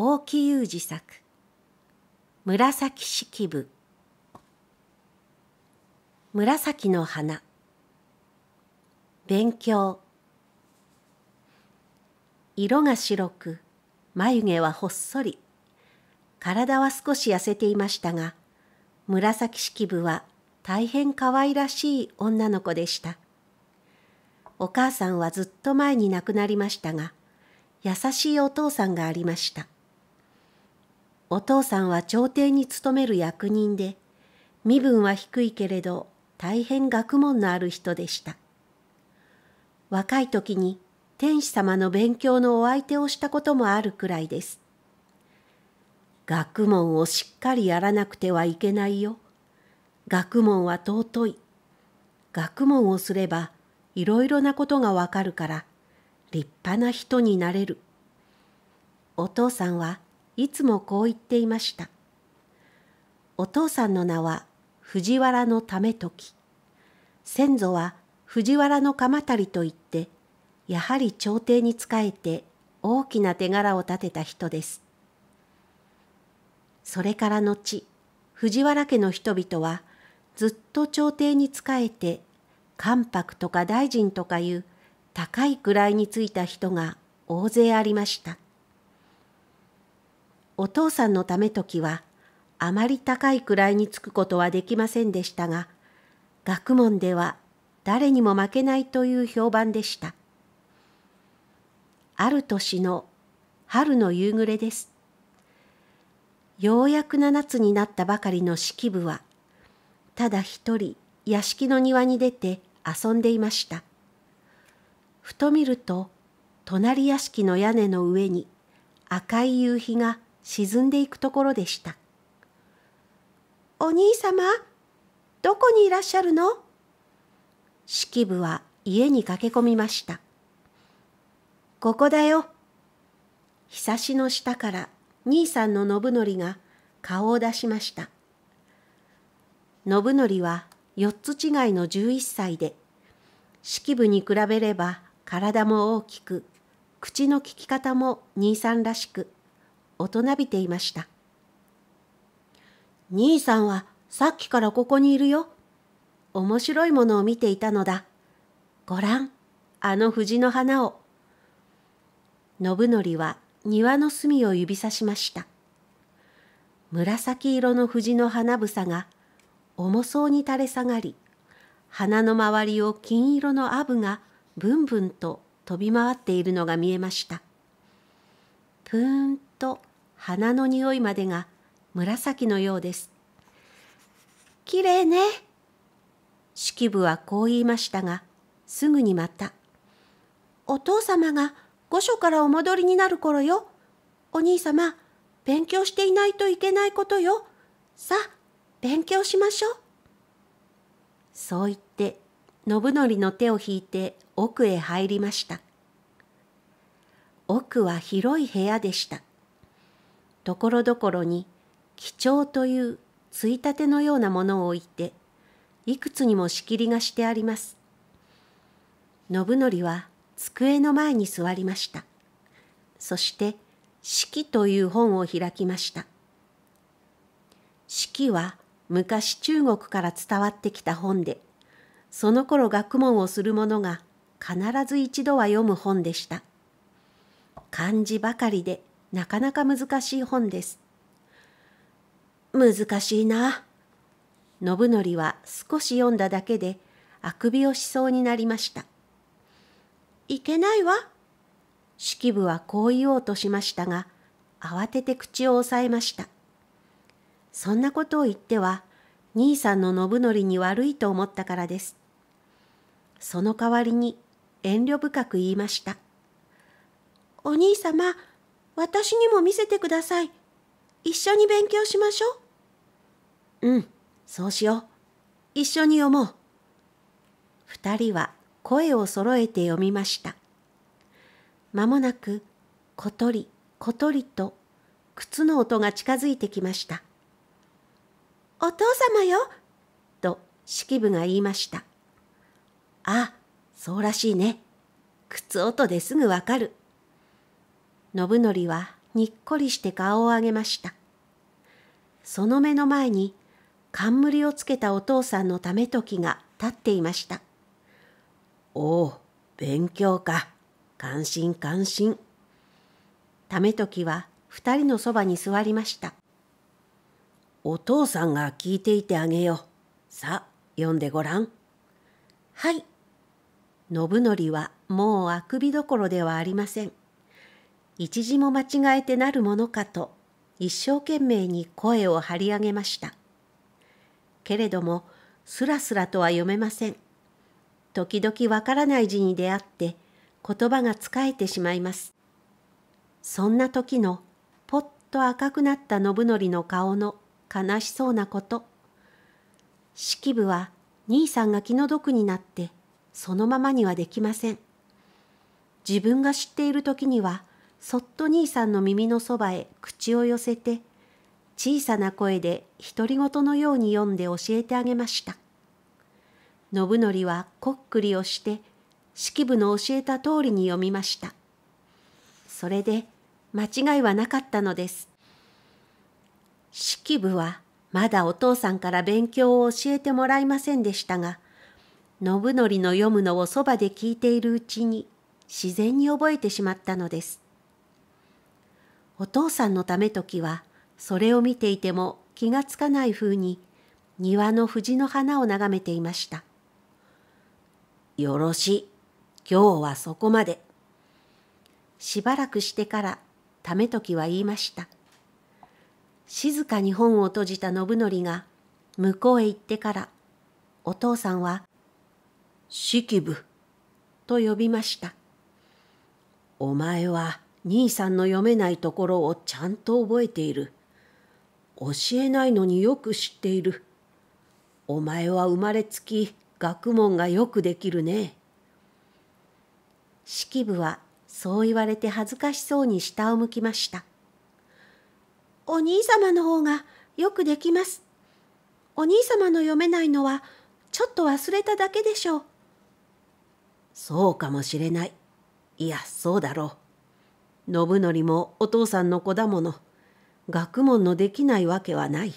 大木雄二作「紫式部」「紫の花」「勉強」「色が白く眉毛はほっそり体は少し痩せていましたが紫式部は大変可愛らしい女の子でした」お母さんはずっと前に亡くなりましたが優しいお父さんがありました。お父さんは朝廷に勤める役人で、身分は低いけれど大変学問のある人でした。若い時に天使様の勉強のお相手をしたこともあるくらいです。学問をしっかりやらなくてはいけないよ。学問は尊い。学問をすればいろいろなことがわかるから立派な人になれる。お父さんはいつもこう言っていました。お父さんの名は藤原の為時。先祖は藤原の鎌足といって、やはり朝廷に仕えて大きな手柄を立てた人です。それから後、藤原家の人々はずっと朝廷に仕えて、関白とか大臣とかいう高い位についた人が大勢ありました。お父さんのため時はあまり高い位につくことはできませんでしたが、学問では誰にも負けないという評判でした。ある年の春の夕暮れです。ようやく七つになったばかりの式部は、ただ一人屋敷の庭に出て遊んでいました。ふと見ると、隣屋敷の屋根の上に赤い夕日が沈んでいくところでした。お兄様、どこにいらっしゃるの式部は家に駆け込みました。ここだよ。ひさしの下から兄さんの信則が顔を出しました。信則は四つ違いの11歳で、式部に比べれば体も大きく、口の利き方も兄さんらしく、大人びていました。兄さんはさっきからここにいるよ。面白いものを見ていたのだ。ごらん、あの藤の花を。信則は庭の隅を指さしました。紫色の藤の花房が重そうに垂れ下がり、花の周りを金色のアブがぶんぶんと飛び回っているのが見えました。ぷーんと花の匂いまでが紫のようです。きれいね。式部はこう言いましたが、すぐにまた。お父様が御所からお戻りになる頃よ。お兄様、勉強していないといけないことよ。さあ、勉強しましょう。そう言って、信則の手を引いて奥へ入りました。奥は広い部屋でした。ところどころに貴重というついたてのようなものを置いていくつにも仕切りがしてあります。信則は机の前に座りました。そして「四季」という本を開きました。四季は昔中国から伝わってきた本でその頃学問をする者が必ず一度は読む本でした。漢字ばかりでなかなか難しい本です。難しいな。信則は少し読んだだけであくびをしそうになりました。いけないわ。式部はこう言おうとしましたが、慌てて口を押さえました。そんなことを言っては、兄さんの信則に悪いと思ったからです。その代わりに遠慮深く言いました。お兄様、私にも見せてください。一緒に勉強しましょう。うん、そうしよう。一緒に読もう。二人は声を揃えて読みました。まもなく、小鳥、小鳥と靴の音が近づいてきました。お父様よと式部が言いました。ああ、そうらしいね。靴音ですぐわかる。信則はにっこりして顔を上げました。その目の前に冠をつけたお父さんのため時が立っていました。おお、勉強か。感心感心。ため時は二人のそばに座りました。お父さんが聞いていてあげよう。さあ、読んでごらん。はい。信則はもうあくびどころではありません。一字も間違えてなるものかと一生懸命に声を張り上げましたけれどもすらすらとは読めません時々わからない字に出会って言葉が使えてしまいますそんな時のぽっと赤くなった信則の顔の悲しそうなこと式部は兄さんが気の毒になってそのままにはできません自分が知っている時にはそっと兄さんの耳のそばへ口を寄せて、小さな声で独り言のように読んで教えてあげました。信則はこっくりをして、式部の教えた通りに読みました。それで間違いはなかったのです。式部はまだお父さんから勉強を教えてもらいませんでしたが、信則の読むのをそばで聞いているうちに自然に覚えてしまったのです。お父さんのため時はそれを見ていても気がつかない風に庭の藤の花を眺めていました。よろしい。今日はそこまで。しばらくしてからと時は言いました。静かに本を閉じた信則が向こうへ行ってからお父さんは「式部」と呼びました。お前は兄さんの読めないところをちゃんと覚えている。教えないのによく知っている。お前は生まれつき学問がよくできるね。式部はそう言われて恥ずかしそうに下を向きました。お兄様の方がよくできます。お兄様の読めないのはちょっと忘れただけでしょう。そうかもしれない。いや、そうだろう。信則もお父さんの子だもの学問のできないわけはない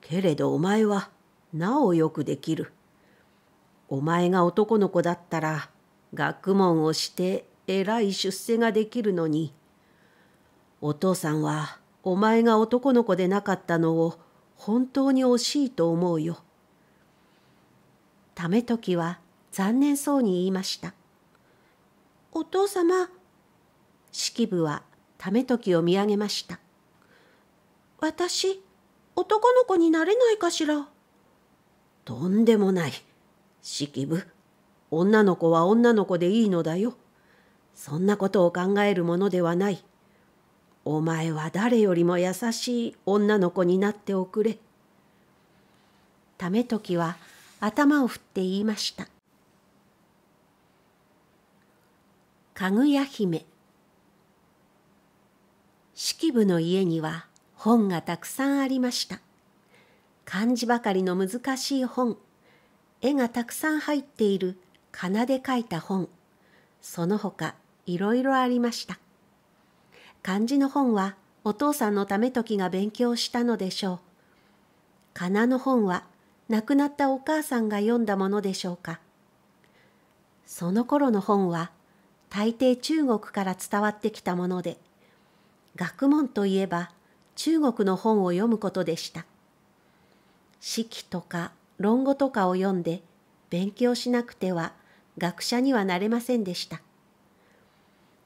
けれどお前はなおよくできるお前が男の子だったら学問をしてえらい出世ができるのにお父さんはお前が男の子でなかったのを本当に惜しいと思うよ。ため時は残念そうに言いました。お父様、式部はめ時を見上げました。私、男の子になれないかしら。とんでもない。式部、女の子は女の子でいいのだよ。そんなことを考えるものではない。お前は誰よりも優しい女の子になっておくれ。め時は頭を振って言いました。かぐや姫。式部の家には本がたくさんありました。漢字ばかりの難しい本、絵がたくさん入っている仮名で書いた本、その他いろいろありました。漢字の本はお父さんのため時が勉強したのでしょう。仮名の本は亡くなったお母さんが読んだものでしょうか。その頃の本は大抵中国から伝わってきたもので、学問といえば中国の本を読むことでした。四季とか論語とかを読んで勉強しなくては学者にはなれませんでした。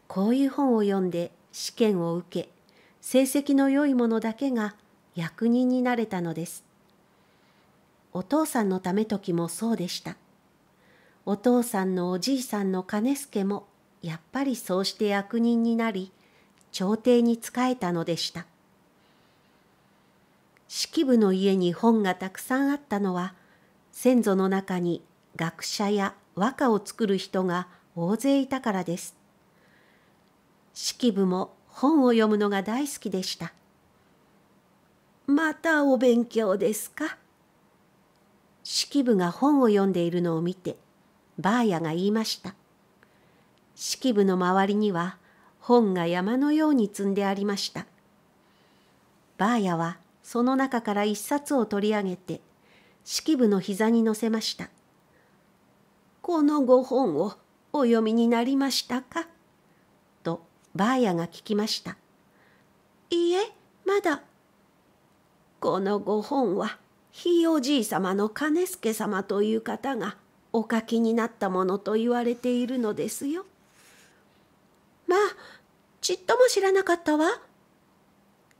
こういう本を読んで試験を受け、成績の良いものだけが役人になれたのです。お父さんのため時もそうでした。お父さんのおじいさんの金助もやっぱりそうして役人になり、朝廷に仕えたのでした式部の家に本がたくさんあったのは先祖の中に学者や和歌を作る人が大勢いたからです式部も本を読むのが大好きでしたまたお勉強ですか式部が本を読んでいるのを見てばあやが言いました式部の周りには本が山のように積んでありました。ばあやはその中から一冊を取り上げて、式部の膝に乗せました。このご本をお読みになりましたかとばあやが聞きました。いいえ、まだ。このご本はひいおじい様の金助様という方がお書きになったものと言われているのですよ。まあちっとも知らなかったわ。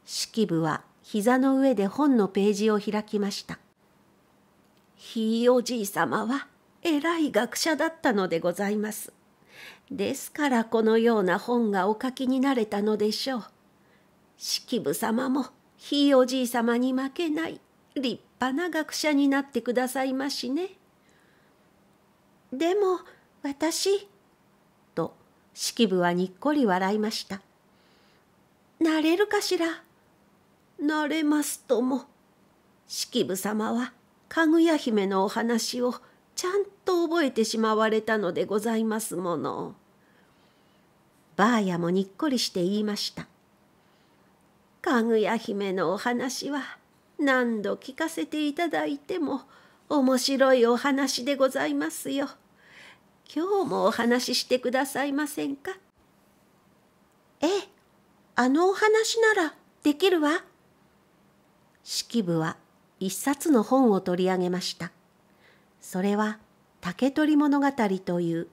式部は膝の上で本のページを開きました。ひいおじい様は偉い学者だったのでございます。ですからこのような本がお書きになれたのでしょう。式部様もひいおじい様に負けない立派な学者になってくださいましね。でも私式部はにっこり笑いました。なれるかしらなれますとも。式部様はかぐや姫のお話をちゃんと覚えてしまわれたのでございますもの。ばあやもにっこりして言いました。かぐや姫のお話は何度聞かせていただいても面白いお話でございますよ。今日もお話ししてくださいませんかええ、あのお話ならできるわ。式部は一冊の本を取り上げました。それは竹取物語という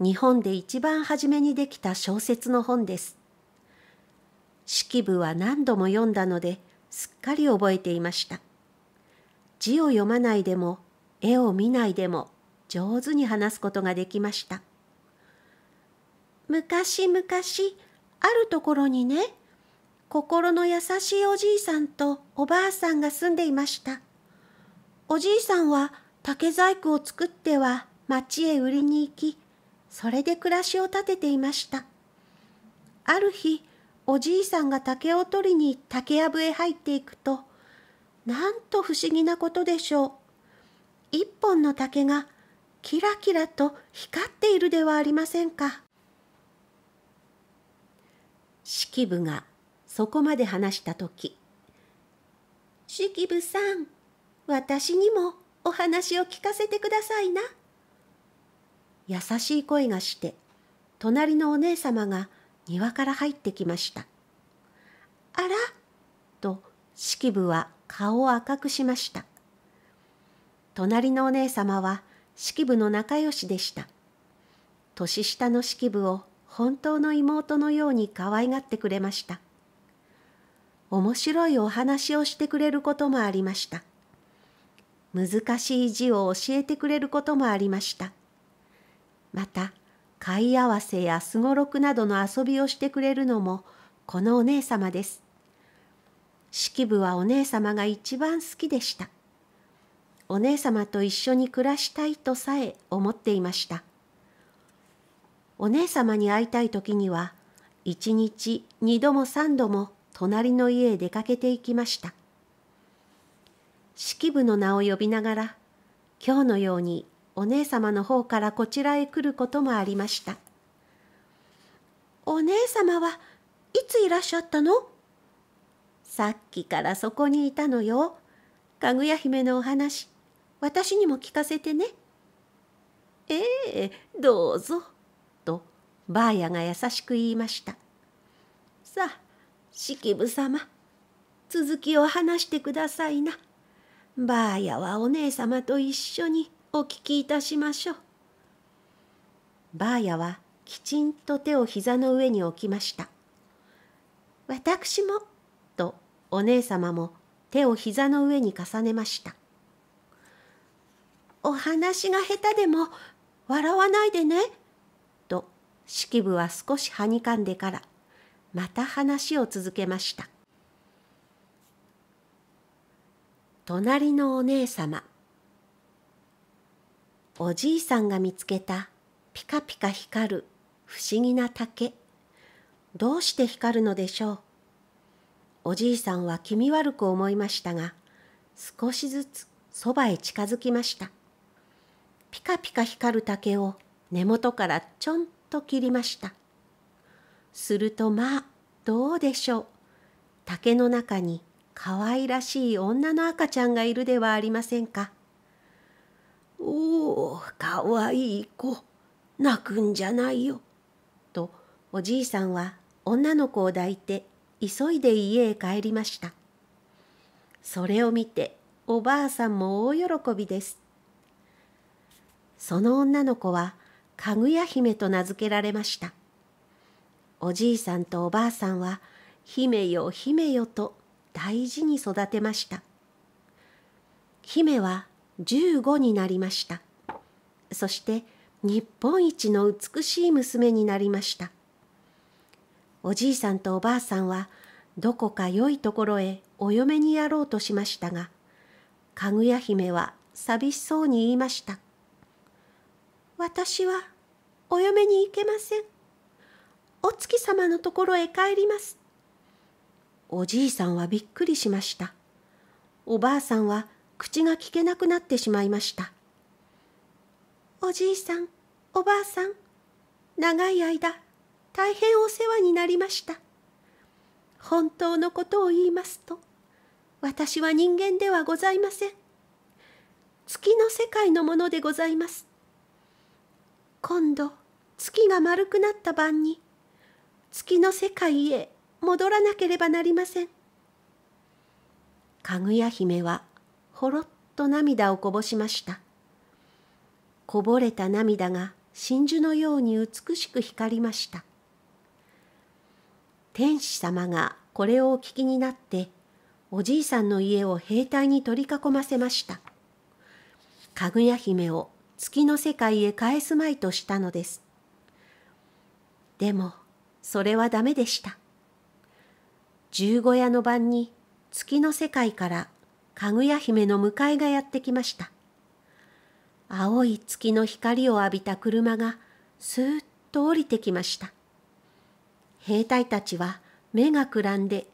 日本で一番初めにできた小説の本です。式部は何度も読んだのですっかり覚えていました。字を読まないでも絵を見ないでも上手に話すことができました。昔々、あるところにね、心の優しいおじいさんとおばあさんが住んでいました。おじいさんは竹細工を作っては町へ売りに行き、それで暮らしを立てていました。ある日、おじいさんが竹を取りに竹やぶへ入っていくと、なんと不思議なことでしょう。一本の竹がキラキラと光っているではありませんか。式部がそこまで話した時式部さん私にもお話を聞かせてくださいな優しい声がして隣のお姉様が庭から入ってきましたあらと式部は顔を赤くしました隣のお姉様は式部の仲良しでした。年下の式部を本当の妹のように可愛がってくれました。面白いお話をしてくれることもありました。難しい字を教えてくれることもありました。また、貝合わせやすごろくなどの遊びをしてくれるのも、このお姉様です。式部はお姉様が一番好きでした。お姉様と一緒に暮らしたいとさえ思っていましたお姉まに会いたい時には一日二度も三度も隣の家へ出かけていきました式部の名を呼びながら今日のようにお姉様の方からこちらへ来ることもありましたお姉様はいついらっしゃったのさっきからそこにいたのよ。かぐや姫のお話私にも聞かせてね。ええどうぞ。とばあやが優しく言いました。さあ式部様続きを話してくださいな。ばあやはお姉様と一緒にお聞きいたしましょう。ばあやはきちんと手を膝の上に置きました。私もとお姉様も手を膝の上に重ねました。お話が下手でも笑わないでね。と、式部は少しはにかんでから、また話を続けました。隣のお姉様、おじいさんが見つけたピカピカ光る不思議な竹。どうして光るのでしょう。おじいさんは気味悪く思いましたが、少しずつそばへ近づきました。ピカピカ光る竹を根元からちょんと切りました。するとまあどうでしょう。竹の中に可愛らしい女の赤ちゃんがいるではありませんか。おお、かわいい子、泣くんじゃないよ。と、おじいさんは女の子を抱いて、急いで家へ帰りました。それを見て、おばあさんも大喜びです。その女の子はかぐや姫と名付けられましたおじいさんとおばあさんは姫よ姫よと大事に育てました姫は15になりましたそして日本一の美しい娘になりましたおじいさんとおばあさんはどこか良いところへお嫁にやろうとしましたがかぐや姫は寂しそうに言いました「私はお嫁に行けません。お月様のところへ帰ります。おじいさんはびっくりしました。おばあさんは口がきけなくなってしまいました。おじいさん、おばあさん、長い間、大変お世話になりました。本当のことを言いますと、私は人間ではございません。月の世界のものでございます。今度月が丸くなった晩に月の世界へ戻らなければなりません。かぐや姫はほろっと涙をこぼしました。こぼれた涙が真珠のように美しく光りました。天使様がこれをお聞きになっておじいさんの家を兵隊に取り囲ませました。かぐや姫を月の世界へ返すまいとしたのです。でも、それはダメでした。十五夜の晩に月の世界からかぐや姫の迎えがやってきました。青い月の光を浴びた車がスーッと降りてきました。兵隊たちは目がくらんで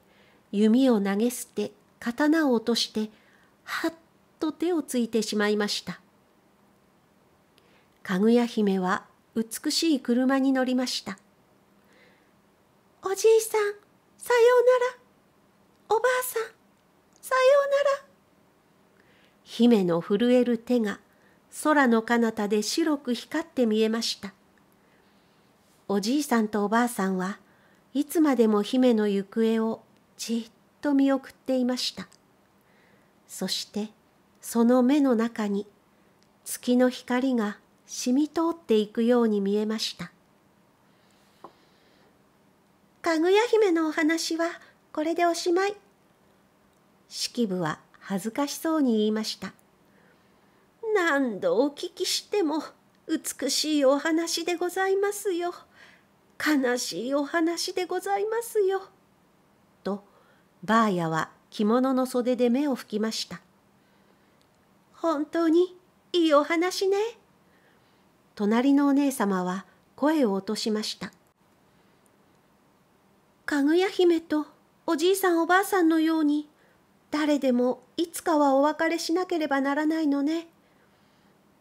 弓を投げ捨て刀を落としてはっと手をついてしまいました。かぐや姫は美しい車に乗りました。おじいさん、さようなら。おばあさん、さようなら。姫の震える手が空の彼方で白く光って見えました。おじいさんとおばあさんはいつまでも姫の行方をじっと見送っていました。そしてその目の中に月の光が染み通っていくように見えました。かぐや姫のお話はこれでおしまい。式部は恥ずかしそうに言いました。何度お聞きしても美しいお話でございますよ。悲しいお話でございますよ。と、ばあやは着物の袖で目を拭きました。本当にいいお話ね。隣のお姉様は声を落としました。かぐや姫とおじいさんおばあさんのように誰でもいつかはお別れしなければならないのね。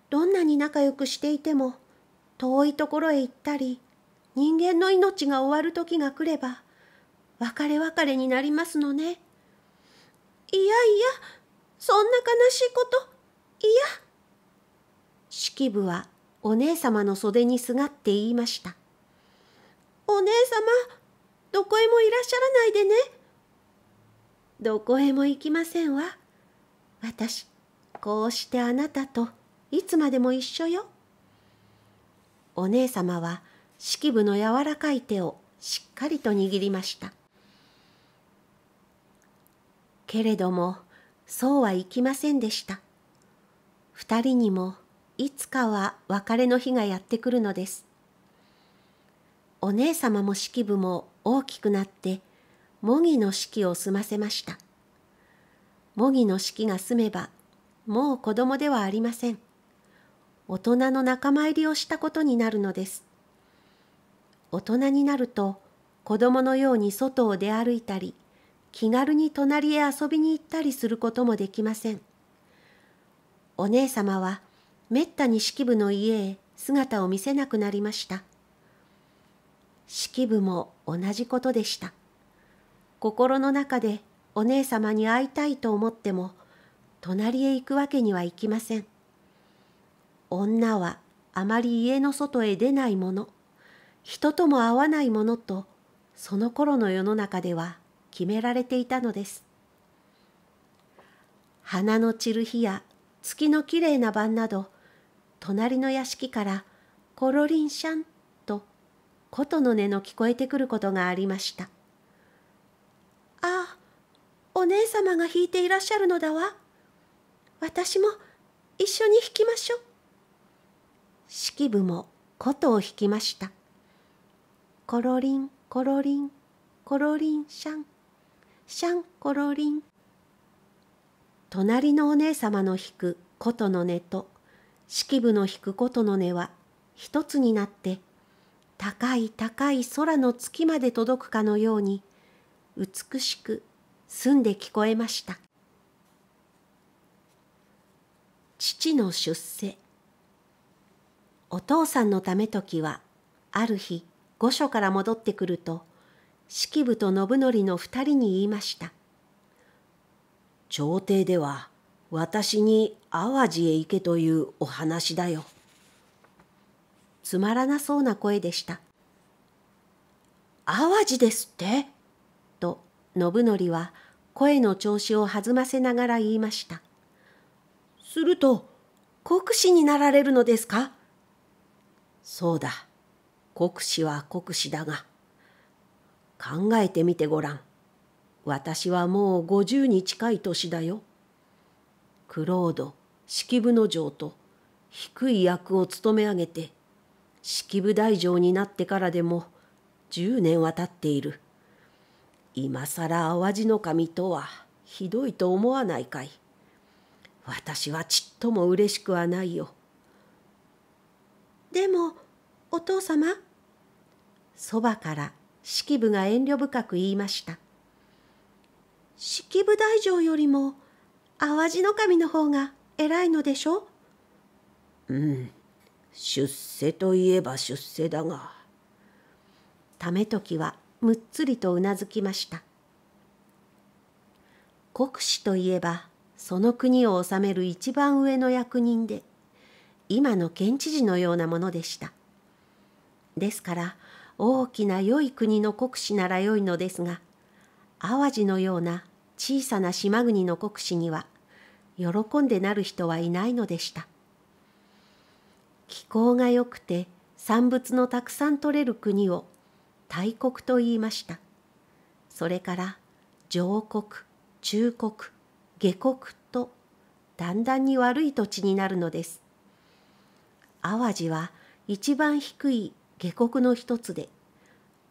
どんなに仲良くしていても遠いところへ行ったり人間の命が終わる時が来れば別れ別れになりますのね。いやいやそんな悲しいこといや式部はお姉様の袖にすがって言いました。お姉様、どこへもいらっしゃらないでね。どこへも行きませんわ。私、こうしてあなたといつまでも一緒よ。お姉様は式部の柔らかい手をしっかりと握りました。けれども、そうはいきませんでした。二人にもいつかは別れの日がやってくるのです。お姉様も式部も大きくなって模擬の式を済ませました。模擬の式が済めばもう子供ではありません。大人の仲間入りをしたことになるのです。大人になると子供のように外を出歩いたり、気軽に隣へ遊びに行ったりすることもできません。お姉様はめったに式部の家へ姿を見せなくなりました式部も同じことでした心の中でお姉様に会いたいと思っても隣へ行くわけにはいきません女はあまり家の外へ出ないもの人とも会わないものとその頃の世の中では決められていたのです花の散る日や月のきれいな晩など隣の屋敷からコロリンシャンと琴の音の聞こえてくることがありました。ああ、お姉様が弾いていらっしゃるのだわ。私も一緒に弾きましょう。式部も琴を弾きました。コロリン、コロリン、コロリン、シャン、シャン、コロリン。隣のお姉様の弾く琴の音と式部の引く琴の音は一つになって高い高い空の月まで届くかのように美しく澄んで聞こえました父の出世お父さんのため時はある日御所から戻ってくると式部と信則の二人に言いました朝廷では私に淡路へ行けというお話だよ。つまらなそうな声でした。淡路ですってと信則は声の調子を弾ませながら言いました。すると、国士になられるのですかそうだ。国士は国士だが。考えてみてごらん。私はもう50に近い年だよ。クロード式部の城と低い役を務め上げて式部大城になってからでも10年は経っている今更淡路の神とはひどいと思わないかい私はちっとも嬉しくはないよでもお父様そばから式部が遠慮深く言いました式部大城よりも淡路守の方が偉いのでしょうん出世といえば出世だが為時はむっつりとうなずきました国司といえばその国を治める一番上の役人で今の県知事のようなものでしたですから大きな良い国の国司なら良いのですが淡路のような小さな島国の国士には喜んでなる人はいないのでした。気候が良くて産物のたくさん取れる国を大国と言いました。それから上国、中国、下国とだんだんに悪い土地になるのです。淡路は一番低い下国の一つで、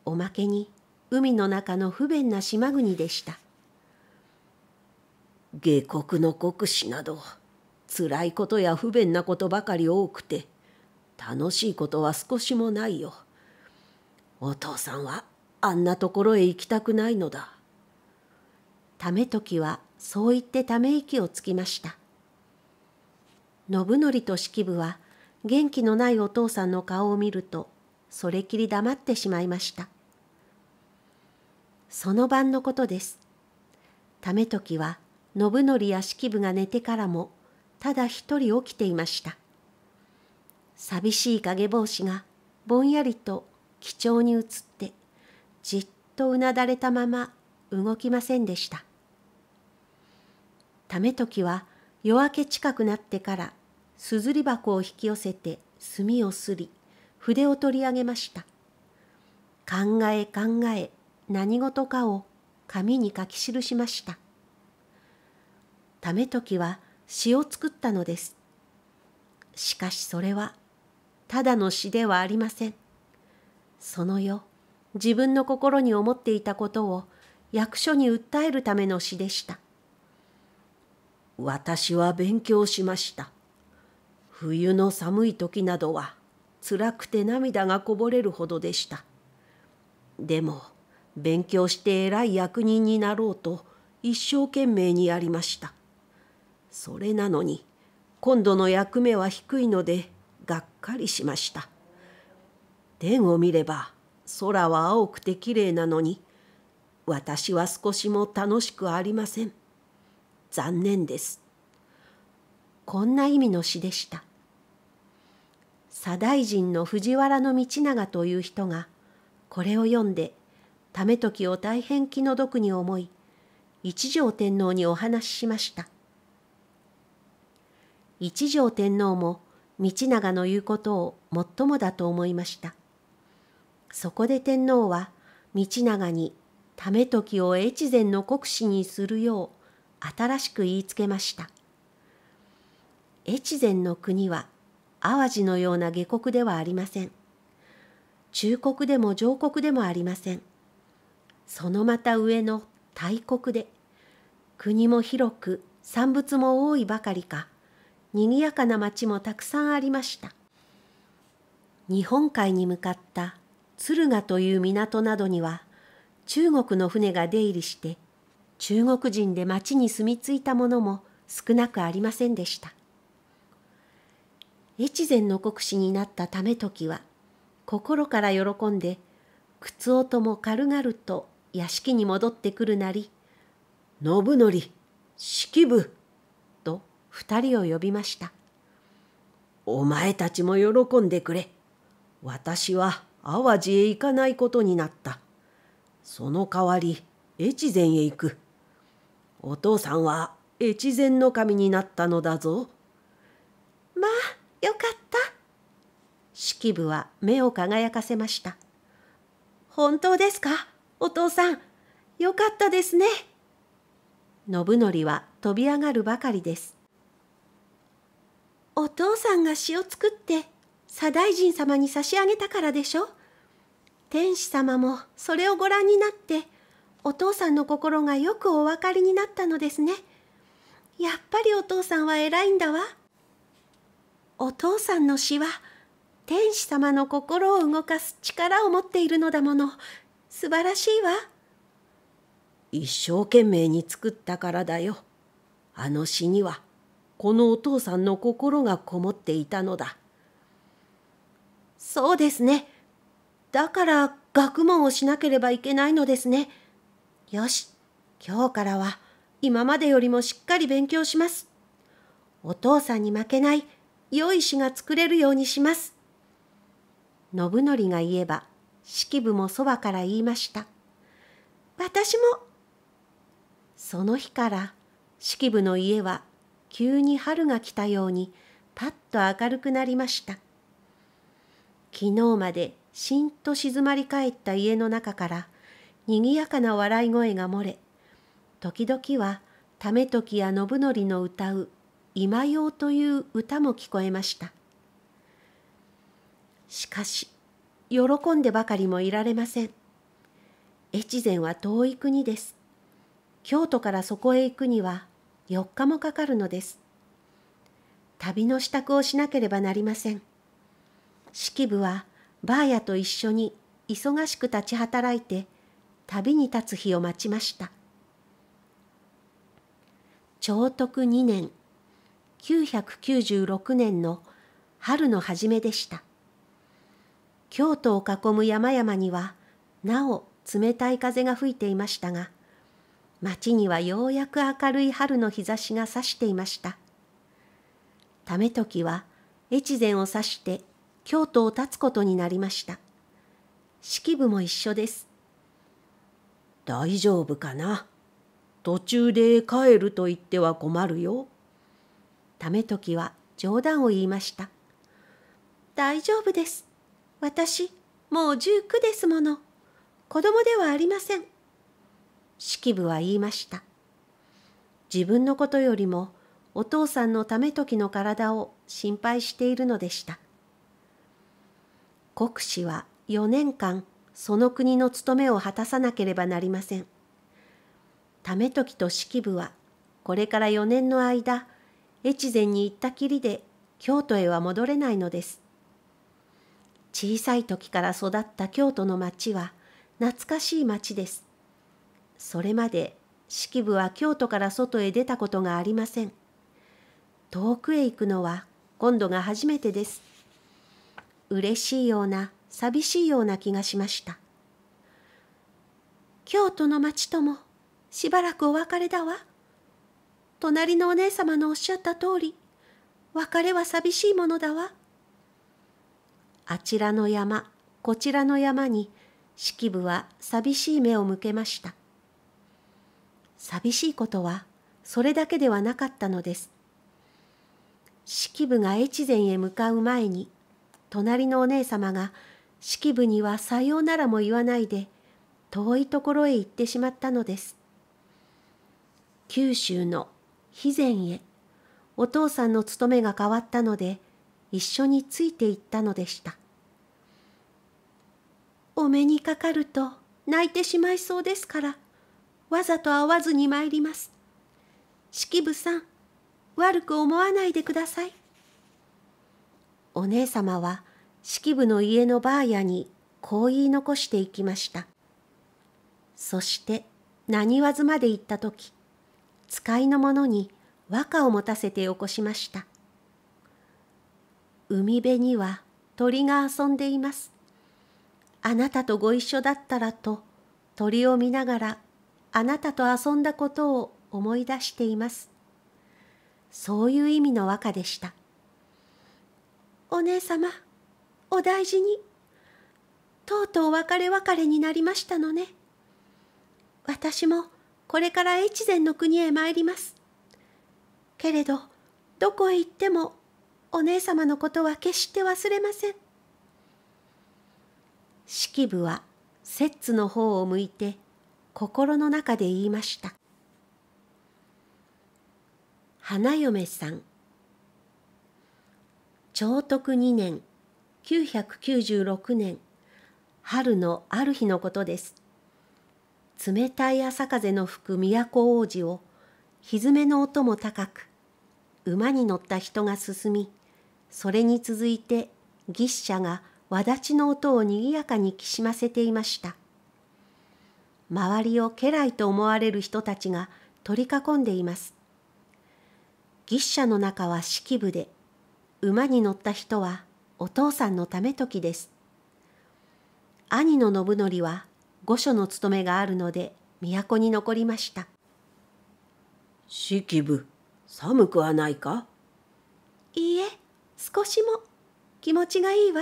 おまけに海の中の不便な島国でした。下国の国士など辛いことや不便なことばかり多くて楽しいことは少しもないよお父さんはあんなところへ行きたくないのだ為時はそう言ってため息をつきました信則と式部は元気のないお父さんの顔を見るとそれきり黙ってしまいましたその晩のことです為時は信則屋敷部が寝てからもただ一人起きていました寂しい影帽子がぼんやりと貴重に映ってじっとうなだれたまま動きませんでした為時は夜明け近くなってからすずり箱を引き寄せて墨をすり筆を取り上げました考え考え何事かを紙に書き記しました為時は詩を作ったのです。しかしそれはただの詩ではありません。その世、自分の心に思っていたことを役所に訴えるための詩でした。私は勉強しました。冬の寒い時などは辛くて涙がこぼれるほどでした。でも勉強して偉い役人になろうと一生懸命にやりました。それなのに今度の役目は低いのでがっかりしました天を見れば空は青くてきれいなのに私は少しも楽しくありません残念ですこんな意味の詩でした左大臣の藤原道長という人がこれを読んで為時を大変気の毒に思い一条天皇にお話ししました。一条天皇も道長の言うことを最もだと思いました。そこで天皇は道長に為時を越前の国司にするよう新しく言いつけました。越前の国は淡路のような下国ではありません。中国でも上国でもありません。そのまた上の大国で、国も広く産物も多いばかりか、賑やかな町もたくさんありました。日本海に向かった敦賀という港などには中国の船が出入りして中国人で町に住み着いたものも少なくありませんでした。越前の国士になった為時は心から喜んで靴音も軽々と屋敷に戻ってくるなり「信則式部二人を呼びましたお前たちも喜んでくれ私は淡路へ行かないことになったその代わり越前へ行くお父さんは越前の神になったのだぞまあよかった式部は目を輝かせました本当ですかお父さんよかったですね信則は飛び上がるばかりですお父さんが詩を作って左大臣様に差し上げたからでしょ天使様もそれをご覧になってお父さんの心がよくお分かりになったのですねやっぱりお父さんは偉いんだわお父さんの詩は天使様の心を動かす力を持っているのだもの素晴らしいわ一生懸命に作ったからだよあの詩には。このお父さんの心がこもっていたのだ。そうですね。だから学問をしなければいけないのですね。よし、今日からは今までよりもしっかり勉強します。お父さんに負けない良い詩が作れるようにします。信則が言えば、式部もそばから言いました。私も。その日から式部の家は急に春が来たようにパッと明るくなりました昨日までしんと静まり返った家の中からにぎやかな笑い声が漏れ時々は為時や信則の歌う「今用」という歌も聞こえましたしかし喜んでばかりもいられません越前は遠い国です京都からそこへ行くには4日もかかるのです。旅の支度をしなければなりません。式部はバーヤと一緒に忙しく立ち働いて旅に立つ日を待ちました。長徳2年996年の春の初めでした。京都を囲む山々にはなお冷たい風が吹いていましたが町にはようやく明るい春の日差しが差していました。め時は越前を指して京都を立つことになりました。式部も一緒です。大丈夫かな途中で帰ると言っては困るよ。め時は冗談を言いました。大丈夫です。私、もう19ですもの。子供ではありません。式部は言いました。自分のことよりもお父さんのたと時の体を心配しているのでした。国士は4年間その国の務めを果たさなければなりません。為時と式部はこれから4年の間越前に行ったきりで京都へは戻れないのです。小さい時から育った京都の町は懐かしい町です。それまで式部は京都から外へ出たことがありません。遠くへ行くのは今度が初めてです。嬉しいような寂しいような気がしました。京都の町ともしばらくお別れだわ。隣のお姉様のおっしゃった通り、別れは寂しいものだわ。あちらの山、こちらの山に、式部は寂しい目を向けました。寂しいことはそれだけではなかったのです。式部が越前へ向かう前に、隣のお姉様が式部にはさようならも言わないで、遠いところへ行ってしまったのです。九州の肥前へ、お父さんの務めが変わったので、一緒について行ったのでした。お目にかかると泣いてしまいそうですから、わざと会わずに参ります。式部さん、悪く思わないでください。お姉様は式部の家のばあやにこう言い残していきました。そして何わずまで行った時、使いの者に和歌を持たせてよこしました。海辺には鳥が遊んでいます。あなたとご一緒だったらと鳥を見ながらあなたと遊んだことを思い出しています。そういう意味の和歌でした。お姉様、お大事に。とうとう別れ別れになりましたのね。私もこれから越前の国へ参ります。けれど、どこへ行ってもお姉様のことは決して忘れません。式部は摂津の方を向いて心の中で言いました花嫁さん長徳2年996年春のある日のことです冷たい朝風の吹く都王子をひずめの音も高く馬に乗った人が進みそれに続いて牛車が轍の音をにぎやかにきしませていました周りを家来と思われる人たちが取り囲んでいます。牛舎の中は式部で、馬に乗った人はお父さんのため時です。兄の信則は御所の務めがあるので都に残りました。式部、寒くはないかいいえ、少しも気持ちがいいわ。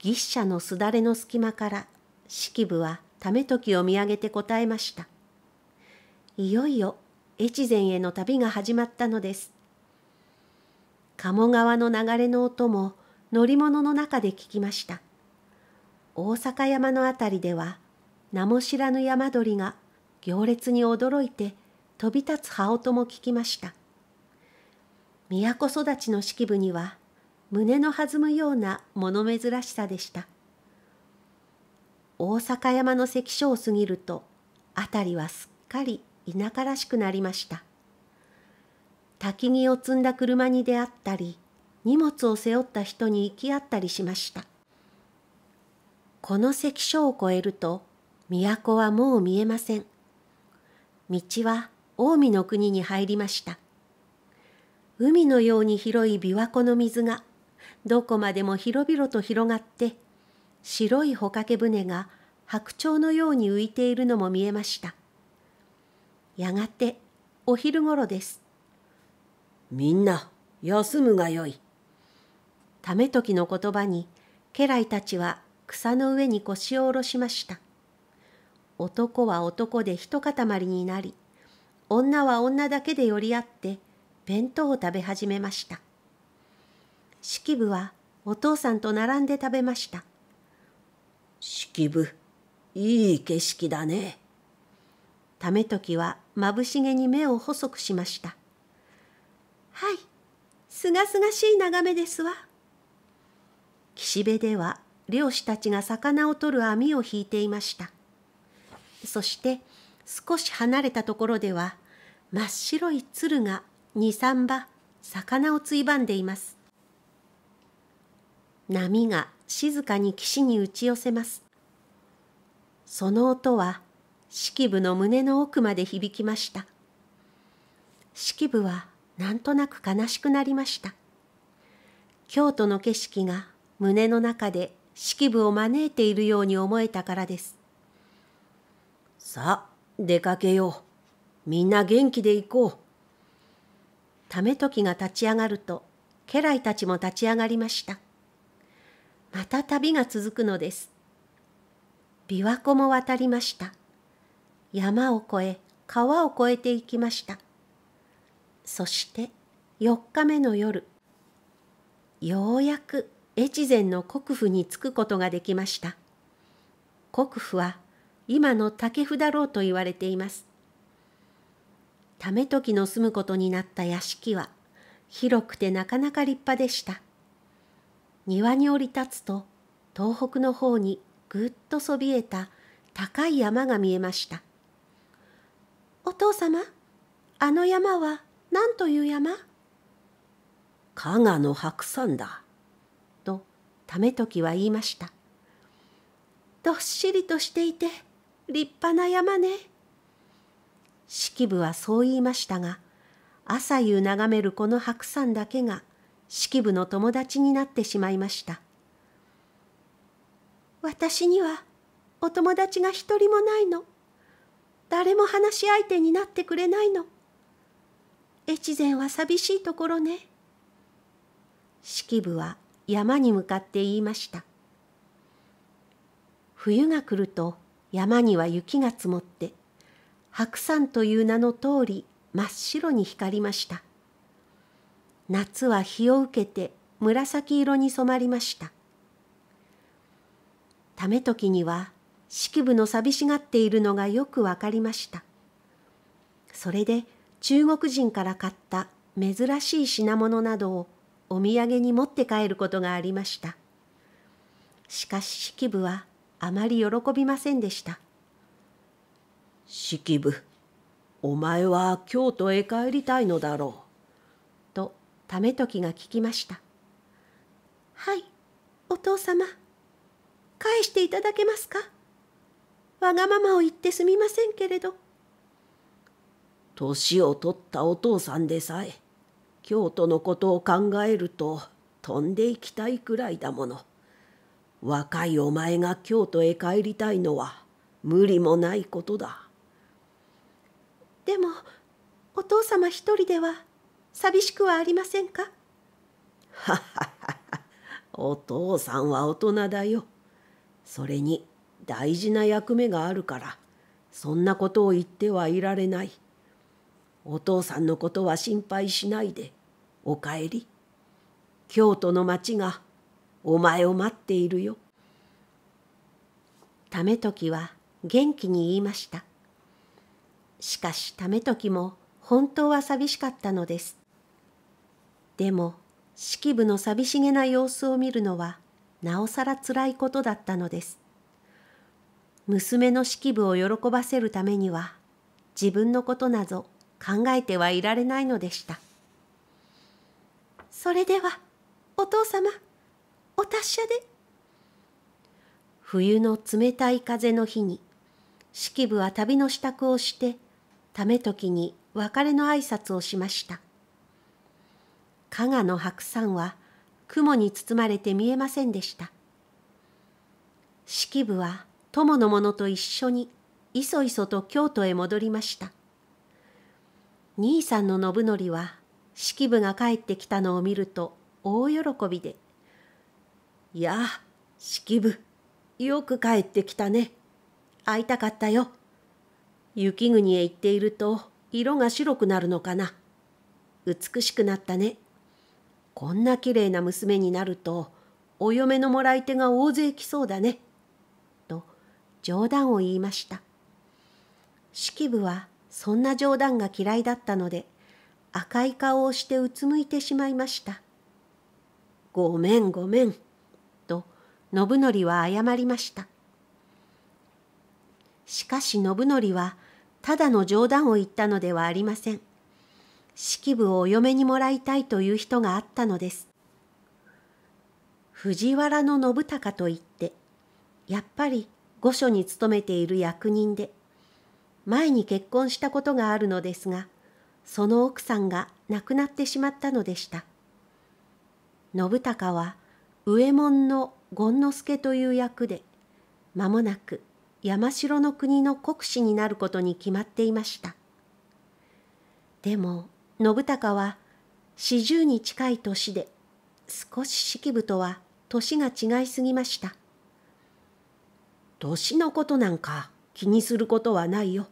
牛舎のすだれの隙間から式部は為時を見上げて答えました。いよいよ越前への旅が始まったのです。鴨川の流れの音も乗り物の中で聞きました。大阪山の辺りでは名も知らぬ山鳥が行列に驚いて飛び立つ羽音も聞きました。都育ちの式部には胸の弾むような物珍しさでした。大阪山の関所を過ぎると辺りはすっかり田舎らしくなりました焚き木を積んだ車に出会ったり荷物を背負った人に行き合ったりしましたこの関所を越えると都はもう見えません道は近江の国に入りました海のように広い琵琶湖の水がどこまでも広々と広がって白い帆掛け船が白鳥のように浮いているのも見えました。やがてお昼ごろです。みんな休むがよい。ため時の言葉に家来たちは草の上に腰を下ろしました。男は男で一塊になり、女は女だけで寄り合って弁当を食べ始めました。式部はお父さんと並んで食べました。式部、いい景色だね。ため時はまぶしげに目を細くしました。はい、すがすがしい眺めですわ。岸辺では漁師たちが魚を取る網を引いていました。そして少し離れたところでは真っ白い鶴が二三羽魚をついばんでいます。波が静かに岸に打ち寄せます。その音は式部の胸の奥まで響きました。式部はなんとなく悲しくなりました。京都の景色が胸の中で式部を招いているように思えたからです。さあ、出かけよう。みんな元気で行こう。ため、時が立ち上がると、家来たちも立ち上がりました。また旅が続くのです。琵琶湖も渡りました。山を越え、川を越えていきました。そして4日目の夜、ようやく越前の国府に着くことができました。国府は今の竹札うと言われています。め時の住むことになった屋敷は広くてなかなか立派でした。庭に降り立つと東北の方にぐっとそびえた高い山が見えました。お父様、あの山は何という山加賀の白山だ。と、為時は言いました。どっしりとしていて、立派な山ね。式部はそう言いましたが、朝夕眺めるこの白山だけが式部の友達になってしまいました私にはお友達が一人もないの誰も話し相手になってくれないの越前は寂しいところね式部は山に向かって言いました冬が来ると山には雪が積もって白山という名の通り真っ白に光りました夏は日を受けて紫色に染まりました。ため時には式部の寂しがっているのがよくわかりました。それで中国人から買った珍しい品物などをお土産に持って帰ることがありました。しかし式部はあまり喜びませんでした。式部、お前は京都へ帰りたいのだろう。ためときが聞きました。はい、お父様。返していただけますかわがままを言ってすみませんけれど。年を取ったお父さんでさえ、京都のことを考えると飛んでいきたいくらいだもの。若いお前が京都へ帰りたいのは無理もないことだ。でも、お父様一人では寂しくはありませんかはははお父さんは大人だよ。それに大事な役目があるから、そんなことを言ってはいられない。お父さんのことは心配しないで、おかえり。京都の町がお前を待っているよ。為時は元気に言いました。しかし為時も本当は寂しかったのです。でも式部の寂しげな様子を見るのはなおさらつらいことだったのです。娘の式部を喜ばせるためには自分のことなど考えてはいられないのでした。それではお父様お達者で。冬の冷たい風の日に式部は旅の支度をしてため時に別れの挨拶をしました。加賀の白山は雲に包まれて見えませんでした。式部は友の者と一緒にいそいそと京都へ戻りました。兄さんの信則は式部が帰ってきたのを見ると大喜びで「いや式部よく帰ってきたね会いたかったよ雪国へ行っていると色が白くなるのかな美しくなったね」こんな綺麗な娘になるとお嫁のもらい手が大勢来そうだね」と冗談を言いました式部はそんな冗談が嫌いだったので赤い顔をしてうつむいてしまいました「ごめんごめん」と信則は謝りましたしかし信則はただの冗談を言ったのではありません式部をお嫁にもらいたいという人があったのです。藤原の信孝といって、やっぱり御所に勤めている役人で、前に結婚したことがあるのですが、その奥さんが亡くなってしまったのでした。信孝は右衛門の権之助という役で、間もなく山城の国の国司になることに決まっていました。でも信孝は四十に近い年で少し式部とは年が違いすぎました年のことなんか気にすることはないよ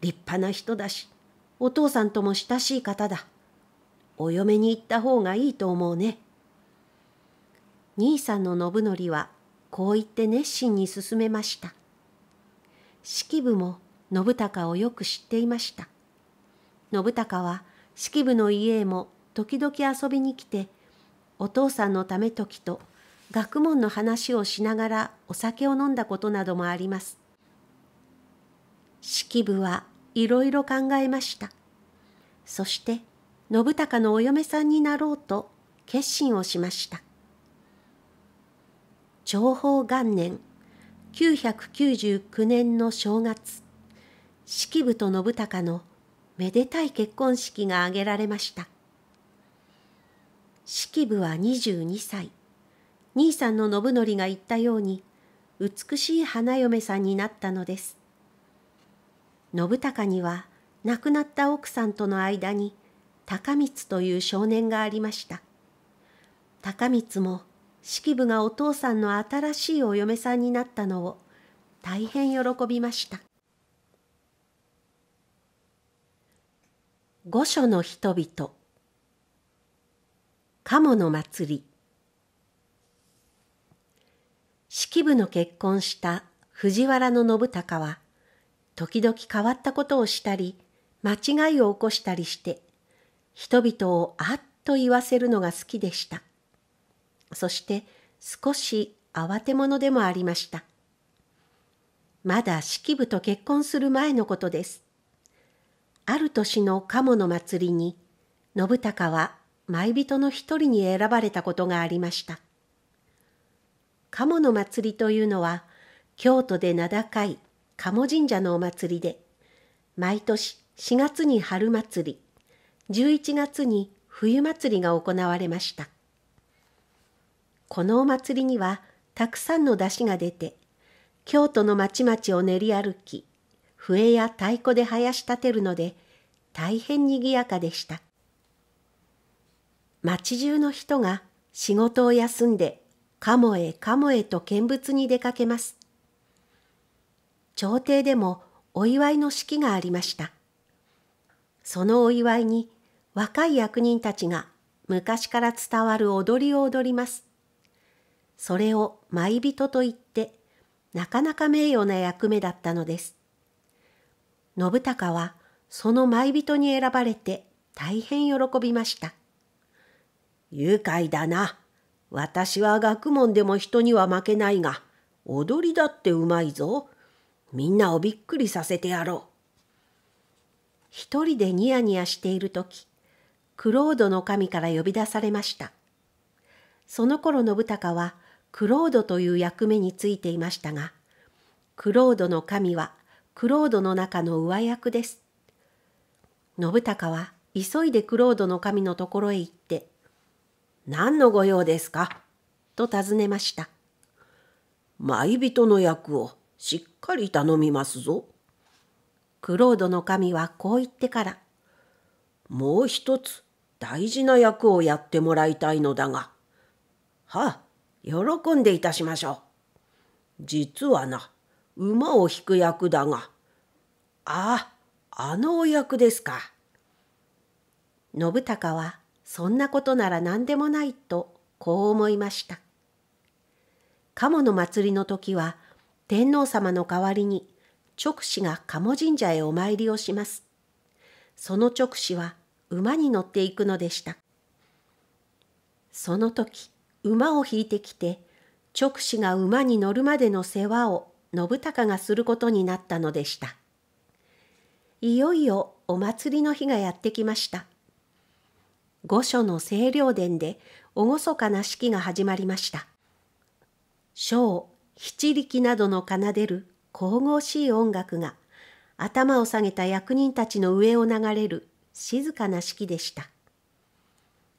立派な人だしお父さんとも親しい方だお嫁に行った方がいいと思うね兄さんの信則はこう言って熱心に進めました式部も信孝をよく知っていました信孝は式部の家へも時々遊びに来てお父さんのため時と学問の話をしながらお酒を飲んだことなどもあります。式部はいろいろ考えました。そして信孝のお嫁さんになろうと決心をしました。長宝元年999年の正月式部と信孝のめでたい結婚式が挙げられました式部は22歳兄さんの信則が言ったように美しい花嫁さんになったのです信孝には亡くなった奥さんとの間に高光という少年がありました高光も式部がお父さんの新しいお嫁さんになったのを大変喜びました御所の人々鴨の祭り式部の結婚した藤原の信孝は時々変わったことをしたり間違いを起こしたりして人々をあっと言わせるのが好きでしたそして少し慌て者でもありましたまだ式部と結婚する前のことですある年の鴨の祭りに信孝は舞人の一人に選ばれたことがありました鴨の祭りというのは京都で名高い鴨神社のお祭りで毎年4月に春祭り11月に冬祭りが行われましたこのお祭りにはたくさんの出汁が出て京都の町々を練り歩き笛や太鼓で囃し立てるので、大変賑やかでした。町中の人が仕事を休んで、かもへかもへと見物に出かけます。朝廷でもお祝いの式がありました。そのお祝いに若い役人たちが昔から伝わる踊りを踊ります。それを舞人と言って、なかなか名誉な役目だったのです。信孝はその舞人に選ばれて大変喜びました。愉快だな。私は学問でも人には負けないが、踊りだってうまいぞ。みんなをびっくりさせてやろう。一人でニヤニヤしている時、クロードの神から呼び出されました。その頃信孝はクロードという役目についていましたが、クロードの神はクロードの中の上役です。信孝は急いでクロードの神のところへ行って、何の御用ですかと尋ねました。舞人の役をしっかり頼みますぞ。クロードの神はこう言ってから、もう一つ大事な役をやってもらいたいのだが、はあ、喜んでいたしましょう。実はな、馬を引く役だが。ああ、あのお役ですか。信孝はそんなことなら何でもないとこう思いました。鴨の祭りの時は天皇様の代わりに直使が鴨神社へお参りをします。その直使は馬に乗っていくのでした。その時馬を引いてきて直使が馬に乗るまでの世話を信孝がすることになったのでしたいよいよお祭りの日がやってきました御所の清涼殿で厳かな式が始まりました小七力などの奏でる神々しい音楽が頭を下げた役人たちの上を流れる静かな式でした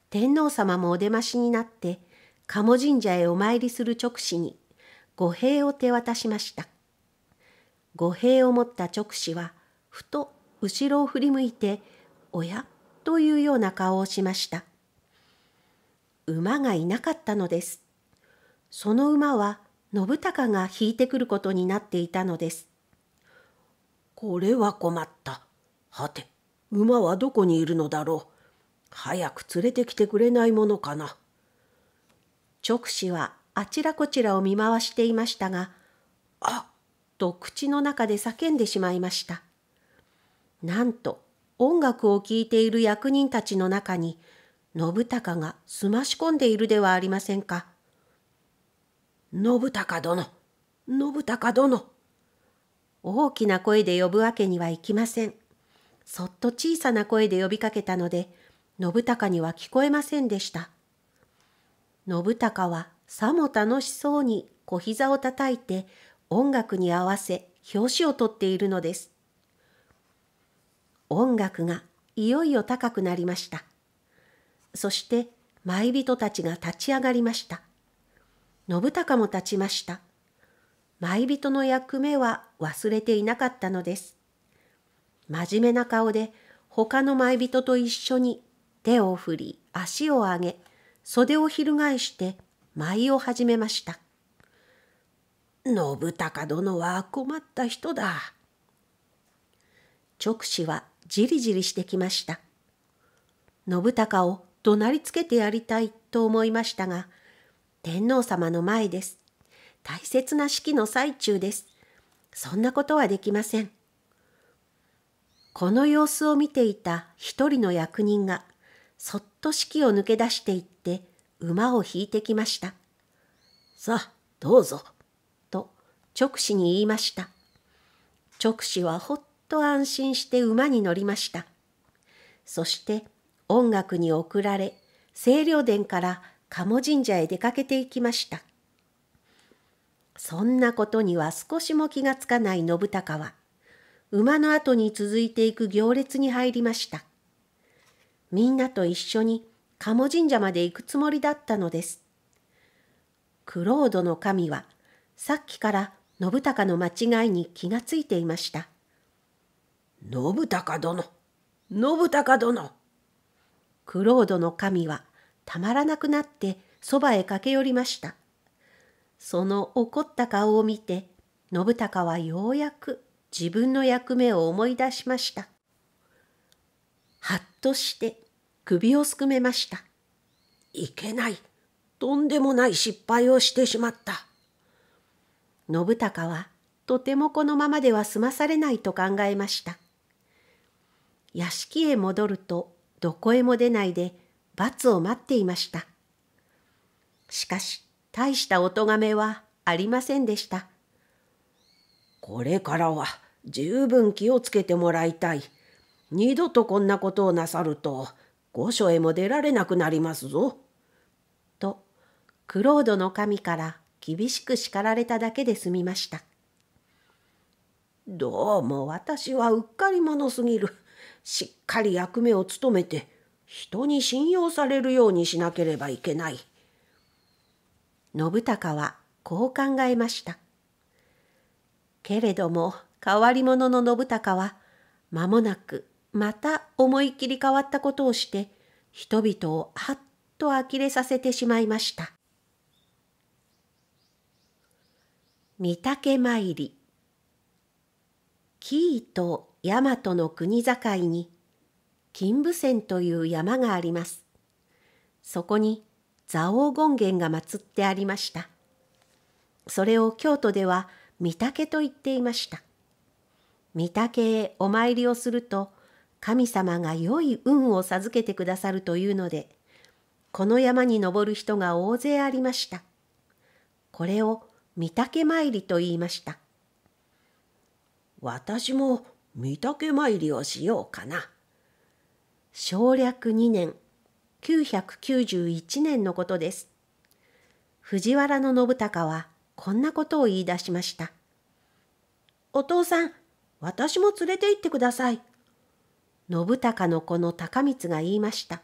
天皇様もお出ましになって鴨神社へお参りする直使に御幣を手渡しました。御幣を持った直使は、ふと後ろを振り向いて、おやというような顔をしました。馬がいなかったのです。その馬は信孝が引いてくることになっていたのです。これは困った。はて、馬はどこにいるのだろう。早く連れてきてくれないものかな。直使はあちらこちらを見回していましたが、あっと口の中で叫んでしまいました。なんと音楽を聴いている役人たちの中に、信孝がすまし込んでいるではありませんか。信孝殿、信孝殿。大きな声で呼ぶわけにはいきません。そっと小さな声で呼びかけたので、信孝には聞こえませんでした。信孝はさも楽しそうに小膝を叩いて音楽に合わせ表紙を取っているのです。音楽がいよいよ高くなりました。そして舞人たちが立ち上がりました。信孝も立ちました。舞人の役目は忘れていなかったのです。真面目な顔で他の舞人と一緒に手を振り足を上げ袖を翻して舞を始めました。信孝殿は困った人だ。直視はじりじりしてきました。信孝を怒鳴りつけてやりたいと思いましたが、天皇様の前です。大切な式の最中です。そんなことはできません。この様子を見ていた一人の役人が、そっと式を抜け出していっ馬を引いてきました。さあ、どうぞ。と直使に言いました。直使はほっと安心して馬に乗りました。そして音楽に送られ、清涼殿から鴨神社へ出かけていきました。そんなことには少しも気がつかない信孝は、馬の後に続いていく行列に入りました。みんなと一緒に鴨神社まで行くつもりだったのです。クロードの神は、さっきから信孝の間違いに気がついていました。信孝殿信孝殿クロードの神はたまらなくなってそばへ駆け寄りました。その怒った顔を見て信孝はようやく自分の役目を思い出しました。はっとして首をすくめました。いけない。とんでもない失敗をしてしまった。信孝はとてもこのままでは済まされないと考えました。屋敷へ戻るとどこへも出ないで罰を待っていました。しかし大したお咎めはありませんでした。これからは十分気をつけてもらいたい。二度とこんなことをなさると御所へも出られなくなりますぞ。と、クロードの神から厳しく叱られただけで済みました。どうも私はうっかり者すぎる。しっかり役目を務めて、人に信用されるようにしなければいけない。信孝はこう考えました。けれども変わり者の信孝は間もなくまた思いっきり変わったことをして人々をはっと呆れさせてしまいました。御嶽参り紀伊と大和の国境に金武山という山があります。そこに蔵王権現が祀ってありました。それを京都では御嶽と言っていました。御嶽へお参りをすると神様が良い運を授けてくださるというので、この山に登る人が大勢ありました。これを御岳参りと言いました。私も御岳参りをしようかな。省略2年、991年のことです。藤原信孝はこんなことを言い出しました。お父さん、私も連れて行ってください。信孝の子の高光が言いました。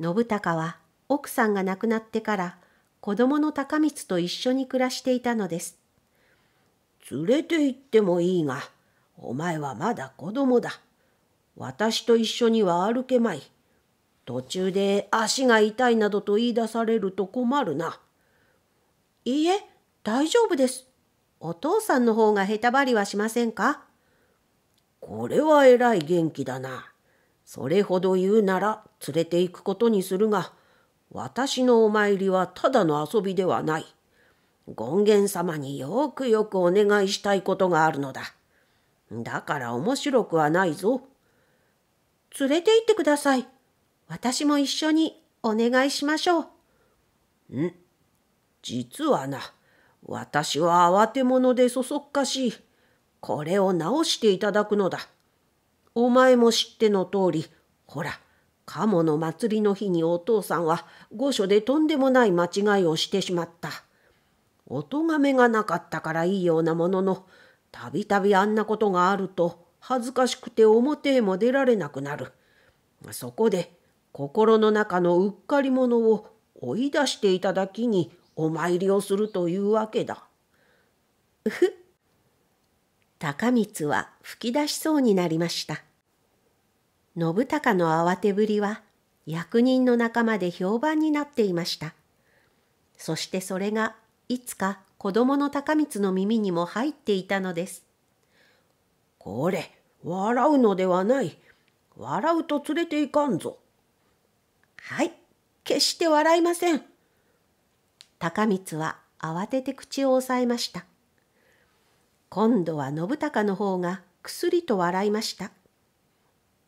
信孝は奥さんが亡くなってから子供の高光と一緒に暮らしていたのです。連れて行ってもいいが、お前はまだ子供だ。私と一緒には歩けまい。途中で足が痛いなどと言い出されると困るな。いいえ、大丈夫です。お父さんの方がへたばりはしませんかこれはえらい元気だな。それほど言うなら連れて行くことにするが、私のお参りはただの遊びではない。権現様によくよくお願いしたいことがあるのだ。だから面白くはないぞ。連れて行ってください。私も一緒にお願いしましょう。ん実はな、私は慌て者でそそっかしい。これを直していただくのだ。お前も知っての通り、ほら、鴨の祭りの日にお父さんは御所でとんでもない間違いをしてしまった。お咎めがなかったからいいようなものの、たびたびあんなことがあると恥ずかしくて表へも出られなくなる。そこで心の中のうっかり者を追い出していただきにお参りをするというわけだ。ふっ。高光は吹き出しそうになりました。信孝の慌てぶりは役人の仲間で評判になっていました。そしてそれがいつか子供の高光の耳にも入っていたのです。これ、笑うのではない。笑うと連れていかんぞ。はい、決して笑いません。高光は慌てて口を押さえました。今度は信孝の方がくすりと笑いました。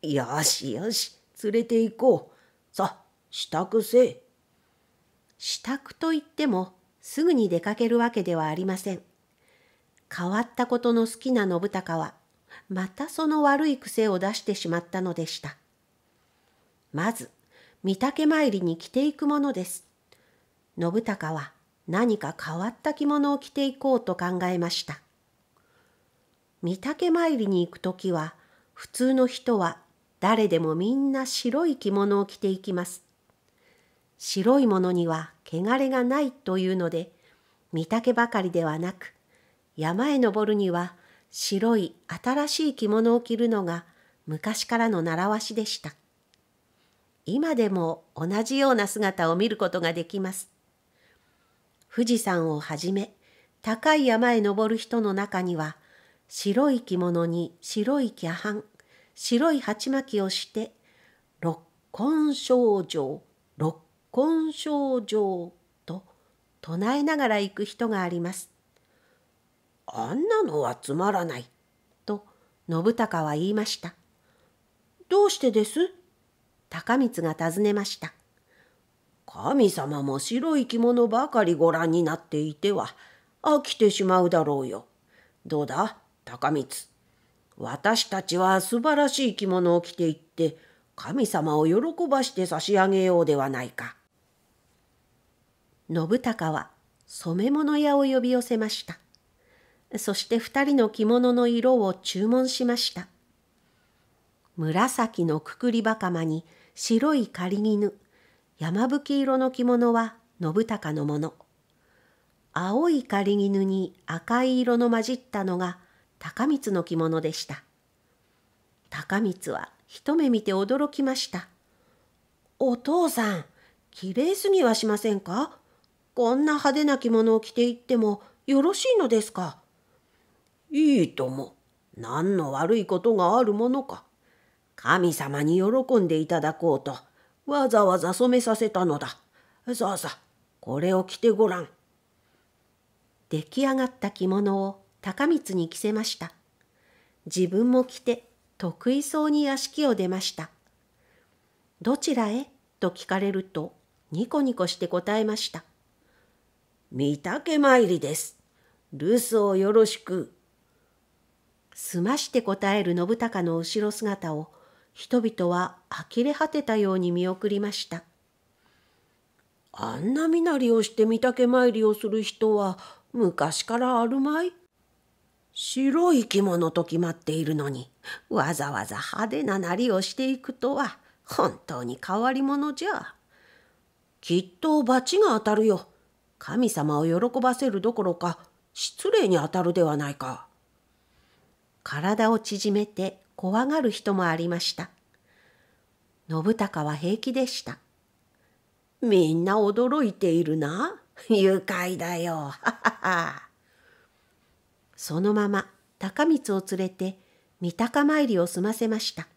よしよし、連れて行こう。さ、支度せ支度といっても、すぐに出かけるわけではありません。変わったことの好きな信孝は、またその悪い癖を出してしまったのでした。まず、御嶽参りに着ていくものです。信孝は何か変わった着物を着ていこうと考えました。御嶽参りに行く時は普通の人は誰でもみんな白い着物を着ていきます。白いものには汚れがないというので御嶽ばかりではなく山へ登るには白い新しい着物を着るのが昔からの習わしでした。今でも同じような姿を見ることができます。富士山をはじめ高い山へ登る人の中には白い着物に白いキャハン、白い鉢巻きをして、六根症状、六根症状と唱えながら行く人があります。あんなのはつまらない、と信孝は言いました。どうしてです高光が尋ねました。神様も白い着物ばかりご覧になっていては飽きてしまうだろうよ。どうだ高光私たちは素晴らしい着物を着ていって神様を喜ばして差し上げようではないか。信孝は染め物屋を呼び寄せました。そして二人の着物の色を注文しました。紫のくくりばかまに白い狩り絹、山吹色の着物は信孝のもの。青い狩り絹に赤い色の混じったのが高光の着物でした。高光は一目見て驚きました。お父さん、きれいすぎはしませんかこんな派手な着物を着ていってもよろしいのですかいいとも、何の悪いことがあるものか。神様に喜んでいただこうと、わざわざ染めさせたのだ。さあさあ、これを着てごらん。出来上がった着物を高光に着せました。自分も着て得意そうに屋敷を出ました。どちらへと聞かれるとニコニコして答えました。御嶽参りです。留守をよろしく。すまして答える信孝の後ろ姿を人々は呆れ果てたように見送りました。あんな身なりをして御嶽参りをする人は昔からあるまい白い着物と決まっているのにわざわざ派手ななりをしていくとは本当に変わり者じゃきっと罰が当たるよ神様を喜ばせるどころか失礼に当たるではないか体を縮めて怖がる人もありました信孝は平気でしたみんな驚いているな愉快だよはははそのまま高光を連れて三鷹参りを済ませました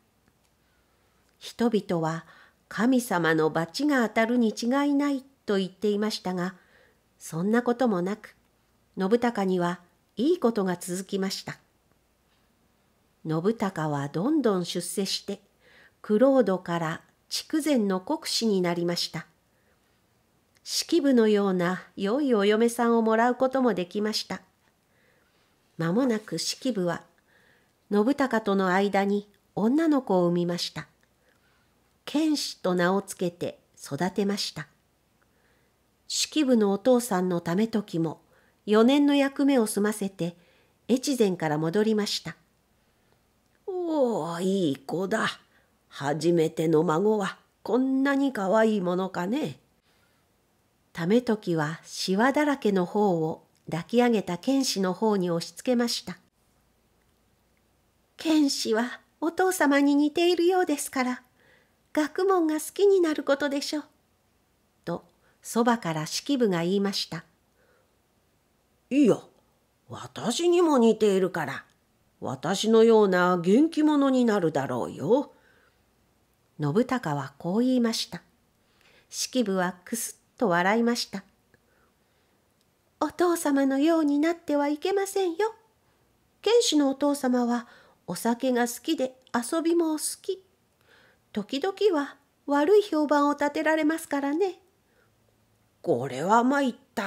人々は神様の罰が当たるに違いないと言っていましたがそんなこともなく信孝にはいいことが続きました信孝はどんどん出世して九郎土から筑前の国士になりました式部のような良いお嫁さんをもらうこともできました間もなく式部は信孝との間に女の子を産みました。剣士と名をつけて育てました。式部のお父さんの為時も4年の役目を済ませて越前から戻りました。おお、いい子だ。初めての孫はこんなにかわいいものかね。め時はしわだらけの方を抱き上げた剣士の方に押し付けました。剣士はお父様に似ているようですから、学問が好きになることでしょう。と、そばから式部が言いました。いいよ、私にも似ているから、私のような元気者になるだろうよ。信孝はこう言いました。式部はくすっと笑いました。お父様のようになってはいけませんよ。剣士のお父様はお酒が好きで遊びも好き。時々は悪い評判を立てられますからね。これは参った。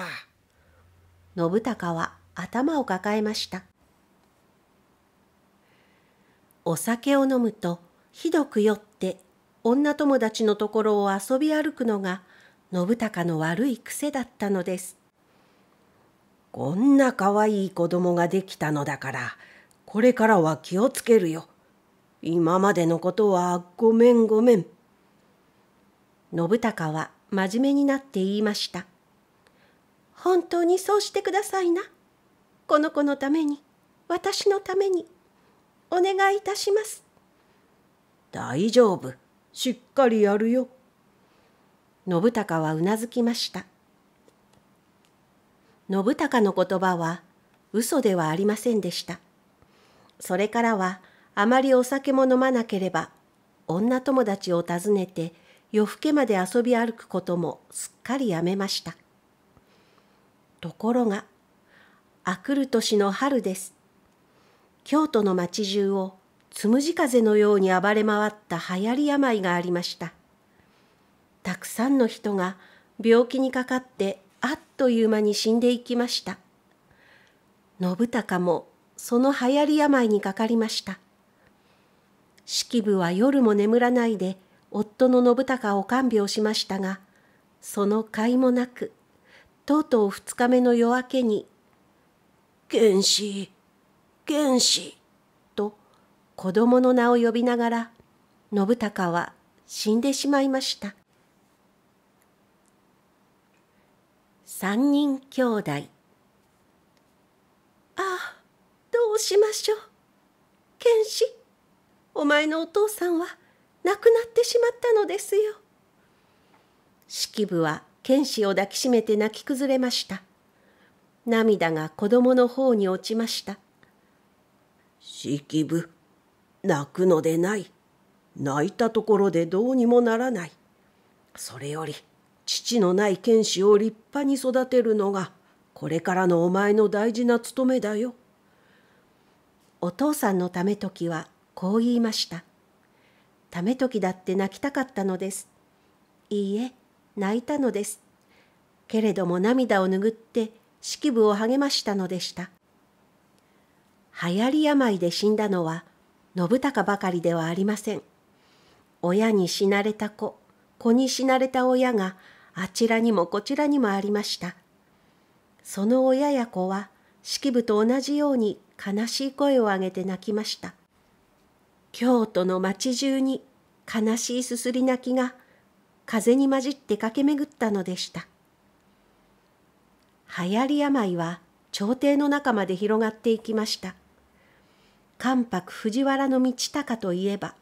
信孝は頭を抱えました。お酒を飲むとひどく酔って女友達のところを遊び歩くのが信孝の悪い癖だったのです。こんなかわいい子供ができたのだから、これからは気をつけるよ。今までのことはごめんごめん。信孝は真面目になって言いました。本当にそうしてくださいな。この子のために、私のために、お願いいたします。大丈夫、しっかりやるよ。信孝はうなずきました。信孝の言葉は嘘ではありませんでした。それからはあまりお酒も飲まなければ女友達を訪ねて夜更けまで遊び歩くこともすっかりやめました。ところが、あくる年の春です。京都の町中をつむじ風のように暴れ回った流行り病がありました。たくさんの人が病気にかかってあっという間に死んでいきました信孝もその流行り病にかかりました式部は夜も眠らないで夫の信孝を看病しましたがその甲斐もなくとうとう二日目の夜明けに「剣士剣士」と子供の名を呼びながら信孝は死んでしまいました三人兄弟ああどうしましょう剣士お前のお父さんは亡くなってしまったのですよ式部は剣士を抱きしめて泣き崩れました涙が子供の方に落ちました式部泣くのでない泣いたところでどうにもならないそれより父のない剣士を立派に育てるのがこれからのお前の大事な務めだよ。お父さんのたと時はこう言いました。ため時だって泣きたかったのです。いいえ、泣いたのです。けれども涙を拭って式部を励ましたのでした。流行り病で死んだのは信孝ばかりではありません。親に死なれた子、子に死なれた親があちらにもこちらにもありました。その親や子は、式部と同じように悲しい声を上げて泣きました。京都の町中に悲しいすすり泣きが風に混じって駆け巡ったのでした。流行り病は朝廷の中まで広がっていきました。関白藤原道隆といえば、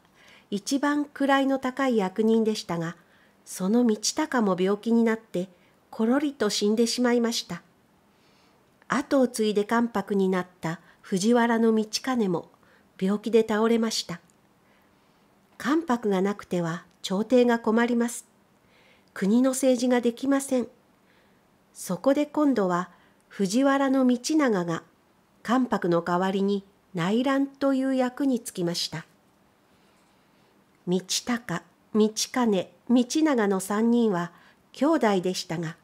一番位の高い役人でしたが、その道隆も病気になってころりと死んでしまいました後を継いで関白になった藤原道兼も病気で倒れました関白がなくては朝廷が困ります国の政治ができませんそこで今度は藤原道長が関白の代わりに内乱という役につきました道高道兼道長の三人は兄弟でしたが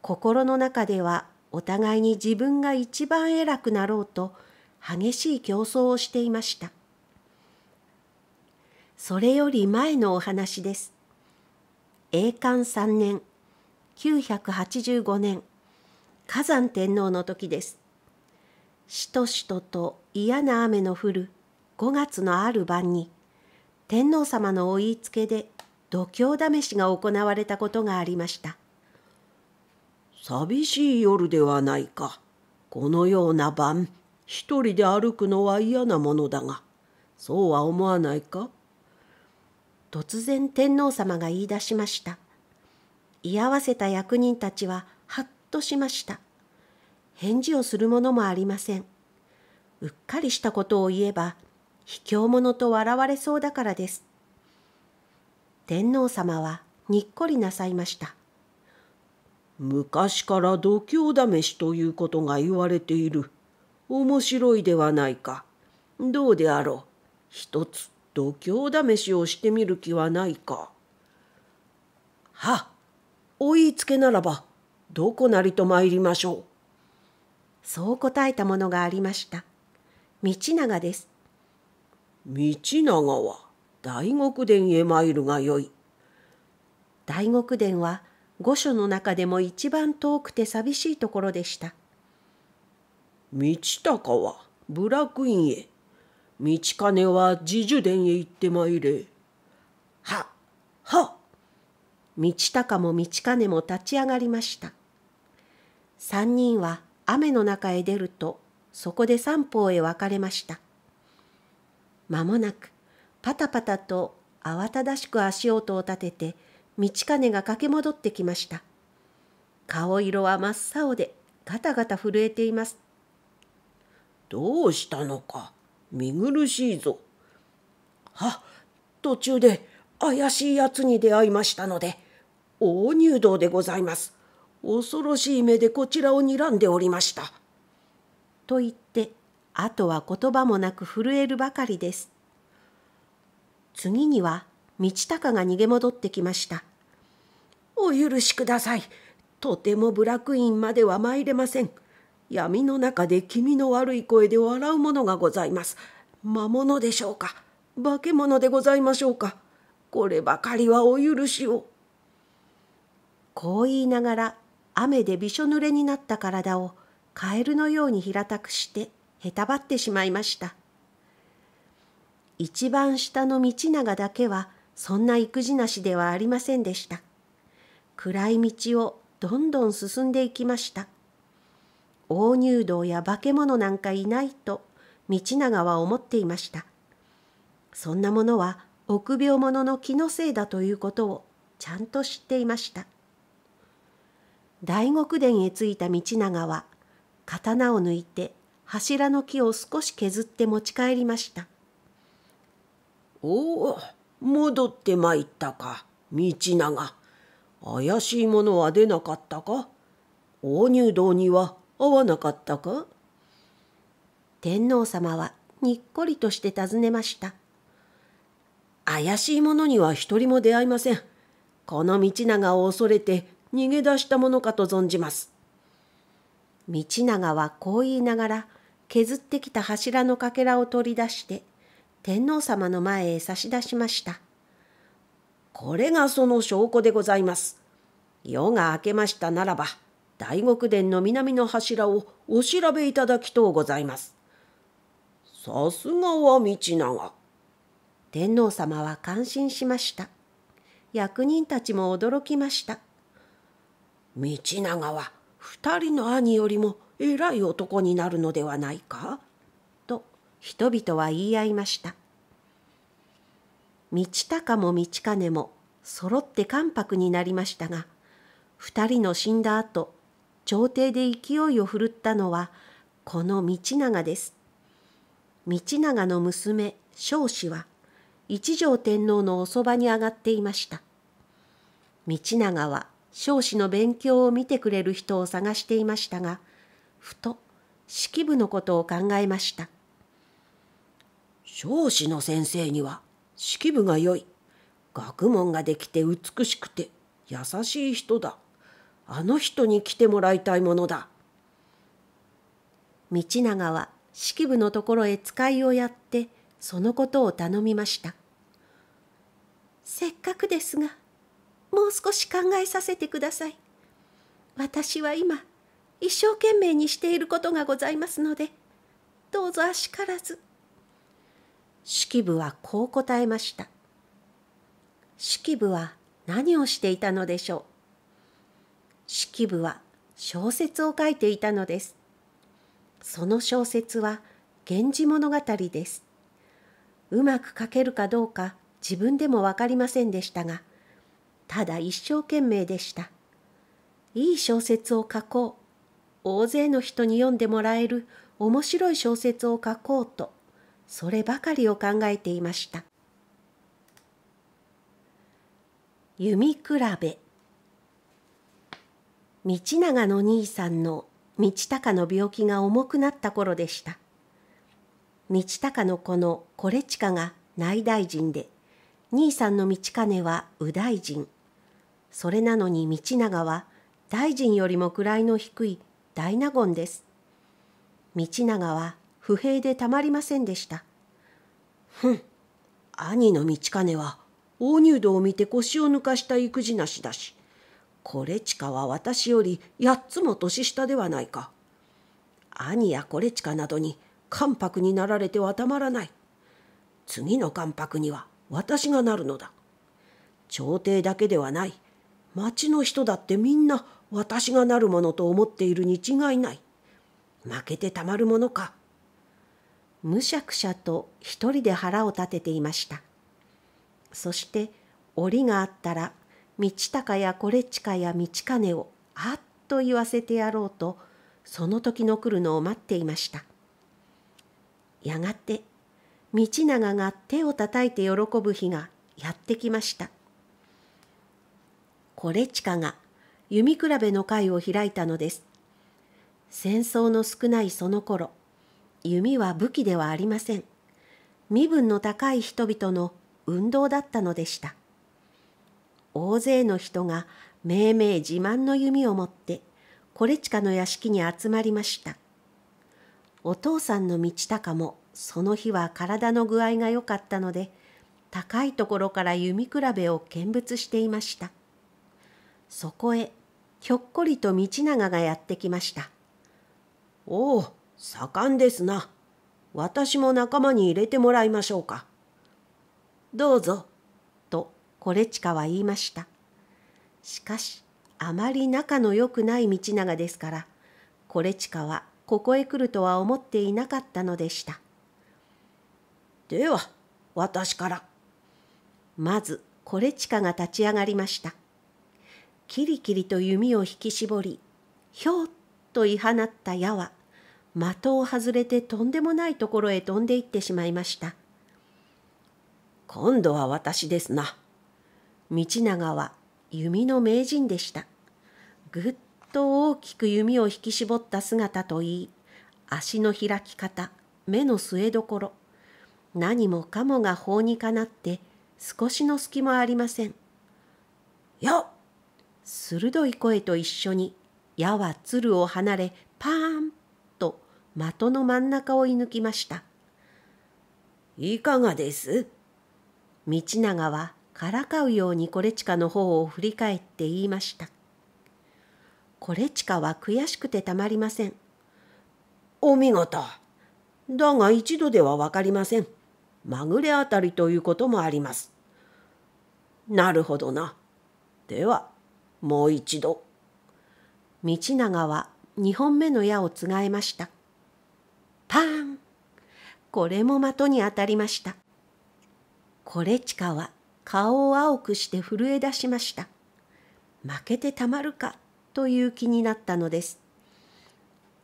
心の中ではお互いに自分が一番偉くなろうと激しい競争をしていましたそれより前のお話です栄冠三年985年火山天皇の時ですしとしとと嫌な雨の降る5月のある晩に天皇様のお言いつけで度胸試しが行われたことがありました寂しい夜ではないかこのような晩一人で歩くのは嫌なものだがそうは思わないか突然天皇様が言い出しました居合わせた役人たちははっとしました返事をするものもありませんうっかりしたことを言えば卑怯者と笑われそうだからです天皇様はにっこりなさいました。昔から度胸試しということが言われている。面白いではないか。どうであろう。一つ度胸試しをしてみる気はないか。はお言いつけならば、どこなりと参りましょう。そう答えたものがありました。道長です。道長は大極殿へ参るがよい。大極殿は御所の中でも一番遠くて寂しいところでした。道高はブラックインへ、道金は自樹殿へ行って参れ。は、は。道高も道金も立ち上がりました。三人は雨の中へ出ると、そこで三方へ分かれました。間もなくパタパタと慌ただしく足音を立てて道金が駆け戻ってきました顔色は真っ青でガタガタ震えていますどうしたのか見苦しいぞは途中で怪しいやつに出会いましたので大入道でございます恐ろしい目でこちらを睨んでおりましたと言ってあとは言葉もなく震えるばかりです次には道隆が逃げ戻ってきました。お許しください。とてもブラックインまでは参れません。闇の中で気味の悪い声で笑うものがございます。魔物でしょうか化け物でございましょうかこればかりはお許しを。こう言いながら雨でびしょ濡れになった体をカエルのように平たくしてへたばってしまいました。一番下の道長だけはそんな育児なしではありませんでした。暗い道をどんどん進んでいきました。大入道や化け物なんかいないと道長は思っていました。そんなものは臆病者の気のせいだということをちゃんと知っていました。大極殿へ着いた道長は刀を抜いて柱の木を少し削って持ち帰りました。おお戻ってまいったか道長怪しいものは出なかったか大入道には会わなかったか天皇様はにっこりとして尋ねました怪しい者には一人も出会いませんこの道長を恐れて逃げ出したものかと存じます道長はこう言いながら削ってきた柱のかけらを取り出して天皇様の前へ差し出しました。これがその証拠でございます。夜が明けましたならば、大極殿の南の柱をお調べいただきとうございます。さすがは道長。天皇様は感心しました。役人たちも驚きました。道長は二人の兄よりも偉い男になるのではないか人々は言い合いました道高も道金も揃って関白になりましたが二人の死んだ後朝廷で勢いを振るったのはこの道長です道長の娘彰子は一条天皇のおそばに上がっていました道長は彰子の勉強を見てくれる人を探していましたがふと式部のことを考えました「上司の先生には式部が良い学問ができて美しくて優しい人だあの人に来てもらいたいものだ道長は式部のところへ使いをやってそのことを頼みましたせっかくですがもう少し考えさせてください私は今一生懸命にしていることがございますのでどうぞあしからず式部はこう答えました。式部は何をしていたのでしょう式部は小説を書いていたのです。その小説は源氏物語です。うまく書けるかどうか自分でも分かりませんでしたが、ただ一生懸命でした。いい小説を書こう。大勢の人に読んでもらえる面白い小説を書こうとそればかりを考えていました弓比べ道長の兄さんの道隆の病気が重くなった頃でした道隆の子のこれチが内大臣で兄さんの道金は右大臣それなのに道長は大臣よりも位の低い大納言です道長は不平でたまりませんでした。ふん、兄の道金は大入道を見て腰を抜かした育児なしだし、これちかは私より八つも年下ではないか。兄やこれちかなどに関白になられてはたまらない。次の関白には私がなるのだ。朝廷だけではない。町の人だってみんな私がなるものと思っているに違いない。負けてたまるものか。むしゃくしゃと一人で腹を立てていましたそして檻があったら道高やコレチカや道金をあっと言わせてやろうとその時の来るのを待っていましたやがて道長が手をたたいて喜ぶ日がやってきましたコレチカが弓比べの会を開いたのです戦争の少ないその頃弓は武器ではありません。身分の高い人々の運動だったのでした。大勢の人が命名自慢の弓を持って、コレチカの屋敷に集まりました。お父さんの道隆もその日は体の具合が良かったので、高いところから弓比べを見物していました。そこへ、ひょっこりと道長がやってきました。おお、盛んですな。私も仲間に入れてもらいましょうか。どうぞ。と、コレチカは言いました。しかし、あまり仲の良くない道長ですから、コレチカはここへ来るとは思っていなかったのでした。では、私から。まず、コレチカが立ち上がりました。キリキリと弓を引き絞り、ひょうっと言い放った矢は、的を外れてとんでもないところへ飛んでいってしまいました今度は私ですな道長は弓の名人でしたぐっと大きく弓を引き絞った姿といい足の開き方目の据えどころ何もかもが法にかなって少しの隙もありませんよっ鋭い声と一緒に矢は鶴を離れパーン的の真ん中を射抜きましたいかがです道長はからかうようにコレチカの方を振り返って言いましたコレチカは悔しくてたまりませんお見事だが一度では分かりませんまぐれあたりということもありますなるほどなではもう一度道長は2本目の矢をつがえましたパンこれも的に当たりました。コレチカは顔を青くして震え出しました。負けてたまるかという気になったのです。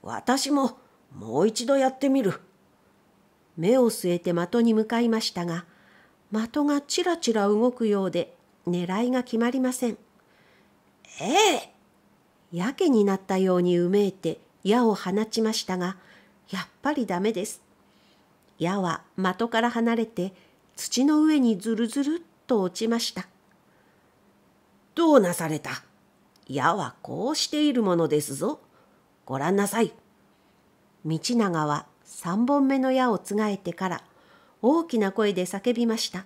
私ももう一度やってみる。目を据えて的に向かいましたが、的がちらちら動くようで狙いが決まりません。ええやけになったようにうめいて矢を放ちましたが、やっぱりダメです。矢は的から離れて土の上にずるずるっと落ちました。どうなされた矢はこうしているものですぞ。ご覧なさい。道長は三本目の矢をつがえてから大きな声で叫びました。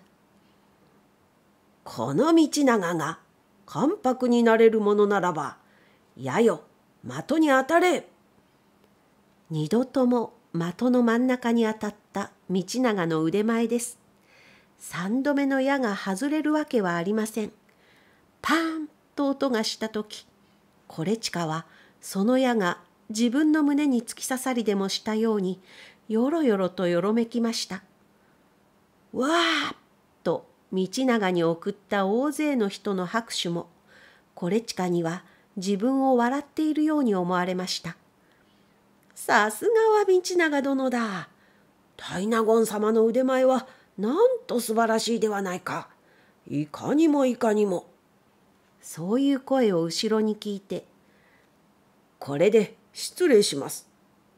この道長が関白になれるものならば、やよ、的に当たれ二度とも的の真ん中に当たった道長の腕前です。三度目の矢が外れるわけはありません。パーンと音がした時、コレチカはその矢が自分の胸に突き刺さりでもしたように、よろよろとよろめきました。わーっと道長に送った大勢の人の拍手も、コレチカには自分を笑っているように思われました。さすがは道長殿だ。大納言様の腕前はなんと素晴らしいではないか。いかにもいかにも。そういう声を後ろに聞いて、これで失礼します。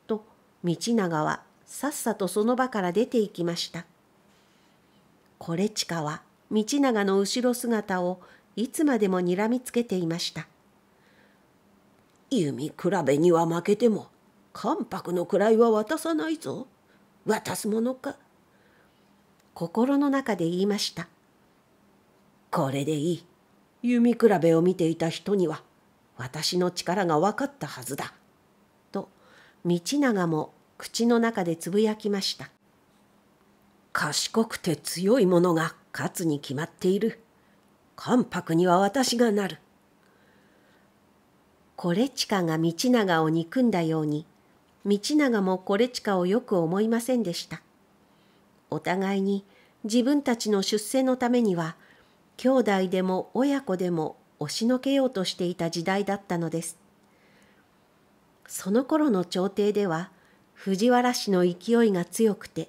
と、道長はさっさとその場から出て行きました。これちかは道長の後ろ姿をいつまでもにらみつけていました。弓比べには負けても関白の位は渡さないぞ渡すものか心の中で言いましたこれでいい弓比べを見ていた人には私の力が分かったはずだと道長も口の中でつぶやきました賢くて強い者が勝つに決まっている関白には私がなるこれちかが道長を憎んだように道長もこれちかをよく思いませんでした。お互いに自分たちの出世のためには、兄弟でも親子でも押しのけようとしていた時代だったのです。その頃の朝廷では、藤原氏の勢いが強くて、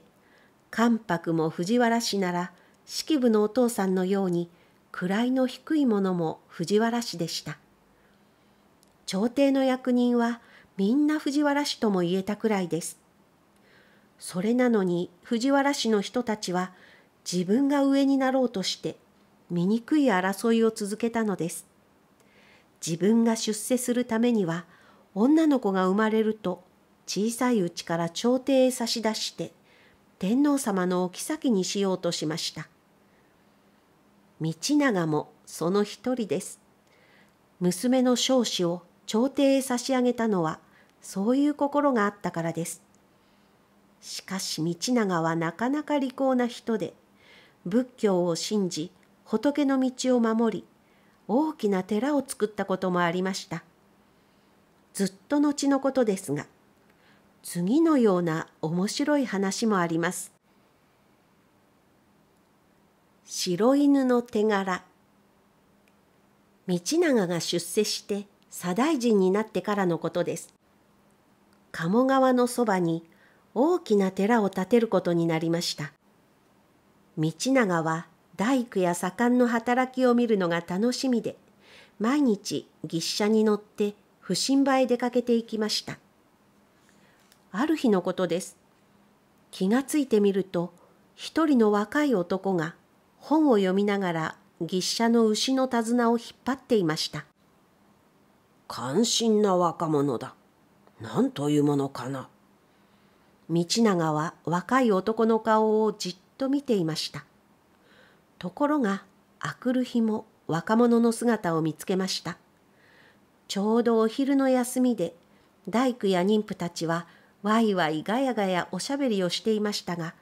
関白も藤原氏なら、式部のお父さんのように、位の低いものも藤原氏でした。朝廷の役人は、みんな藤原氏とも言えたくらいです。それなのに藤原氏の人たちは自分が上になろうとして醜い争いを続けたのです。自分が出世するためには女の子が生まれると小さいうちから朝廷へ差し出して天皇様のお妃にしようとしました。道長もその一人です。娘の彰子を朝廷へ差し上げたのはそういう心があったからです。しかし道長はなかなか利口な人で、仏教を信じ、仏の道を守り、大きな寺を作ったこともありました。ずっと後のことですが、次のような面白い話もあります。白犬の手柄道長が出世して左大臣になってからのことです。鴨川のそばに大きな寺を建てることになりました。道長は大工や左官の働きを見るのが楽しみで、毎日牛車に乗って不審場へ出かけていきました。ある日のことです。気がついてみると、一人の若い男が本を読みながら牛車の牛の手綱を引っ張っていました。関心な若者だ。何というものかな。道長は若い男の顔をじっと見ていました。ところが、あくる日も若者の姿を見つけました。ちょうどお昼の休みで、大工や妊婦たちはわいわいがやがやおしゃべりをしていましたが、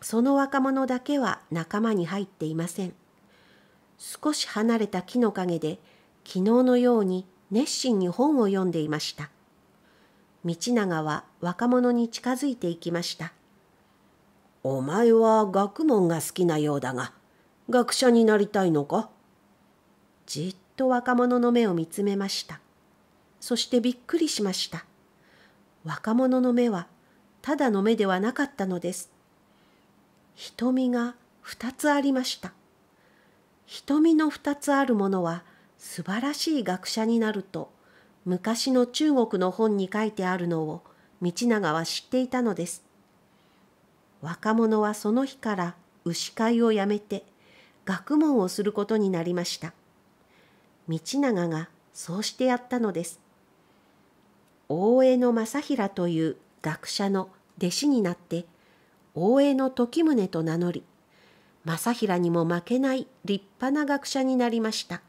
その若者だけは仲間に入っていません。少し離れた木の陰で、昨日のように熱心に本を読んでいました。道長は若者に近づいていきました。お前は学問が好きなようだが、学者になりたいのかじっと若者の目を見つめました。そしてびっくりしました。若者の目はただの目ではなかったのです。瞳が二つありました。瞳の二つあるものは素晴らしい学者になると昔の中国の本に書いてあるのを道長は知っていたのです。若者はその日から牛飼いをやめて学問をすることになりました。道長がそうしてやったのです。大江の正平という学者の弟子になって大江の時宗と名乗り正平にも負けない立派な学者になりました。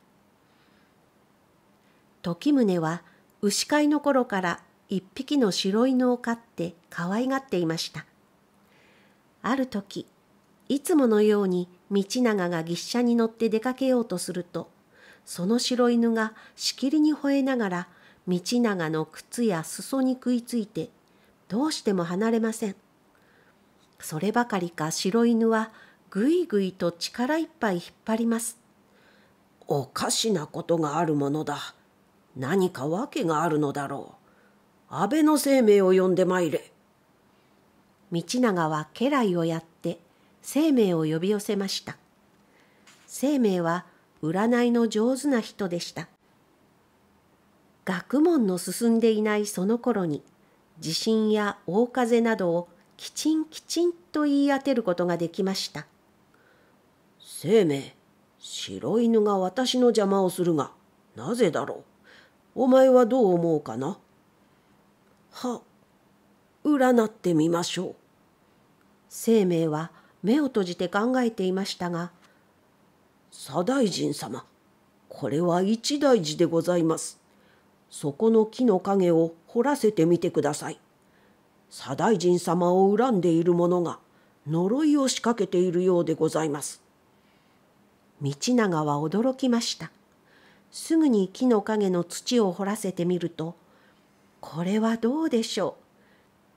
時宗は牛飼いの頃から一匹の白犬を飼って可愛がっていました。ある時、いつものように道長が牛車に乗って出かけようとすると、その白犬がしきりに吠えながら、道長の靴や裾に食いついて、どうしても離れません。そればかりか白犬はぐいぐいと力いっぱい引っ張ります。おかしなことがあるものだ。何か訳があるのだろう安倍の生命を呼んでまいれ道長は家来をやって生命を呼び寄せました生命は占いの上手な人でした学問の進んでいないその頃に地震や大風などをきちんきちんと言い当てることができました生命白犬が私の邪魔をするがなぜだろうお前はどう思うかなは占ってみましょう生命は目を閉じて考えていましたが左大臣様これは一大事でございますそこの木の影を掘らせてみてください左大臣様を恨んでいる者が呪いを仕掛けているようでございます道長は驚きましたすぐに木の陰の土を掘らせてみるとこれはどうでしょう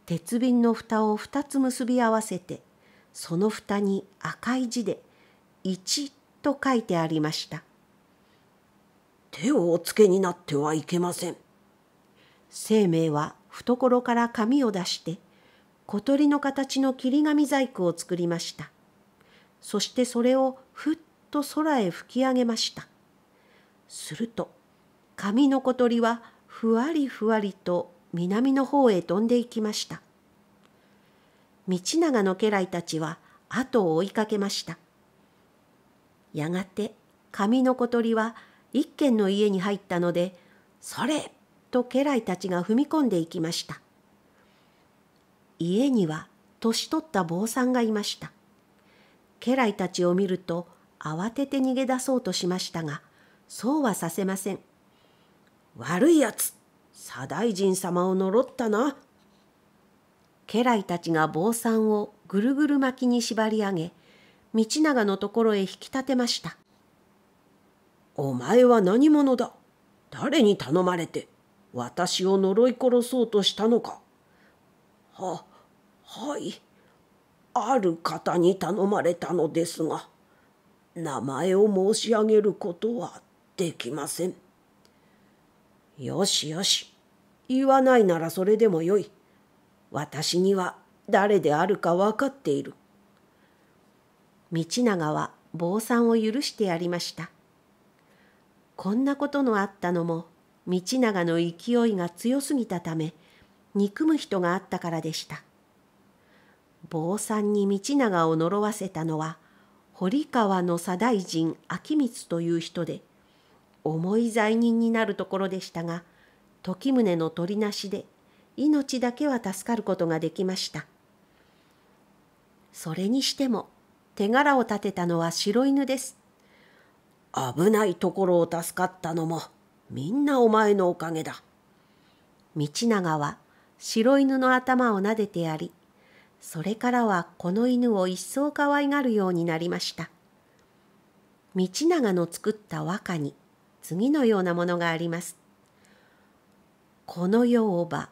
鉄瓶の蓋を2つ結び合わせてその蓋に赤い字で「1」と書いてありました手をお付けになってはいけません生命は懐から紙を出して小鳥の形の切り紙細工を作りましたそしてそれをふっと空へ吹き上げましたすると紙の小鳥はふわりふわりと南の方へ飛んでいきました。道長の家来たちは後を追いかけました。やがて紙の小鳥は一軒の家に入ったので、それと家来たちが踏み込んでいきました。家には年取った坊さんがいました。家来たちを見ると慌てて逃げ出そうとしましたが、そうはさせません。悪いやつ左大臣様を呪ったな。家来たちが坊さんをぐるぐる巻きに縛り上げ道長のところへ引き立てました。お前は何者だ誰に頼まれて私を呪い殺そうとしたのかは、はい。ある方に頼まれたのですが、名前を申し上げることはできません。よしよし。言わないならそれでもよい。私には誰であるか分かっている。道長は坊さんを許してやりました。こんなことのあったのも道長の勢いが強すぎたため憎む人があったからでした。坊さんに道長を呪わせたのは堀川の左大臣秋光という人で重い罪人になるところでしたが時宗の取りなしで命だけは助かることができましたそれにしても手柄を立てたのは白犬です危ないところを助かったのもみんなお前のおかげだ道長は白犬の頭を撫でてやりそれからはこの犬を一層可愛がるようになりました道長の作った和歌に次のようなものがあります。この世をば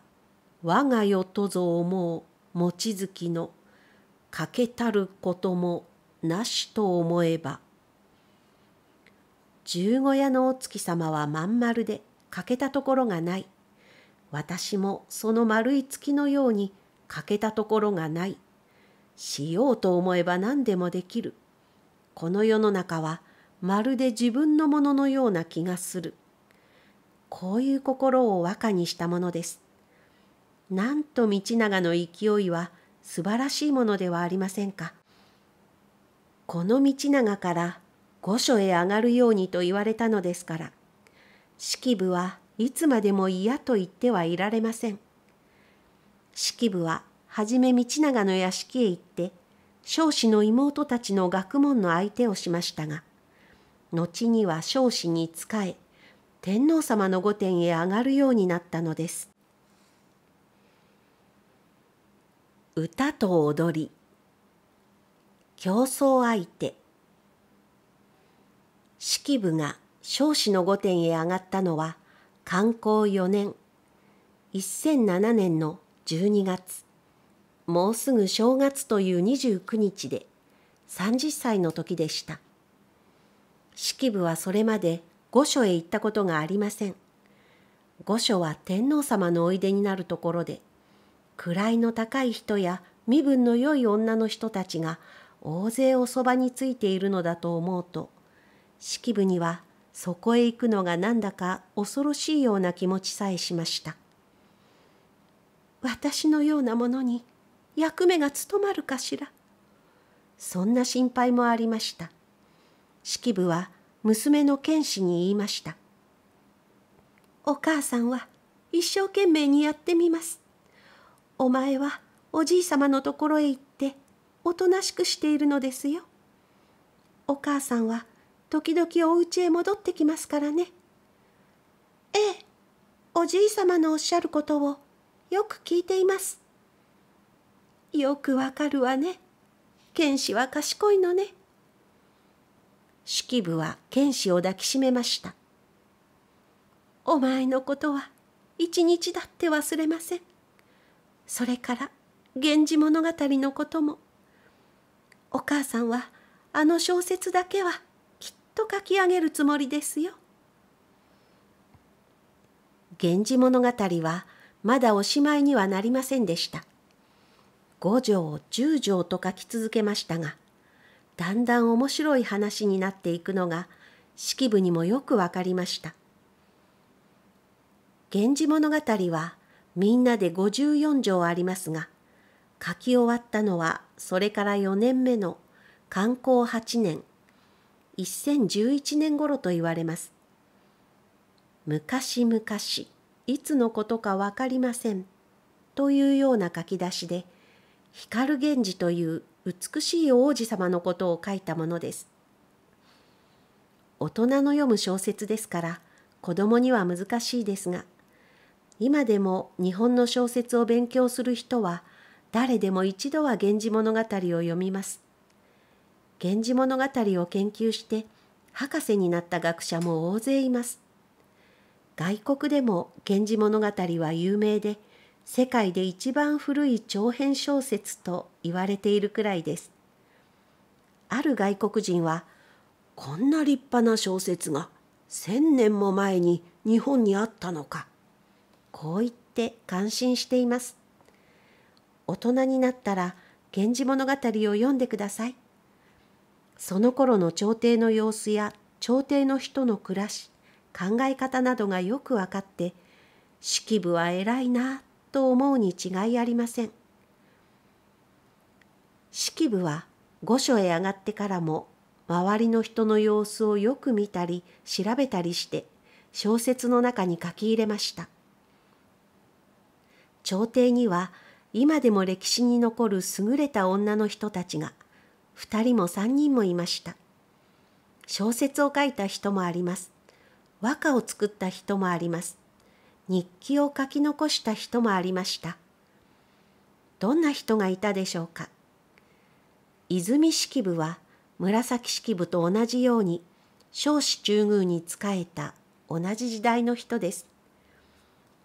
我が世とぞ思う望月のかけたることもなしと思えば十五夜のお月様はまん丸で欠けたところがない私もその丸い月のように欠けたところがないしようと思えば何でもできるこの世の中はまるで自分のもののような気がする。こういう心を和歌にしたものです。なんと道長の勢いは素晴らしいものではありませんか。この道長から御所へ上がるようにと言われたのですから、式部はいつまでも嫌と言ってはいられません。式部ははじめ道長の屋敷へ行って、少子の妹たちの学問の相手をしましたが、後には少子に仕え天皇様の御殿へ上がるようになったのです歌と踊り競争相手式部が少子の御殿へ上がったのは観光4年1007年の12月もうすぐ正月という29日で30歳の時でした。式部はそれまで御所へ行ったことがありません。御所は天皇様のおいでになるところで、位の高い人や身分の良い女の人たちが大勢おそばについているのだと思うと、式部にはそこへ行くのがなんだか恐ろしいような気持ちさえしました。私のようなものに役目が務まるかしら。そんな心配もありました。式部は娘の剣士に言いました。お母さんは一生懸命にやってみます。お前はおじいさまのところへ行っておとなしくしているのですよ。お母さんは時々お家へ戻ってきますからね。ええ、おじいさまのおっしゃることをよく聞いています。よくわかるわね。剣士は賢いのね。式部は剣士を抱きしめました。お前のことは一日だって忘れません。それから源氏物語のことも。お母さんはあの小説だけはきっと書き上げるつもりですよ。源氏物語はまだおしまいにはなりませんでした。五条十条と書き続けましたが、だんだん面白い話になっていくのが式部にもよくわかりました「源氏物語は」みんなで54条ありますが書き終わったのはそれから4年目の観光8年1011年頃と言われます。昔々いつのことか分かりませんというような書き出しで光源氏という美しい王子様のことを書いたものです。大人の読む小説ですから子供には難しいですが、今でも日本の小説を勉強する人は誰でも一度は源氏物語を読みます。源氏物語を研究して博士になった学者も大勢います。外国でも源氏物語は有名で、世界で一番古い長編小説と言われているくらいです。ある外国人は、こんな立派な小説が千年も前に日本にあったのか、こう言って感心しています。大人になったら、源氏物語を読んでください。その頃の朝廷の様子や朝廷の人の暮らし、考え方などがよく分かって、式部は偉いなと思うに違いありません。式部は御所へ上がってからも周りの人の様子をよく見たり調べたりして小説の中に書き入れました。朝廷には今でも歴史に残る優れた女の人たちが2人も3人もいました。小説を書いた人もあります。和歌を作った人もあります。日記を書き残した人もありました。どんな人がいたでしょうか。泉式部は紫式部と同じように少子中宮に仕えた同じ時代の人です。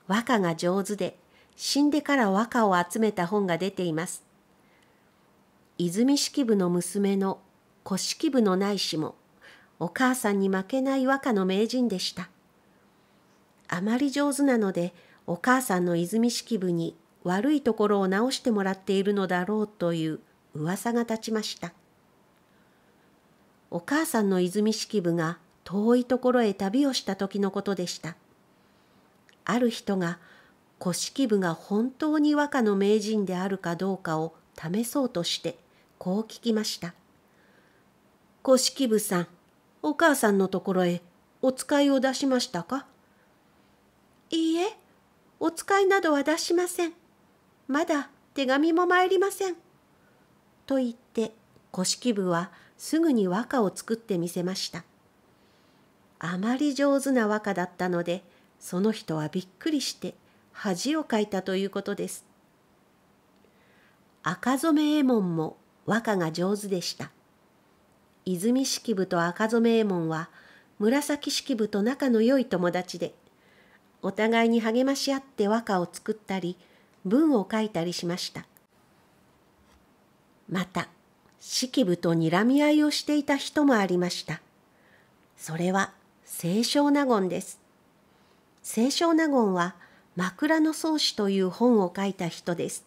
和歌が上手で死んでから和歌を集めた本が出ています。泉式部の娘の古式部のない子もお母さんに負けない和歌の名人でした。あまり上手なのでお母さんの泉式部に悪いところを直してもらっているのだろうという噂が立ちましたお母さんの泉式部が遠いところへ旅をした時のことでしたある人が古式部が本当に和歌の名人であるかどうかを試そうとしてこう聞きました「古式部さんお母さんのところへお使いを出しましたか?」いいえ、お使いなどは出しません。まだ手紙も参りません。と言って、古式部はすぐに和歌を作ってみせました。あまり上手な和歌だったので、その人はびっくりして恥をかいたということです。赤染右衛門も和歌が上手でした。泉式部と赤染右衛門は紫式部と仲の良い友達で、お互いに励まし合って和歌を作ったり文を書いたりしましたまた式部と睨み合いをしていた人もありましたそれは清少納言です清少納言は枕草子という本を書いた人です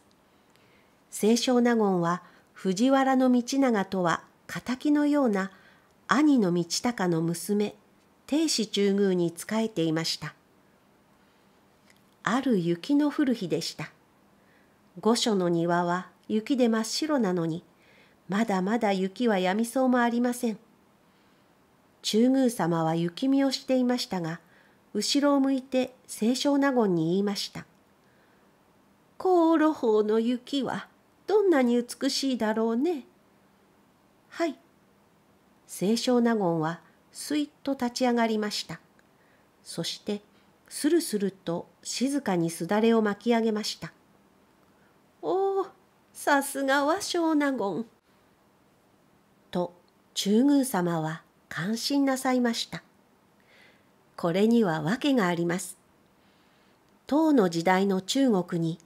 清少納言は藤原道長とは敵のような兄の道隆の娘定子中宮に仕えていましたある雪の降る日でした御所の庭は雪で真っ白なのにまだまだ雪はやみそうもありません中宮様は雪見をしていましたが後ろを向いて清少納言に言いました「香炉峰の雪はどんなに美しいだろうね」はい清少納言はすいっと立ち上がりましたそして「するスルと静かにすだれを巻き上げました。おお、さすがは小納言。と、中宮様は感心なさいました。これには訳があります。唐の時代の中国に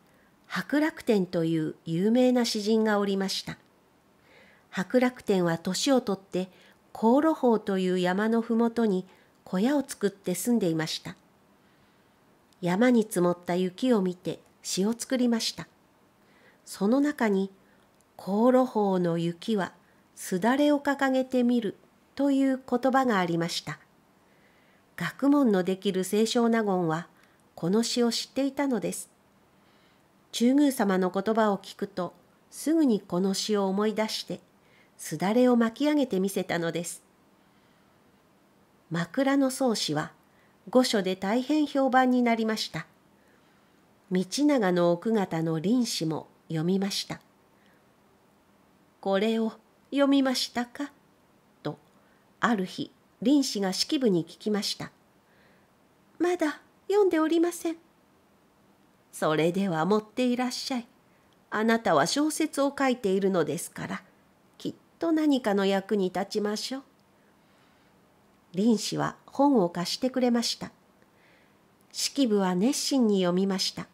白楽天という有名な詩人がおりました。白楽天は年をとって香炉峰という山のふもとに小屋を作って住んでいました。山に積もった雪を見て詩を作りました。その中に、香炉峰の雪はすだれを掲げてみるという言葉がありました。学問のできる清少納言は、この詩を知っていたのです。中宮様の言葉を聞くと、すぐにこの詩を思い出して、すだれを巻き上げてみせたのです。枕草子は御所で大変評判になりました。道長の奥方の臨死も読みました。これを読みましたかと、ある日、臨死が式部に聞きました。まだ読んでおりません。それでは持っていらっしゃい。あなたは小説を書いているのですから、きっと何かの役に立ちましょう。林氏は本を貸してくれました。式部は熱心に読みました。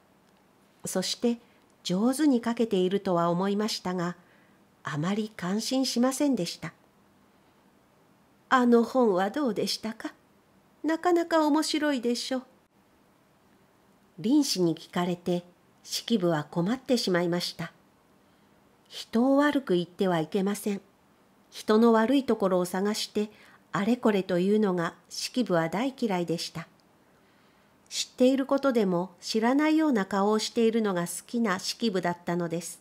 そして上手に書けているとは思いましたが、あまり感心しませんでした。あの本はどうでしたかなかなか面白いでしょう。林氏に聞かれて、式部は困ってしまいました。人を悪く言ってはいけません。人の悪いところを探してあれこれというのが式部は大嫌いでした。知っていることでも知らないような顔をしているのが好きな式部だったのです。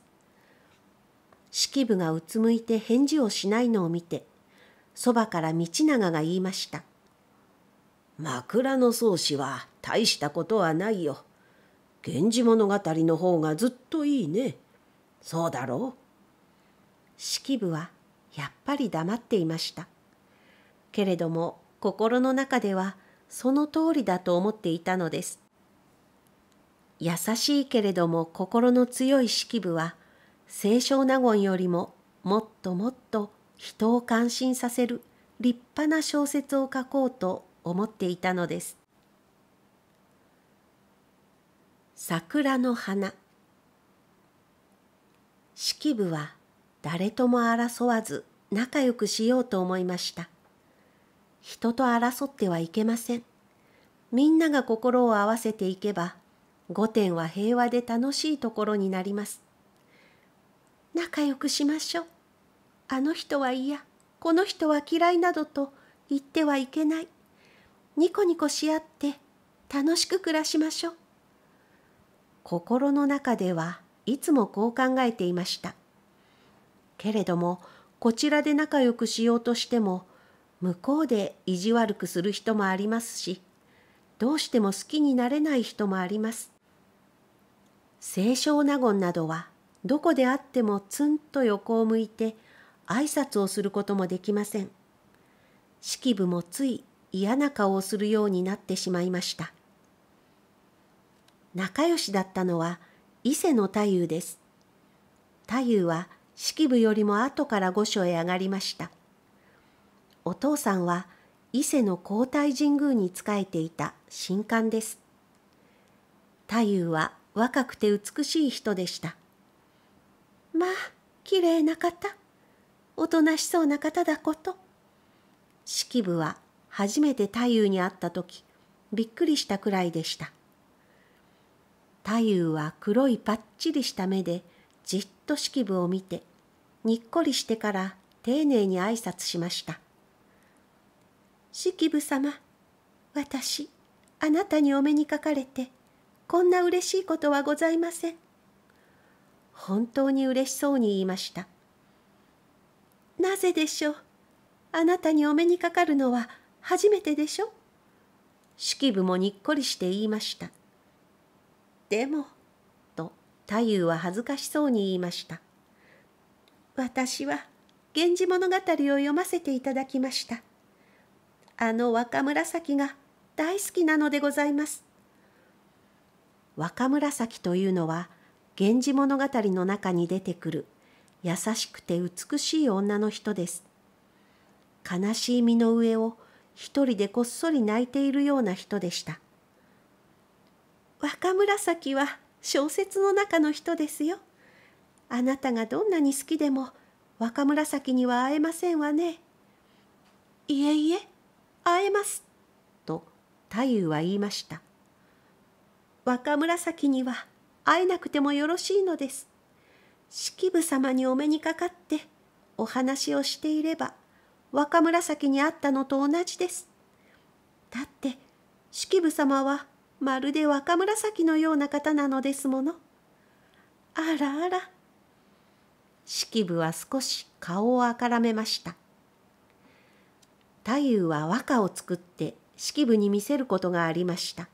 式部がうつむいて返事をしないのを見て、そばから道長が言いました。枕草子は大したことはないよ。源氏物語の方がずっといいね。そうだろう。式部はやっぱり黙っていました。けれども心の中ではその通りだと思っていたのです。優しいけれども心の強い式部は清少納言よりももっともっと人を感心させる立派な小説を書こうと思っていたのです。桜の花式部は誰とも争わず仲良くしようと思いました。人と争ってはいけません。みんなが心を合わせていけば、御殿は平和で楽しいところになります。仲良くしましょう。あの人は嫌、この人は嫌いなどと言ってはいけない。ニコニコし合って楽しく暮らしましょう。心の中ではいつもこう考えていました。けれども、こちらで仲良くしようとしても、向こうで意地悪くする人もありますしどうしても好きになれない人もあります。清少納言などはどこであってもツンと横を向いて挨拶をすることもできません。式部もつい嫌な顔をするようになってしまいました。仲良しだったのは伊勢の太夫です。太夫は式部よりも後から御所へ上がりました。お父さんは伊勢の皇太神宮に仕えていた神官です。太夫は若くて美しい人でした。まあ、綺麗な方。おとなしそうな方だこと。式部は初めて太夫に会った時、びっくりしたくらいでした。太夫は黒いパッチリした目でじっと式部を見て、にっこりしてから丁寧に挨拶しました。式部様私あなたにお目にかかれてこんな嬉しいことはございません本当に嬉しそうに言いましたなぜでしょうあなたにお目にかかるのは初めてでしょ式部もにっこりして言いましたでもと太夫は恥ずかしそうに言いました私は「源氏物語」を読ませていただきましたあの若紫が大好きなのでございます。若紫というのは源氏物語の中に出てくる優しくて美しい女の人です。悲しい身の上を一人でこっそり泣いているような人でした。若紫は小説の中の人ですよ。あなたがどんなに好きでも若紫には会えませんわね。いえいえ。会えます」と太夫は言いました「若紫には会えなくてもよろしいのです」式部様にお目にかかってお話をしていれば若紫に会ったのと同じです。だって式部様はまるで若紫のような方なのですもの。あらあら。式部は少し顔をあからめました。太夫は和歌を作って式部に見せることがありました。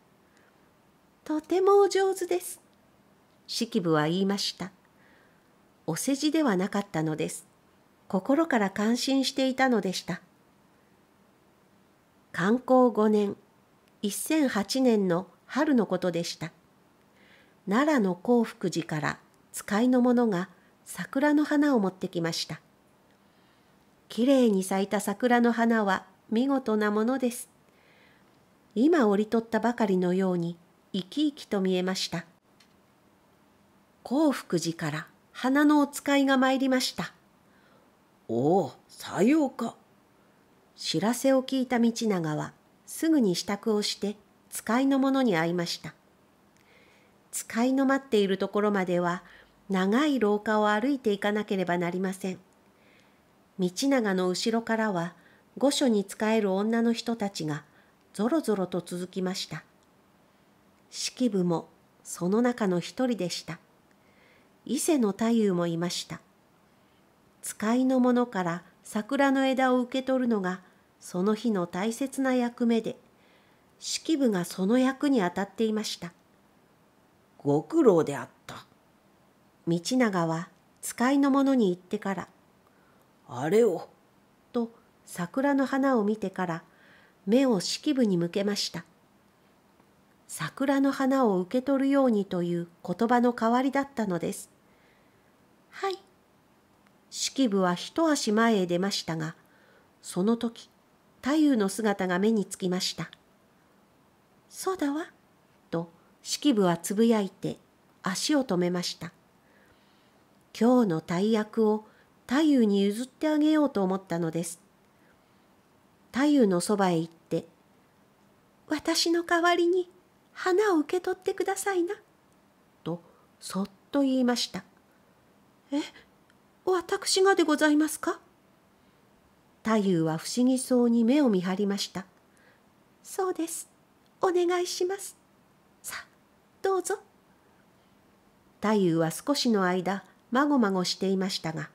とてもお上手です。式部は言いました。お世辞ではなかったのです。心から感心していたのでした。観光5年、1008年の春のことでした。奈良の興福寺から使いの者が桜の花を持ってきました。きれいに咲いた桜の花は見事なものです。今折り取ったばかりのように生き生きと見えました。幸福寺から花のお使いが参りました。おお、さようか。知らせを聞いた道長はすぐに支度をして使いの者に会いました。使いの待っているところまでは長い廊下を歩いていかなければなりません。道長の後ろからは御所に仕える女の人たちがぞろぞろと続きました。式部もその中の一人でした。伊勢の太夫もいました。使いの者から桜の枝を受け取るのがその日の大切な役目で、式部がその役に当たっていました。ご苦労であった。道長は使いの者に言ってからあれを。と桜の花を見てから目を式部に向けました。桜の花を受け取るようにという言葉の代わりだったのです。はい。式部は一足前へ出ましたが、その時、太夫の姿が目につきました。そうだわ、と式部はつぶやいて足を止めました。今日の大役を太夫に譲ってあげようと思ったのです。太夫のそばへ行って、私の代わりに花を受け取ってくださいな、とそっと言いました。え、私がでございますか太夫は不思議そうに目を見張りました。そうです。お願いします。さあ、どうぞ。太夫は少しの間、まごまごしていましたが、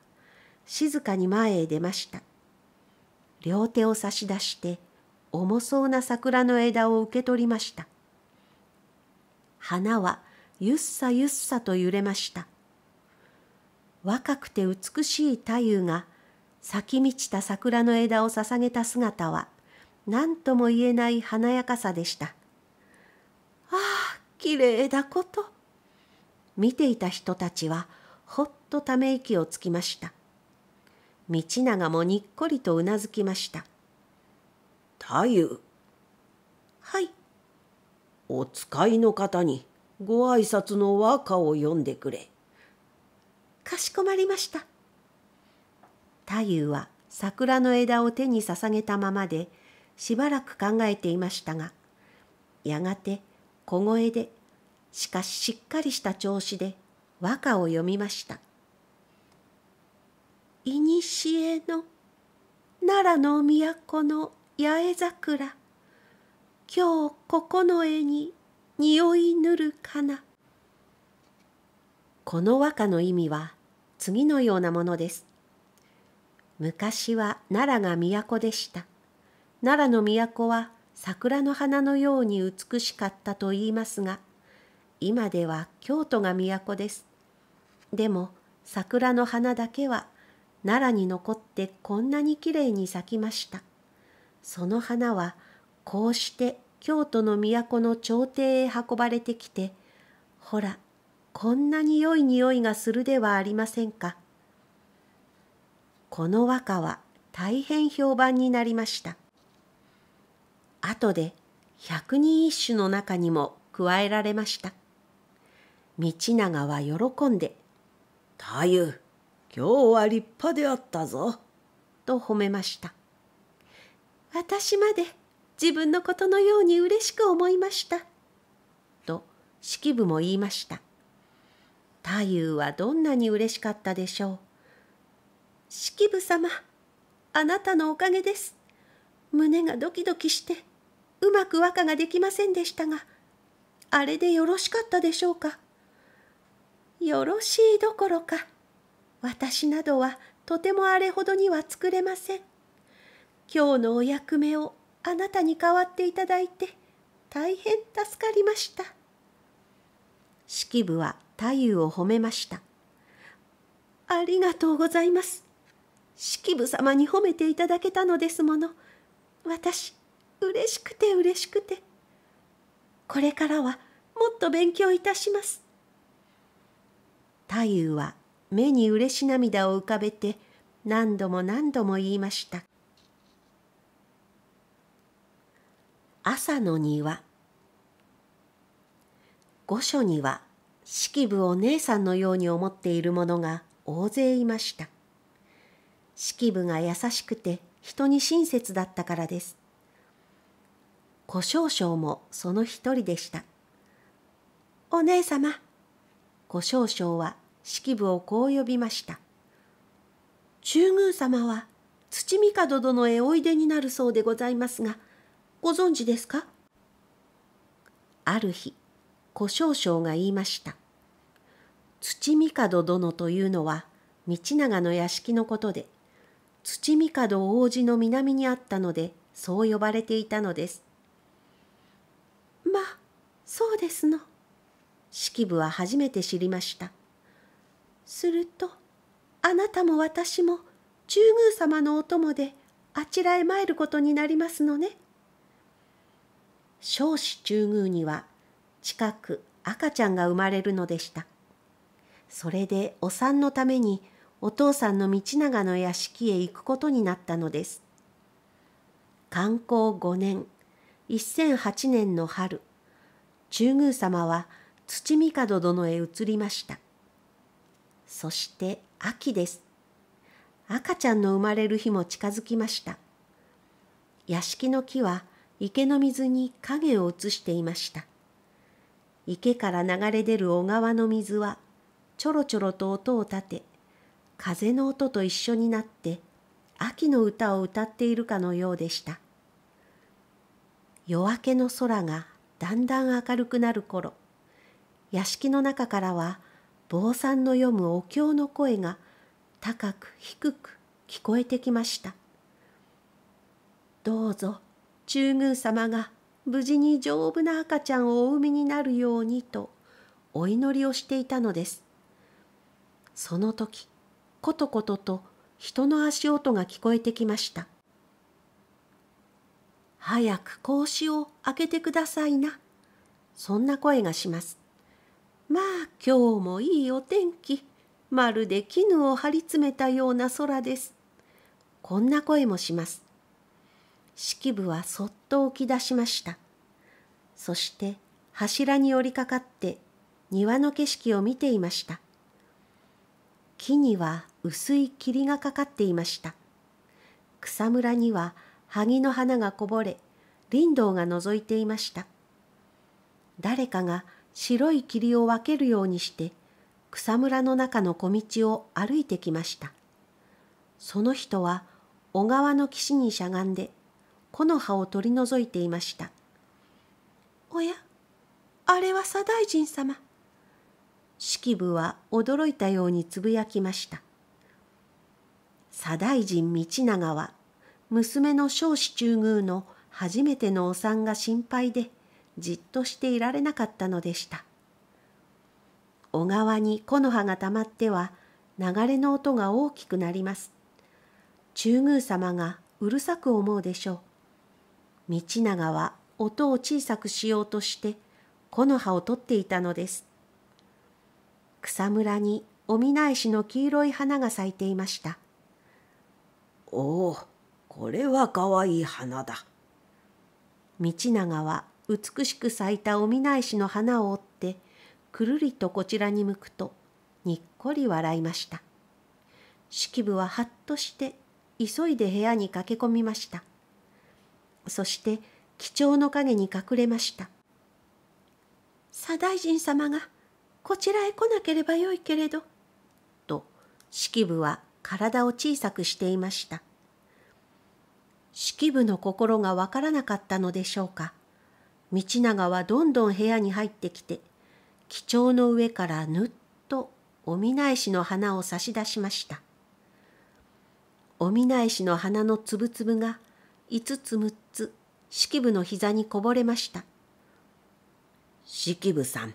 静かに前へ出ました。両手を差し出して重そうな桜の枝を受け取りました。花はゆっさゆっさと揺れました。若くて美しい太夫が咲き満ちた桜の枝を捧げた姿は何とも言えない華やかさでした。ああ、きれいだこと。見ていた人たちはほっとため息をつきました。道長もにっこりとうなずきました太夫はいお使いの方にご挨拶の和歌を読んでくれかしこまりました太夫は桜の枝を手に捧げたままでしばらく考えていましたがやがて小声でしかししっかりした調子で和歌を読みましたいにしえの奈良の都の八重桜今日ここの絵に匂いぬるかなこの和歌の意味は次のようなものです。昔は奈良が都でした。奈良の都は桜の花のように美しかったと言いますが、今では京都が都です。でも桜の花だけは奈良に残ってこんなにきれいに咲きました。その花はこうして京都の都の朝廷へ運ばれてきて、ほら、こんなに良い匂いがするではありませんか。この和歌は大変評判になりました。後で百人一首の中にも加えられました。道長は喜んで、太夫、今日は立派であったぞ。と褒めました。私まで自分のことのように嬉しく思いました。と式部も言いました。太夫はどんなに嬉しかったでしょう。式部様、あなたのおかげです。胸がドキドキして、うまく和歌ができませんでしたが、あれでよろしかったでしょうか。よろしいどころか。私などはとてもあれほどには作れません。今日のお役目をあなたに代わっていただいて大変助かりました。式部は太夫を褒めました。ありがとうございます。式部様に褒めていただけたのですもの。私、嬉しくて嬉しくて。これからはもっと勉強いたします。太夫は目にうれし涙を浮かべて何度も何度も言いました。朝の庭御所には式部を姉さんのように思っている者が大勢いました。式部が優しくて人に親切だったからです。小少将もその一人でした。お姉様、小少将は式部をこう呼びました。中宮様は土帝殿へおいでになるそうでございますが、ご存知ですかある日、小少将が言いました。土帝殿というのは、道長の屋敷のことで、土帝王子の南にあったので、そう呼ばれていたのです。まあ、そうですの。式部は初めて知りました。するとあなたも私も中宮様のお供であちらへ参ることになりますのね。少子中宮には近く赤ちゃんが生まれるのでした。それでお産のためにお父さんの道長の屋敷へ行くことになったのです。観光5年、1008年の春、中宮様は土帝殿へ移りました。そして秋です。赤ちゃんの生まれる日も近づきました。屋敷の木は池の水に影を映していました。池から流れ出る小川の水はちょろちょろと音を立て、風の音と一緒になって秋の歌を歌っているかのようでした。夜明けの空がだんだん明るくなる頃、屋敷の中からは坊さんの読むお経の声が高く低く聞こえてきました。どうぞ中宮様が無事に丈夫な赤ちゃんをお産みになるようにとお祈りをしていたのです。その時、ことことと人の足音が聞こえてきました。早く格子を開けてくださいな。そんな声がします。まあ今日もいいお天気まるで絹を張り詰めたような空ですこんな声もします式部はそっと起き出しましたそして柱に寄りかかって庭の景色を見ていました木には薄い霧がかかっていました草むらには萩の花がこぼれ林道が覗いていました誰かが白い霧を分けるようにして草むらの中の小道を歩いてきました。その人は小川の岸にしゃがんで木の葉を取り除いていました。おや、あれは左大臣様。式部は驚いたようにつぶやきました。左大臣道長は娘の彰子中宮の初めてのお産が心配でじっとしていられなかったのでした。小川に木の葉がたまっては流れの音が大きくなります。中宮様がうるさく思うでしょう。道長は音を小さくしようとして木の葉を取っていたのです。草むらにお見返しの黄色い花が咲いていました。おお、これはかわいい花だ。道長は美しく咲いたお見な石の花を折ってくるりとこちらに向くとにっこり笑いました式部ははっとして急いで部屋に駆け込みましたそして貴重の陰に隠れました左大臣様がこちらへ来なければよいけれどと式部は体を小さくしていました式部の心がわからなかったのでしょうか道長はどんどん部屋に入ってきて貴重の上からぬっとお見返しの花を差し出しましたお見返しの花のつぶつぶが5つ6つ式部の膝にこぼれました式部さん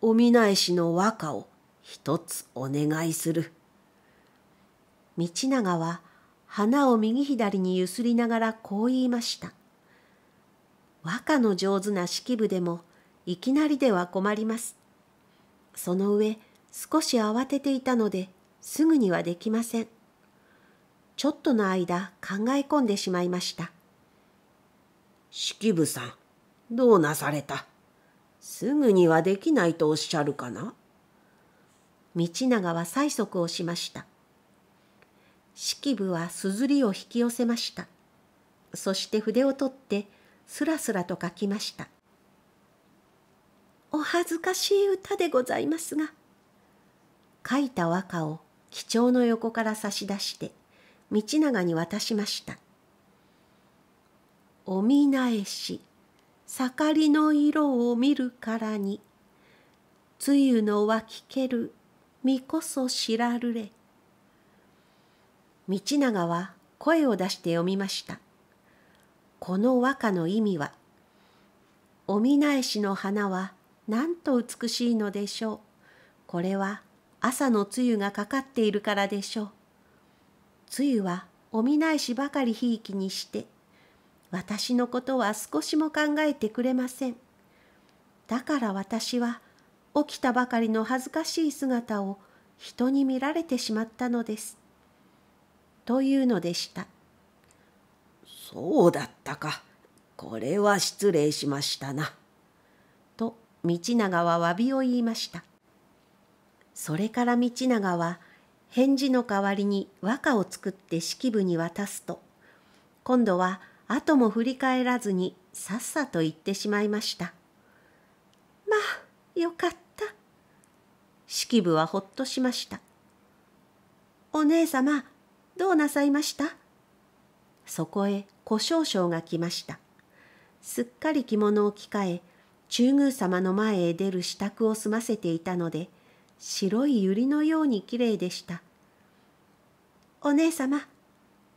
お見返しの和歌を一つお願いする道長は花を右左にゆすりながらこう言いました「和歌の上手な式部でもいきなりでは困ります。その上少し慌てていたのですぐにはできません。ちょっとの間考え込んでしまいました。式部さん、どうなされたすぐにはできないとおっしゃるかな道長は催促をしました。式部はすずりを引き寄せました。そして筆を取ってすらすらと書きましたお恥ずかしい歌でございますが書いた和歌を貴重の横から差し出して道長に渡しました「お見返し盛りの色を見るからに梅雨の湧きける身こそ知らるれ」道長は声を出して読みました「この和歌の意味は「お見返しの花はなんと美しいのでしょう」これは朝の露がかかっているからでしょう。露はお見返しばかりひいきにして私のことは少しも考えてくれません。だから私は起きたばかりの恥ずかしい姿を人に見られてしまったのです。というのでした。そうだったか。これは失礼しましたな。と道長は詫びを言いました。それから道長は返事の代わりに和歌を作って式部に渡すと、今度は後も振り返らずにさっさと行ってしまいました。まあ、よかった。式部はほっとしました。お姉様、どうなさいましたそこへ小少将が来ました。すっかり着物を着替え、中宮様の前へ出る支度を済ませていたので、白い百合のようにきれいでした。お姉様、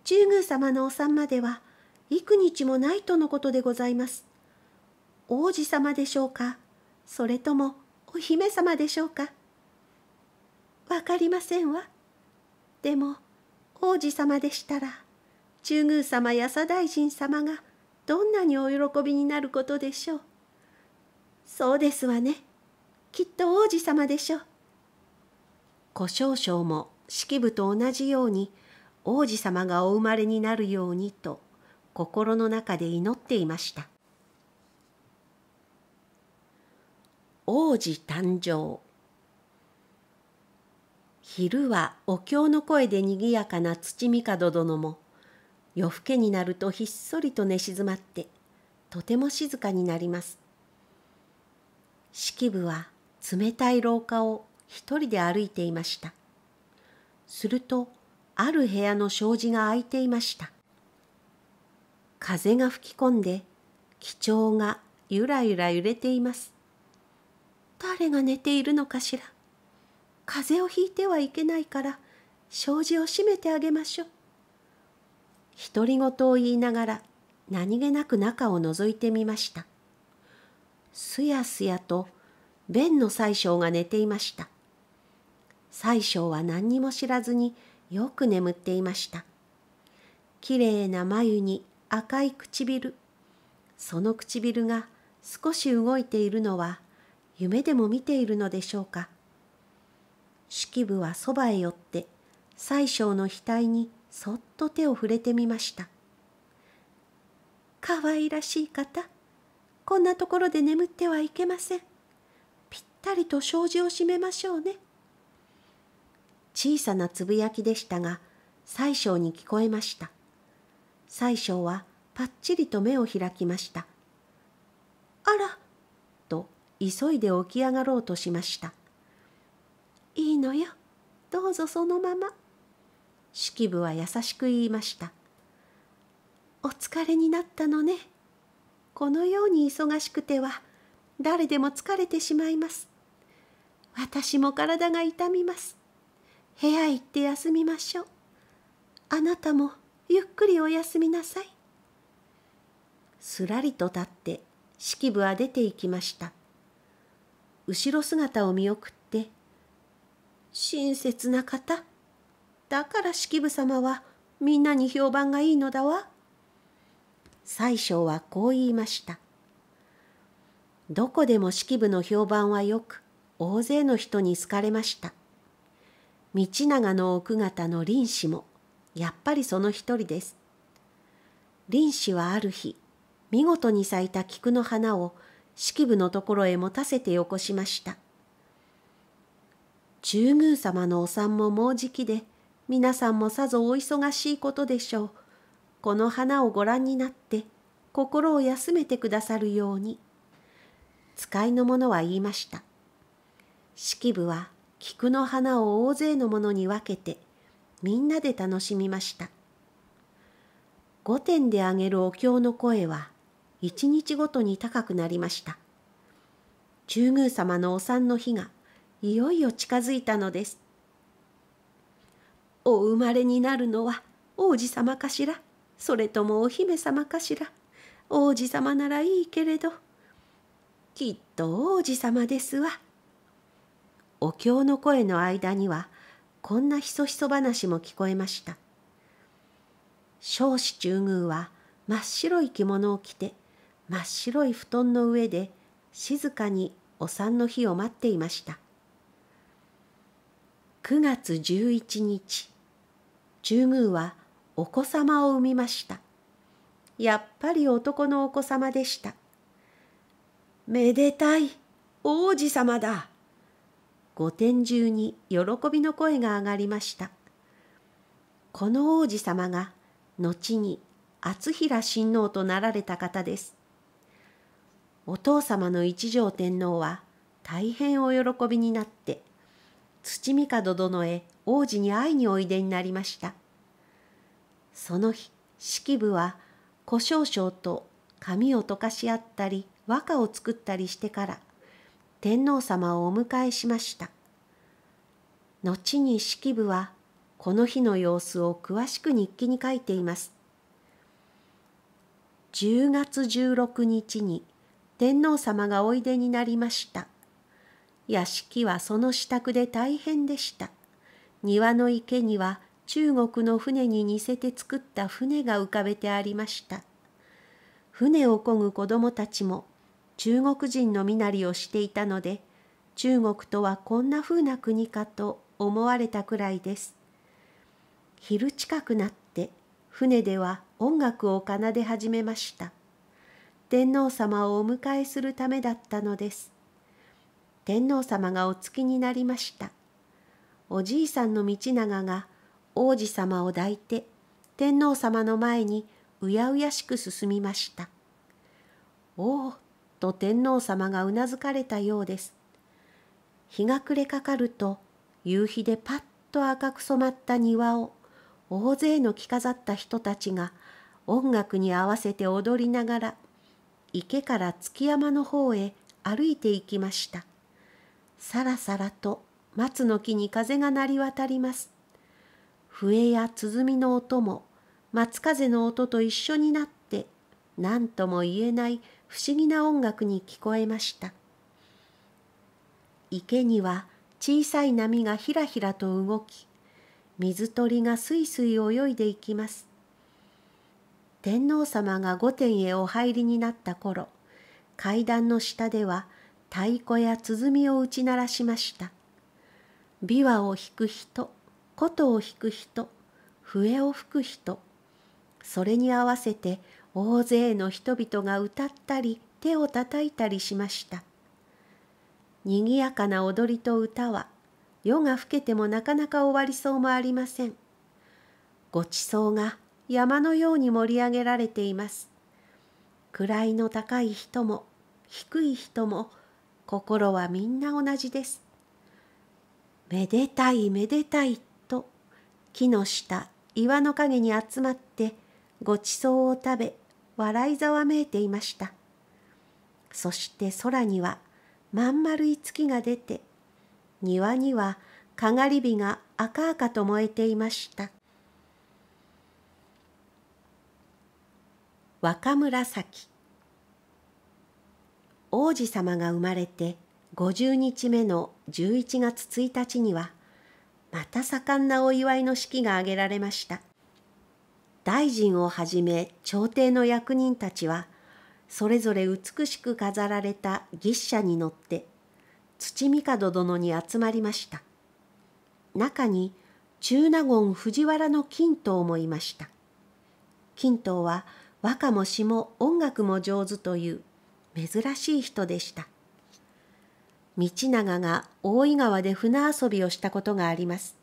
中宮様のお産までは、幾日もないとのことでございます。王子様でしょうか、それともお姫様でしょうか。わかりませんわ。でも、王子様でしたら、中宮様や左大臣様がどんなにお喜びになることでしょう。そうですわね。きっと王子様でしょう。小少将も式部と同じように王子様がお生まれになるようにと心の中で祈っていました。王子誕生昼はお経の声でにぎやかな土帝殿も夜更けになるとひっそりと寝静まってとても静かになります式部は冷たい廊下を一人で歩いていましたするとある部屋の障子が開いていました風が吹き込んで貴重がゆらゆら揺れています誰が寝ているのかしら風邪をひいてはいけないから障子を閉めてあげましょう独り言を言いながら何気なく中を覗いてみました。すやすやと弁の宰相が寝ていました。宰相は何にも知らずによく眠っていました。きれいな眉に赤い唇。その唇が少し動いているのは夢でも見ているのでしょうか。式部はそばへ寄って宰相の額にそっと手を触れてみましたかわいらしい方こんなところで眠ってはいけませんぴったりと障子を閉めましょうね小さなつぶやきでしたが宰相に聞こえました宰相はぱっちりと目を開きましたあらと急いで起き上がろうとしましたいいのよどうぞそのまま。式部は優しく言いました。お疲れになったのね。このように忙しくては誰でも疲れてしまいます。私も体が痛みます。部屋行って休みましょう。あなたもゆっくりお休みなさい。すらりと立って式部は出て行きました。後ろ姿を見送って、親切な方。だから式部様はみんなに評判がいいのだわ。最初はこう言いました。どこでも式部の評判はよく、大勢の人に好かれました。道長の奥方の林氏も、やっぱりその一人です。林氏はある日、見事に咲いた菊の花を式部のところへ持たせてよこしました。中宮様のお産ももうじきで、皆さんもさぞお忙しいことでしょう。この花をご覧になって、心を休めてくださるように。使いの者は言いました。式部は菊の花を大勢の者に分けて、みんなで楽しみました。御殿であげるお経の声は、一日ごとに高くなりました。中宮様のお産の日が、いよいよ近づいたのです。お生まれになるのは王子様かしらそれともお姫様かしら王子様ならいいけれどきっと王子様ですわ。お経の声の間にはこんなひそひそ話も聞こえました。少子中宮は真っ白い着物を着て真っ白い布団の上で静かにお産の日を待っていました。9月11日中宮はお子様を産みました。やっぱり男のお子様でした。めでたい、王子様だ。御殿中に喜びの声が上がりました。この王子様が後に厚平親王となられた方です。お父様の一条天皇は大変お喜びになって、土帝殿へ王子に会いにおいでになりましたその日式部は小少将と髪を溶かし合ったり和歌を作ったりしてから天皇様をお迎えしました後に式部はこの日の様子を詳しく日記に書いています10月16日に天皇様がおいでになりました。屋敷はその支度で大変でした。庭の池には中国の船に似せて作った船が浮かべてありました。船を漕ぐ子供たちも中国人の身なりをしていたので、中国とはこんな風な国かと思われたくらいです。昼近くなって船では音楽を奏で始めました。天皇様をお迎えするためだったのです。天皇様がお着きになりました。おじいさんの道長が王子様を抱いて天皇様の前にうやうやしく進みました。おおと天皇様がうなずかれたようです。日が暮れかかると夕日でパッと赤く染まった庭を大勢の着飾った人たちが音楽に合わせて踊りながら池から築山の方へ歩いていきました。さらさらと松の木に風が鳴り渡ります。笛や鼓の音も松風の音と一緒になって何とも言えない不思議な音楽に聞こえました。池には小さい波がひらひらと動き水鳥がすいすい泳いでいきます。天皇様が御殿へお入りになった頃階段の下では太鼓や鼓を打ち鳴らしました。琵琶を弾く人琴を弾く人笛を吹く人それに合わせて大勢の人々が歌ったり手をたたいたりしましたにぎやかな踊りと歌は夜が更けてもなかなか終わりそうもありませんごちそうが山のように盛り上げられています位の高い人も低い人も心はみんな同じですめでたいめでたいと木の下岩の陰に集まってごちそうを食べ笑いざわめいていましたそして空にはまん丸い月が出て庭にはかがり火が赤々と燃えていました若紫王子様が生まれて50日目の11月1日には、また盛んなお祝いの式が挙げられました。大臣をはじめ朝廷の役人たちは、それぞれ美しく飾られた牛車に乗って、土帝殿に集まりました。中に、中納言藤原の金刀もいました。金刀は和歌も詩も音楽も上手という珍しい人でした。道長が大井川で船遊びをしたことがあります。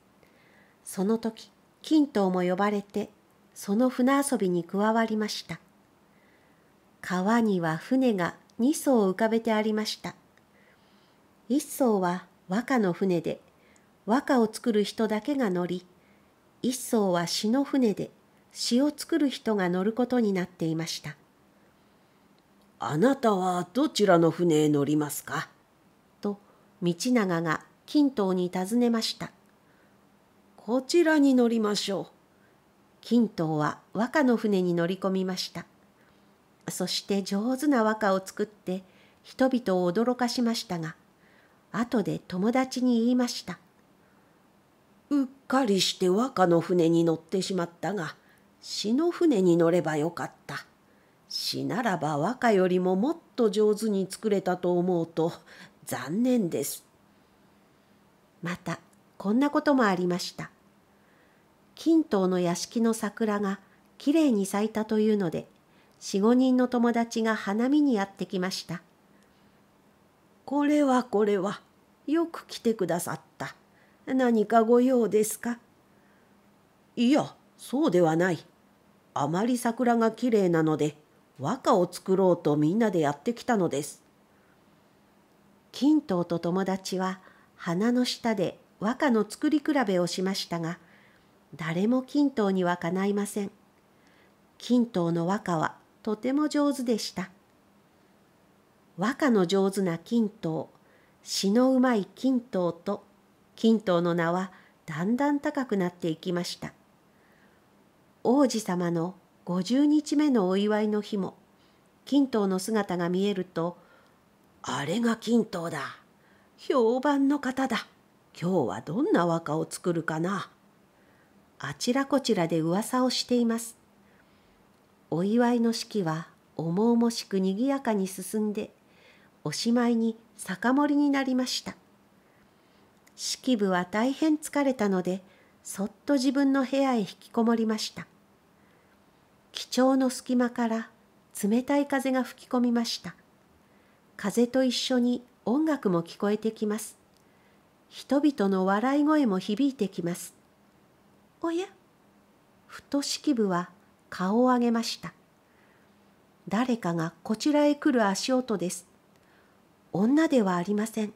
その時、金刀も呼ばれて、その船遊びに加わりました。川には船が2艘浮かべてありました。1艘は和歌の船で、和歌を作る人だけが乗り、1艘は詩の船で、詩を作る人が乗ることになっていました。あなたはどちらの船へ乗りますか道長が金刀に尋ねました。こちらに乗りましょう。金刀は和歌の船に乗り込みました。そして上手な和歌を作って人々を驚かしましたが、後で友達に言いました。うっかりして和歌の船に乗ってしまったが、詩の船に乗ればよかった。詩ならば和歌よりももっと上手に作れたと思うと残念です。また、こんなこともありました。金刀の屋敷の桜がきれいに咲いたというので、四五人の友達が花見にやってきました。これはこれは、よく来てくださった。何かご用ですかいや、そうではない。あまり桜がきれいなので、和歌を作ろうとみんなでやってきたのです。金刀と友達は花の下で和歌の作り比べをしましたが、誰も金刀にはかないません。金刀の和歌はとても上手でした。和歌の上手な金刀詩のうまい金刀と、金刀の名はだんだん高くなっていきました。王子様の50日目のお祝いの日も、金刀の姿が見えると、あれが金刀だ。評判の方だ。今日はどんな和歌を作るかな。あちらこちらで噂をしています。お祝いの式は重々しくにぎやかに進んで、おしまいに酒盛りになりました。式部は大変疲れたので、そっと自分の部屋へ引きこもりました。貴重の隙間から冷たい風が吹き込みました。風と一緒に音楽も聞こえてきます。人々の笑い声も響いてきます。おやふと式部は顔を上げました。誰かがこちらへ来る足音です。女ではありません。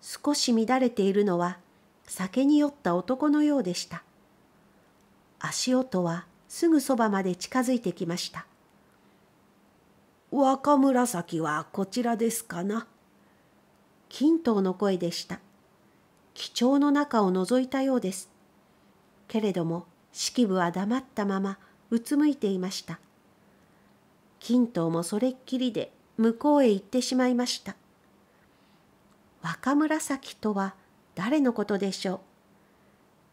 少し乱れているのは酒に酔った男のようでした。足音はすぐそばまで近づいてきました。若紫はこちらですかな。金刀の声でした。貴重の中を覗いたようです。けれども、式部は黙ったまま、うつむいていました。金刀もそれっきりで、向こうへ行ってしまいました。若紫とは誰のことでしょう。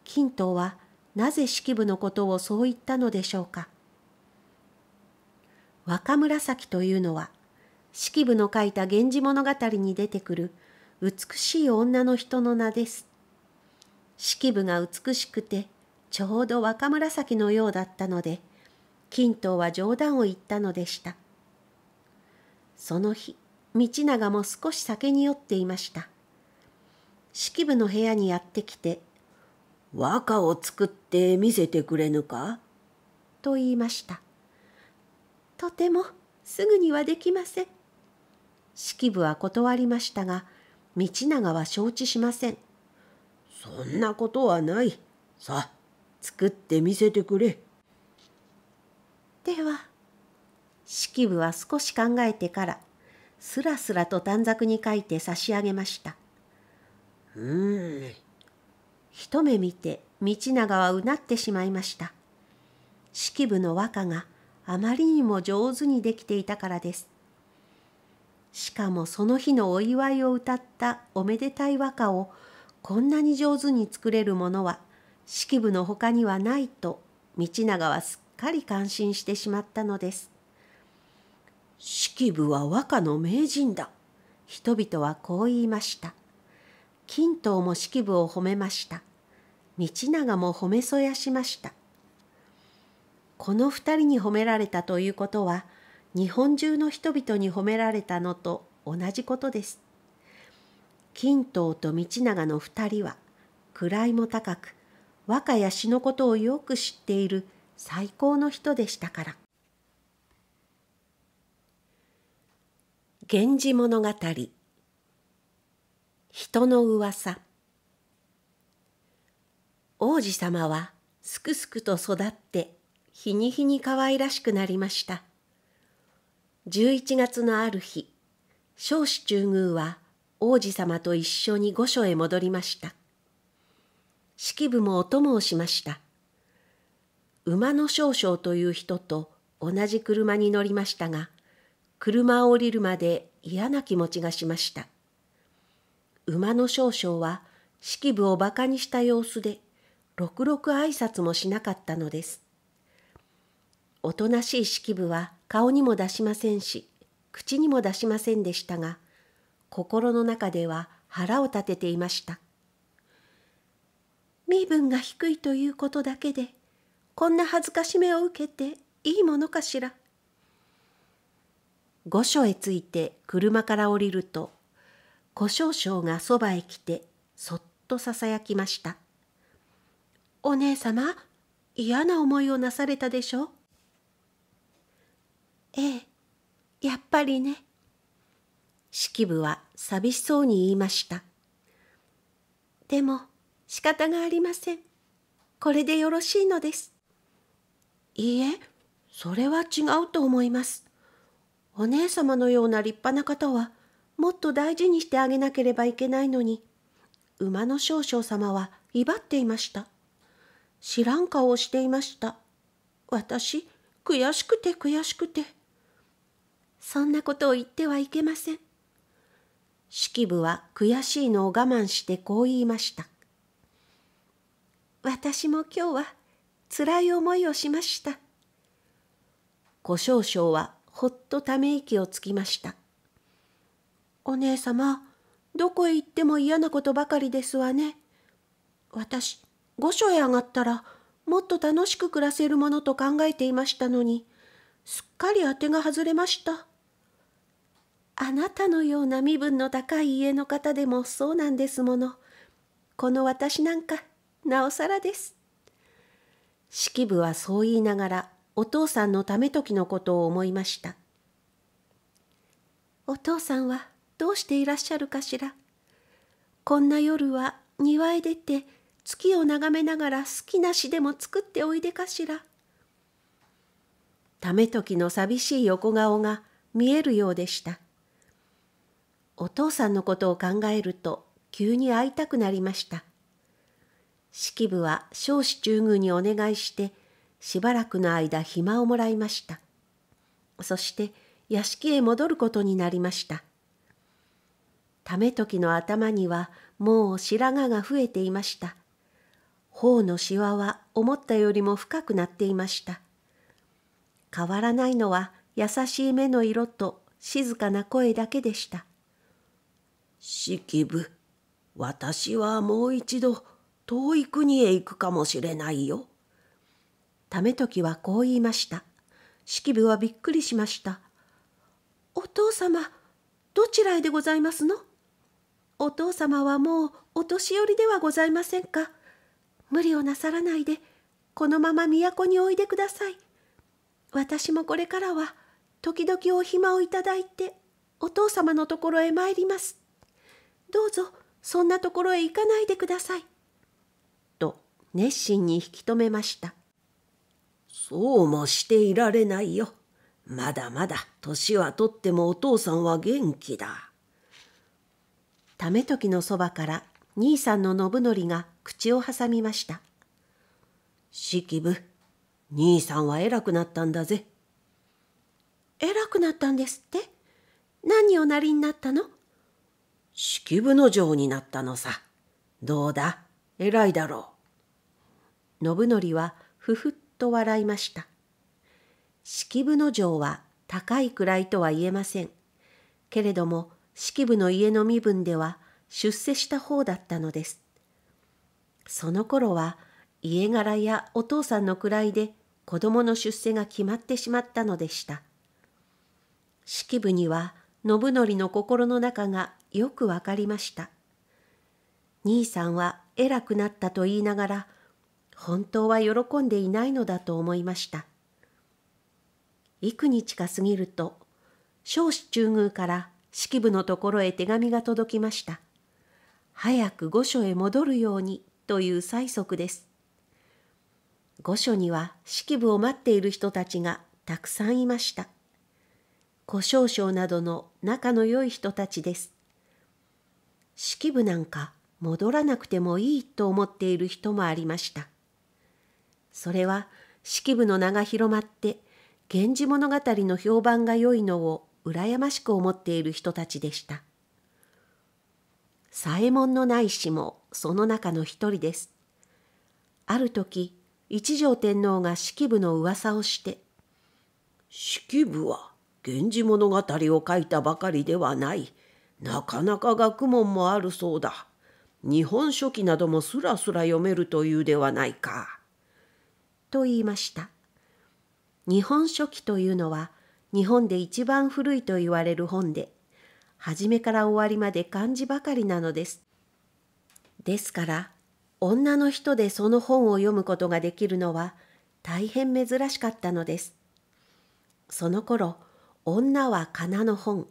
金刀はなぜ式部のことをそう言ったのでしょうか。若紫というのは、式部の書いた源氏物語に出てくる美しい女の人の名です。式部が美しくて、ちょうど若紫のようだったので、金刀は冗談を言ったのでした。その日、道長も少し酒に酔っていました。式部の部屋にやってきて、和歌を作って見せてくれぬかと言いました。とてもすぐにはできません。式部は断りましたが、道長は承知しません。そんなことはない。さあ、作ってみせてくれ。では、式部は少し考えてから、すらすらと短冊に書いて差し上げました。うーん。一目見て、道長はうなってしまいました。式部の和歌が、あまりにも上手にできていたからです。しかもその日のお祝いを歌ったおめでたい和歌をこんなに上手に作れるものは式部の他にはないと道長はすっかり感心してしまったのです。式部は和歌の名人だ。人々はこう言いました。金刀も式部を褒めました。道長も褒めそやしました。この二人に褒められたということは日本中の人々に褒められたのと同じことです。金刀と道長の二人は位も高く若や詩のことをよく知っている最高の人でしたから。源氏物語人の噂王子様はすくすくと育って日に日に可愛らしくなりました。11月のある日、少子中宮は王子様と一緒に御所へ戻りました。式部もお供をしました。馬の少将という人と同じ車に乗りましたが、車を降りるまで嫌な気持ちがしました。馬の少将は式部を馬鹿にした様子で、ろくろく挨拶もしなかったのです。おとなしい式部は顔にも出しませんし、口にも出しませんでしたが、心の中では腹を立てていました。身分が低いということだけで、こんな恥ずかしめを受けていいものかしら。御所へ着いて車から降りると、小少々がそばへ来て、そっとささやきました。お姉様、嫌な思いをなされたでしょう。ええ、やっぱりね。式部は寂しそうに言いました。でも仕方がありません。これでよろしいのです。いいえ、それは違うと思います。お姉様のような立派な方は、もっと大事にしてあげなければいけないのに、馬の少々様は威張っていました。知らん顔をしていました。私、悔しくて悔しくて。そんなことを言ってはいけません。式部は悔しいのを我慢してこう言いました。私も今日はつらい思いをしました。小少将はほっとため息をつきました。お姉様、どこへ行っても嫌なことばかりですわね。私、御所へ上がったら、もっと楽しく暮らせるものと考えていましたのに、すっかり当てが外れました。あなたのような身分の高い家の方でもそうなんですもの。この私なんか、なおさらです。式部はそう言いながら、お父さんのたと時のことを思いました。お父さんはどうしていらっしゃるかしら。こんな夜は庭へ出て、月を眺めながら好きな詩でも作っておいでかしら。たと時の寂しい横顔が見えるようでした。お父さんのことを考えると急に会いたくなりました。式部は少子中宮にお願いしてしばらくの間暇をもらいました。そして屋敷へ戻ることになりました。ため時の頭にはもう白髪が増えていました。頬のしわは思ったよりも深くなっていました。変わらないのは優しい目の色と静かな声だけでした。式部私はもう一度遠い国へ行くかもしれないよ。為時はこう言いました。式部はびっくりしました。お父様、どちらへでございますのお父様はもうお年寄りではございませんか。無理をなさらないで、このまま都においでください。私もこれからは、時々お暇をいただいて、お父様のところへ参ります。どうぞそんなところへ行かないでください。と熱心に引き止めました。そうもしていられないよ。まだまだ年はとってもお父さんは元気だ。ため、時のそばから兄さんの信則が口を挟みました。式部、兄さんは偉くなったんだぜ。偉くなったんですって何おなりになったの式部の城になったのさ。どうだ偉いだろう。信則はふふっと笑いました。式部の城は高い位とは言えません。けれども式部の家の身分では出世した方だったのです。その頃は家柄やお父さんの位で子供の出世が決まってしまったのでした。式部には信則の心の中がよくわかりました。兄さんは偉くなったと言いながら、本当は喜んでいないのだと思いました。幾日か過ぎると、少子中宮から式部のところへ手紙が届きました。早く御所へ戻るようにという催促です。御所には式部を待っている人たちがたくさんいました。小少将などの仲の良い人たちです。式部なんか戻らなくてもいいと思っている人もありました。それは式部の名が広まって源氏物語の評判が良いのを羨ましく思っている人たちでした。左衛門の内史もその中の一人です。ある時一条天皇が式部の噂をして「式部は源氏物語を書いたばかりではないなかなか学問もあるそうだ。日本書紀などもすらすら読めるというではないか。と言いました。日本書紀というのは日本で一番古いと言われる本で、初めから終わりまで漢字ばかりなのです。ですから、女の人でその本を読むことができるのは大変珍しかったのです。その頃、女は仮名の本、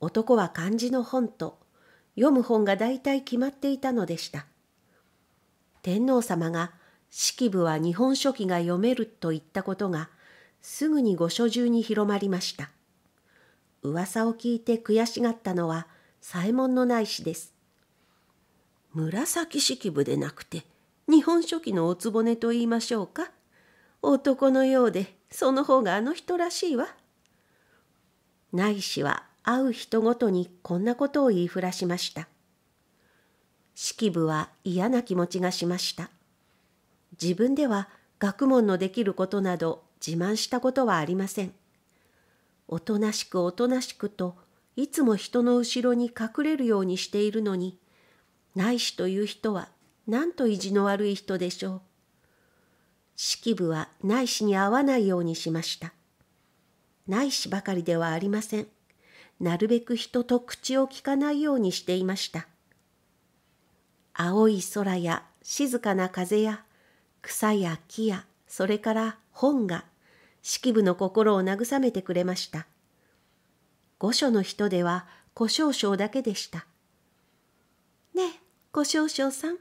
男は漢字の本と読む本が大体決まっていたのでした。天皇様が式部は日本書紀が読めると言ったことがすぐに御所中に広まりました。噂を聞いて悔しがったのは左衛門の内史です。紫式部でなくて日本書紀のおつぼねと言いましょうか。男のようでその方があの人らしいわ。内史は会う人ごとにこんなことを言いふらしました。式部は嫌な気持ちがしました。自分では学問のできることなど自慢したことはありません。おとなしくおとなしくといつも人の後ろに隠れるようにしているのに、内視という人はなんと意地の悪い人でしょう。式部は内視に合わないようにしました。内視ばかりではありません。なるべく人と口をきかないようにしていました。青い空や静かな風や草や木やそれから本が式部の心を慰めてくれました。御所の人では小少将だけでした。ねえ、小少将さん、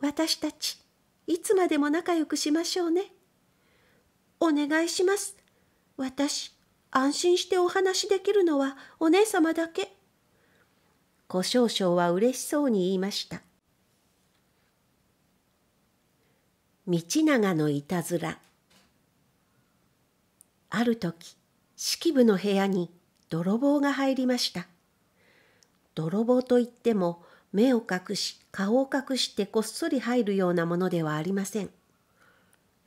私たち、いつまでも仲良くしましょうね。お願いします。私、安心してお話しできるのはお姉様だけ。小少々は嬉しそうに言いました。道長のいたずら。ある時、式部の部屋に泥棒が入りました。泥棒といっても、目を隠し、顔を隠してこっそり入るようなものではありません。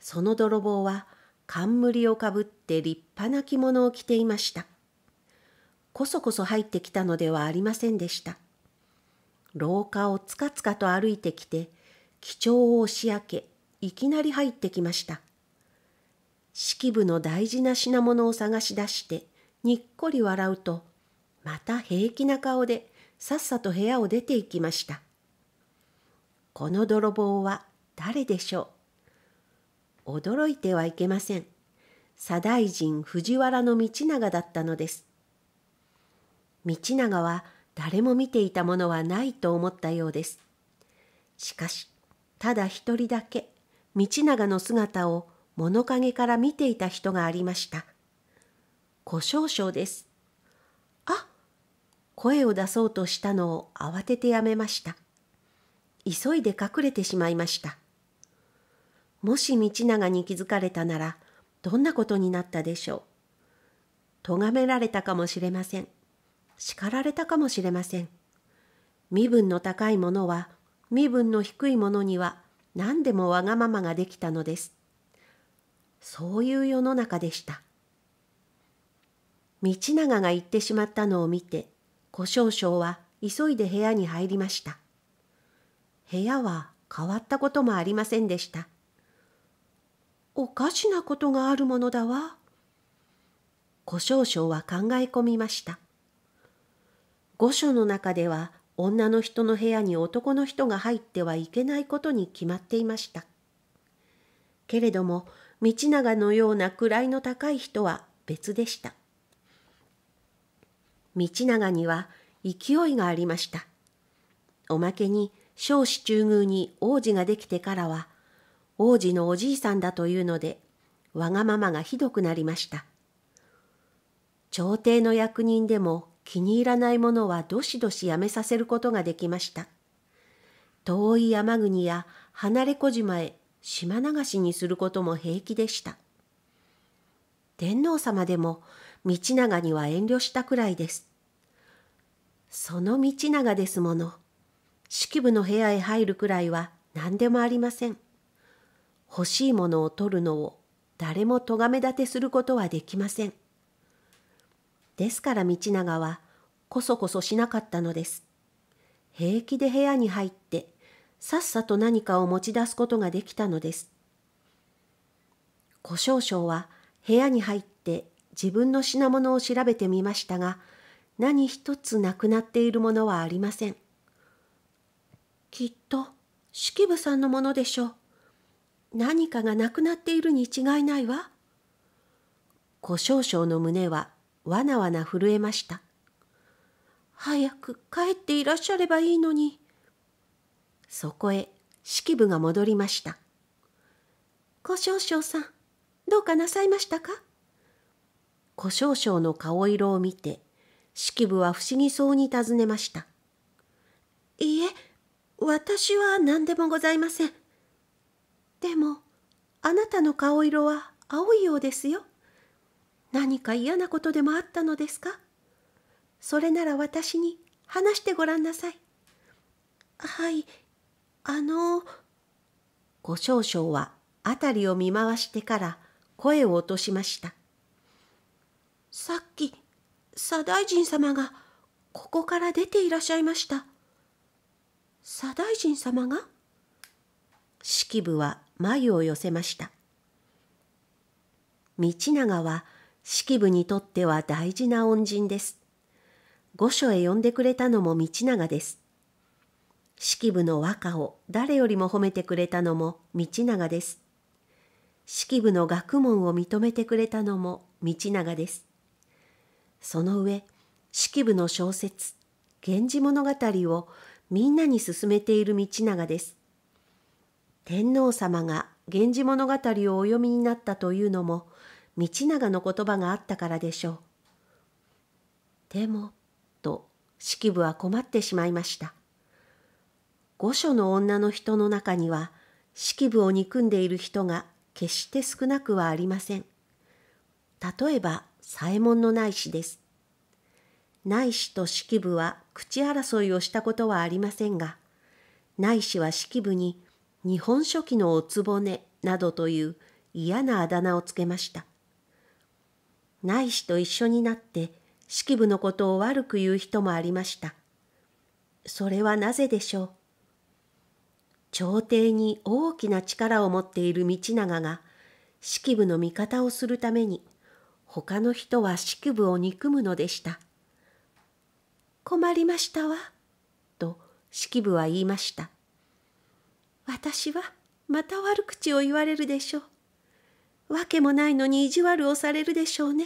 その泥棒は、冠をかぶって立派な着物を着ていました。こそこそ入ってきたのではありませんでした。廊下をつかつかと歩いてきて、貴重を押し開け、いきなり入ってきました。式部の大事な品物を探し出して、にっこり笑うと、また平気な顔で、さっさと部屋を出て行きました。この泥棒は誰でしょう驚いてはいけません。左大臣藤原道長だったのです。道長は誰も見ていたものはないと思ったようです。しかし、ただ一人だけ、道長の姿を物陰から見ていた人がありました。故障症です。あ声を出そうとしたのを慌ててやめました。急いで隠れてしまいました。もし道長に気づかれたならどんなことになったでしょう咎められたかもしれません叱られたかもしれません身分の高いものは身分の低いものには何でもわがままができたのですそういう世の中でした道長が行ってしまったのを見て小少将は急いで部屋に入りました部屋は変わったこともありませんでしたおかしなことがあるものだわ。小少々は考え込みました。御所の中では女の人の部屋に男の人が入ってはいけないことに決まっていました。けれども道長のような位の高い人は別でした。道長には勢いがありました。おまけに少子中宮に王子ができてからは王子のおじいさんだというので、わがままがひどくなりました。朝廷の役人でも気に入らないものはどしどしやめさせることができました。遠い山国や離れ小島へ島流しにすることも平気でした。天皇様でも道長には遠慮したくらいです。その道長ですもの。式部の部屋へ入るくらいは何でもありません。欲しいものを取るのを誰も咎め立てすることはできません。ですから道長はこそこそしなかったのです。平気で部屋に入ってさっさと何かを持ち出すことができたのです。小少将は部屋に入って自分の品物を調べてみましたが何一つなくなっているものはありません。きっと式部さんのものでしょう。何かがなくなっているに違いないわ。小少々の胸はわなわな震えました。早く帰っていらっしゃればいいのに。そこへ式部が戻りました。小少々さん、どうかなさいましたか小少々の顔色を見て、式部は不思議そうに尋ねました。いいえ、私は何でもございません。でもあなたの顔色は青いようですよ。何か嫌なことでもあったのですかそれなら私に話してごらんなさい。はい、あの。ご少々は辺りを見回してから声を落としました。さっき、左大臣様がここから出ていらっしゃいました。左大臣様が式部は眉を寄せました道長は式部にとっては大事な恩人です御所へ呼んでくれたのも道長です式部の和歌を誰よりも褒めてくれたのも道長です式部の学問を認めてくれたのも道長ですその上式部の小説「源氏物語」をみんなに勧めている道長です天皇様が源氏物語をお読みになったというのも道長の言葉があったからでしょう。でも、と式部は困ってしまいました。御所の女の人の中には式部を憎んでいる人が決して少なくはありません。例えば左衛門の内史です。内史と式部は口争いをしたことはありませんが、内史は式部に日本書紀のおつぼねなどという嫌なあだ名をつけました。内氏と一緒になって式部のことを悪く言う人もありました。それはなぜでしょう。朝廷に大きな力を持っている道長が式部の味方をするために他の人は式部を憎むのでした。困りましたわ、と式部は言いました。私はまた悪口を言われるでしょう。わけもないのに意地悪をされるでしょうね。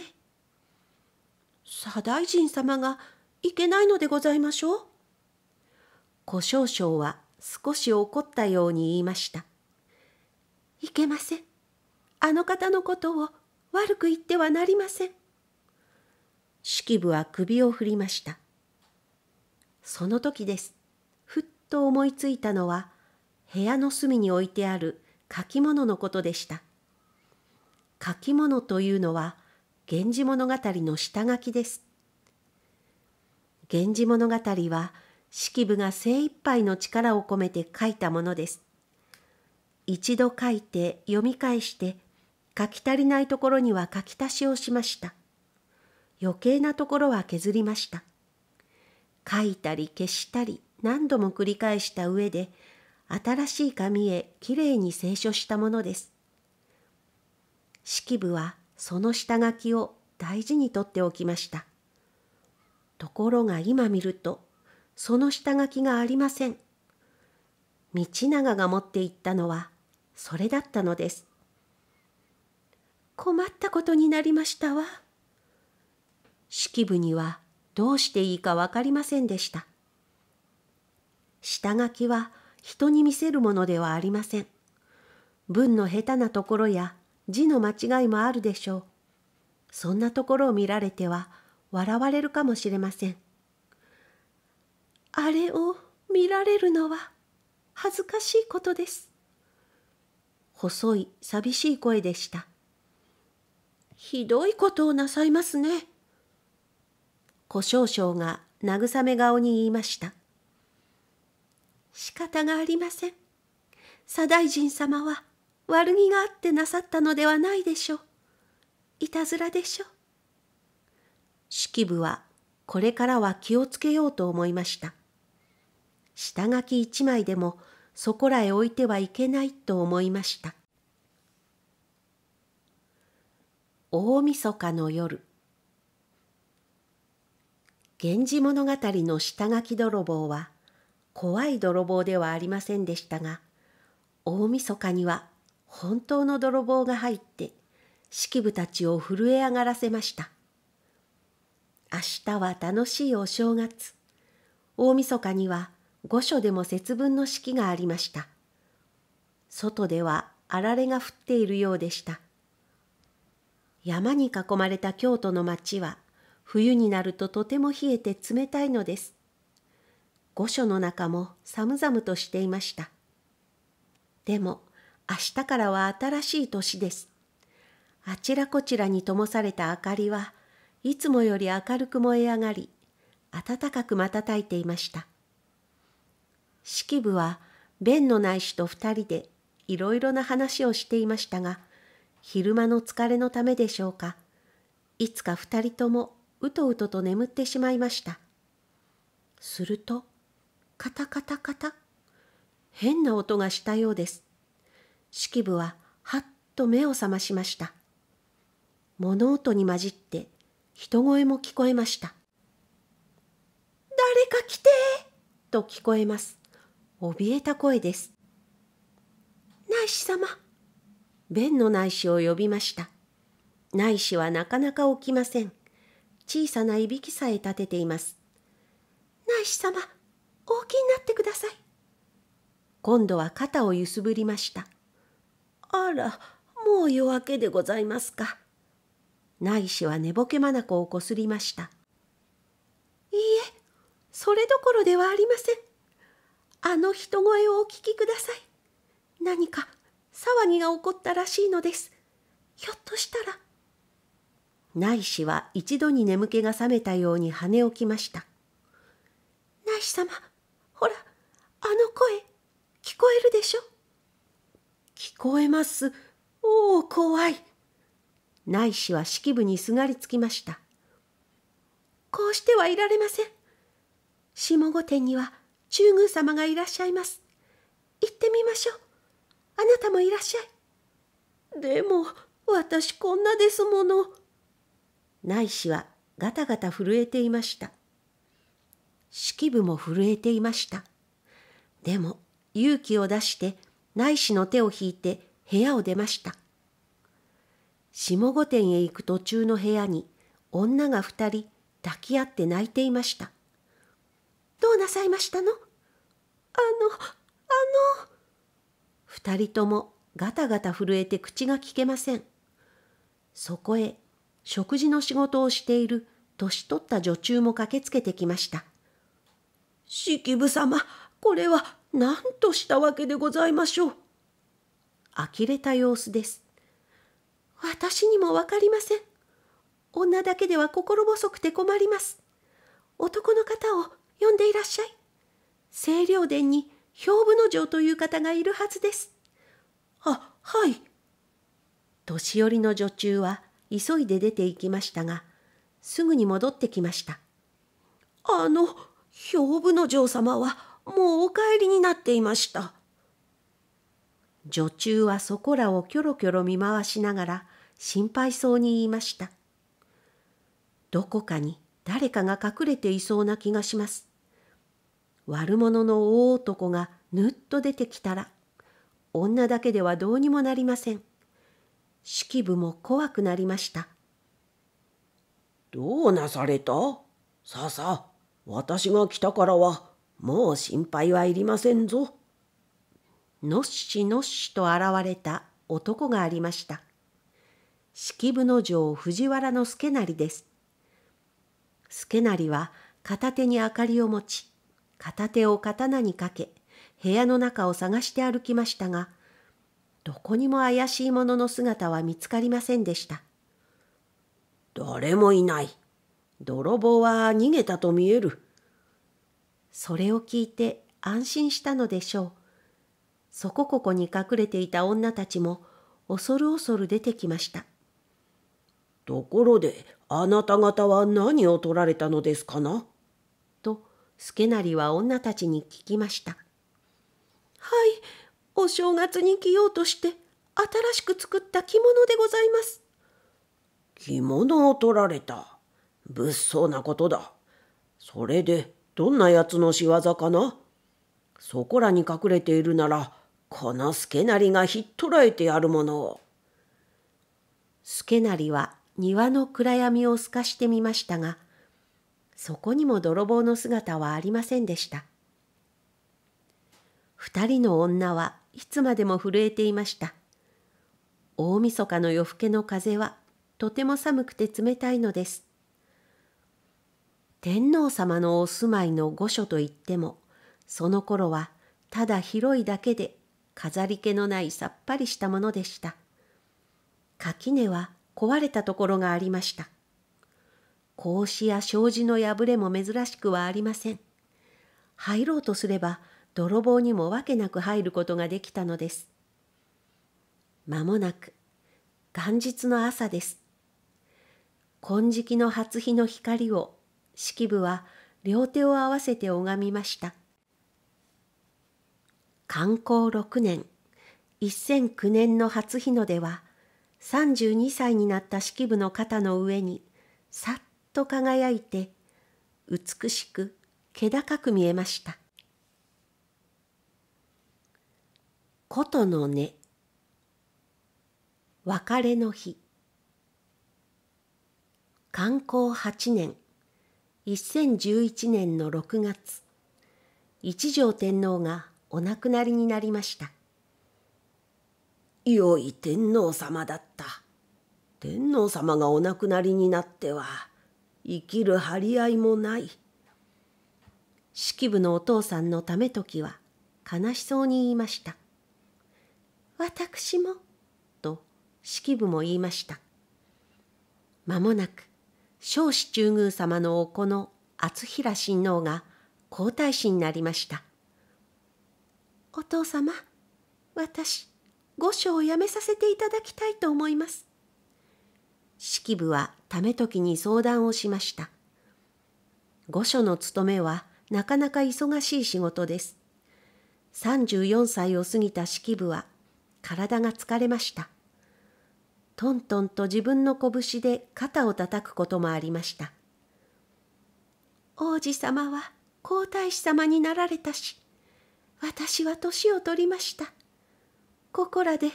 左大臣様がいけないのでございましょう。小少将は少し怒ったように言いました。いけません。あの方のことを悪く言ってはなりません。式部は首を振りました。その時です。ふっと思いついたのは、部屋の隅に置いてある書き物のことでした。書き物というのは源氏物語の下書きです。源氏物語は式部が精一杯の力を込めて書いたものです。一度書いて読み返して書き足りないところには書き足しをしました。余計なところは削りました。書いたり消したり何度も繰り返した上で新しい紙へきれいに清書したものです。式部はその下書きを大事に取っておきました。ところが今見ると、その下書きがありません。道長が持って行ったのは、それだったのです。困ったことになりましたわ。式部にはどうしていいかわかりませんでした。下書きは人に見せるものではありません。文の下手なところや字の間違いもあるでしょう。そんなところを見られては笑われるかもしれません。あれを見られるのは恥ずかしいことです。細い寂しい声でした。ひどいことをなさいますね。小少将が慰め顔に言いました。仕方がありません。左大臣様は悪気があってなさったのではないでしょう。いたずらでしょう。式部はこれからは気をつけようと思いました。下書き一枚でもそこらへ置いてはいけないと思いました。大晦日の夜。源氏物語の下書き泥棒は、怖い泥棒ではありませんでしたが大晦日には本当の泥棒が入って式部たちを震え上がらせました明日は楽しいお正月大晦日には御所でも節分の式がありました外ではあられが降っているようでした山に囲まれた京都の町は冬になるととても冷えて冷たいのです御所の中も寒々としていました。でも、明日からは新しい年です。あちらこちらに灯された明かりはいつもより明るく燃え上がり、暖かく瞬いていました。式部は弁のない師と二人でいろいろな話をしていましたが、昼間の疲れのためでしょうか、いつか二人ともうとうとと眠ってしまいました。すると、カタカタカタ変な音がしたようです式部ははっと目を覚ましました物音に混じって人声も聞こえました誰か来てと聞こえます怯えた声です内師様弁の内師を呼びました内師はなかなか起きません小さないびきさえ立てています内師様お起きになってください。今度は肩をゆすぶりました。あら、もう夜明けでございますか。ないしは寝ぼけまなこをこすりました。いいえ、それどころではありません。あの人声をお聞きください。何か騒ぎが起こったらしいのです。ひょっとしたら。ないしは一度に眠気が覚めたように跳ね起きました。ないし様、ほらあの声聞こえるでしょ聞こえますおお怖い内氏は式部にすがりつきましたこうしてはいられません下御殿には中宮様がいらっしゃいます行ってみましょうあなたもいらっしゃいでも私こんなですもの内氏はガタガタ震えていました式部も震えていました。でも勇気を出して内視の手を引いて部屋を出ました。下御殿へ行く途中の部屋に女が二人抱き合って泣いていました。どうなさいましたのあの、あの。二人ともガタガタ震えて口が聞けません。そこへ食事の仕事をしている年取った女中も駆けつけてきました。式部様これは何としたわけでございましょう呆れた様子です私にも分かりません女だけでは心細くて困ります男の方を呼んでいらっしゃい清涼殿に兵部の城という方がいるはずですあはい年寄りの女中は急いで出て行きましたがすぐに戻ってきましたあの兵部の嬢様はもうお帰りになっていました。女中はそこらをキョロキョロ見回しながら心配そうに言いました。どこかに誰かが隠れていそうな気がします。悪者の大男がぬっと出てきたら、女だけではどうにもなりません。式部も怖くなりました。どうなされたさあさあ、私が来たからはもう心配はいりませんぞ。のっしのっしと現れた男がありました。式部の城藤原の助成です。助成は片手に明かりを持ち、片手を刀にかけ、部屋の中を探して歩きましたが、どこにも怪しい者の姿は見つかりませんでした。誰もいない。泥棒は逃げたと見える。それを聞いて安心したのでしょう。そこここに隠れていた女たちも恐る恐る出てきました。ところであなた方は何を取られたのですかなと助成は女たちに聞きました。はい、お正月に着ようとして新しく作った着物でございます。着物を取られた。物騒なことだ。それで、どんな奴の仕業かなそこらに隠れているなら、この助成がひっ捕らえてやるものを。助成は庭の暗闇を透かしてみましたが、そこにも泥棒の姿はありませんでした。二人の女はいつまでも震えていました。大晦日の夜更けの風はとても寒くて冷たいのです。天皇様のお住まいの御所といってもその頃はただ広いだけで飾り気のないさっぱりしたものでした垣根は壊れたところがありました格子や障子の破れも珍しくはありません入ろうとすれば泥棒にもわけなく入ることができたのです間もなく元日の朝です金色の初日の光を式部は両手を合わせて拝みました。観光六年、一千九年の初日の出は、三十二歳になった式部の肩の上に、さっと輝いて、美しく、気高く見えました。琴の音、別れの日、観光八年、1011年の6月一条天皇がお亡くなりになりました良い天皇様だった天皇様がお亡くなりになっては生きる張り合いもない式部のお父さんのため時は悲しそうに言いました私もと式部も言いましたまもなく少子中宮様のお子の厚平親王が皇太子になりました。お父様、私、御所を辞めさせていただきたいと思います。式部はめ時に相談をしました。御所の務めはなかなか忙しい仕事です。34歳を過ぎた式部は体が疲れました。トントンと自分の拳で肩を叩くこともありました王子様は皇太子様になられたし私は年を取りましたここらで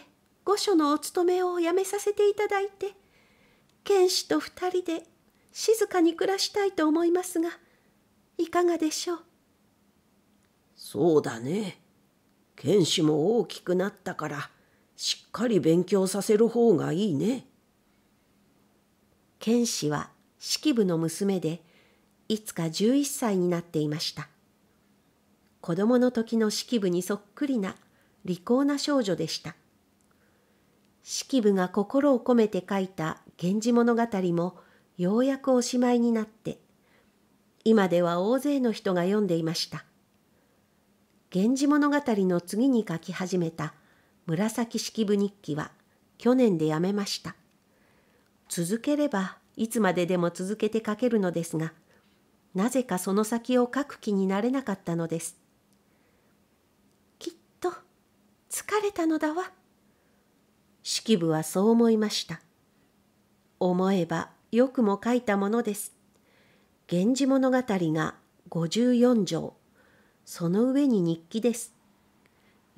御所のお勤めをや辞めさせていただいて剣士と二人で静かに暮らしたいと思いますがいかがでしょうそうだね剣士も大きくなったからしっかり勉強させる方がいいね。剣士は式部の娘で、いつか11歳になっていました。子供の時の式部にそっくりな利口な少女でした。式部が心を込めて書いた源氏物語もようやくおしまいになって、今では大勢の人が読んでいました。源氏物語の次に書き始めた「紫式部日記は去年でやめました。続ければいつまででも続けて書けるのですが、なぜかその先を書く気になれなかったのです。きっと疲れたのだわ。式部はそう思いました。思えばよくも書いたものです。源氏物語が54条、その上に日記です。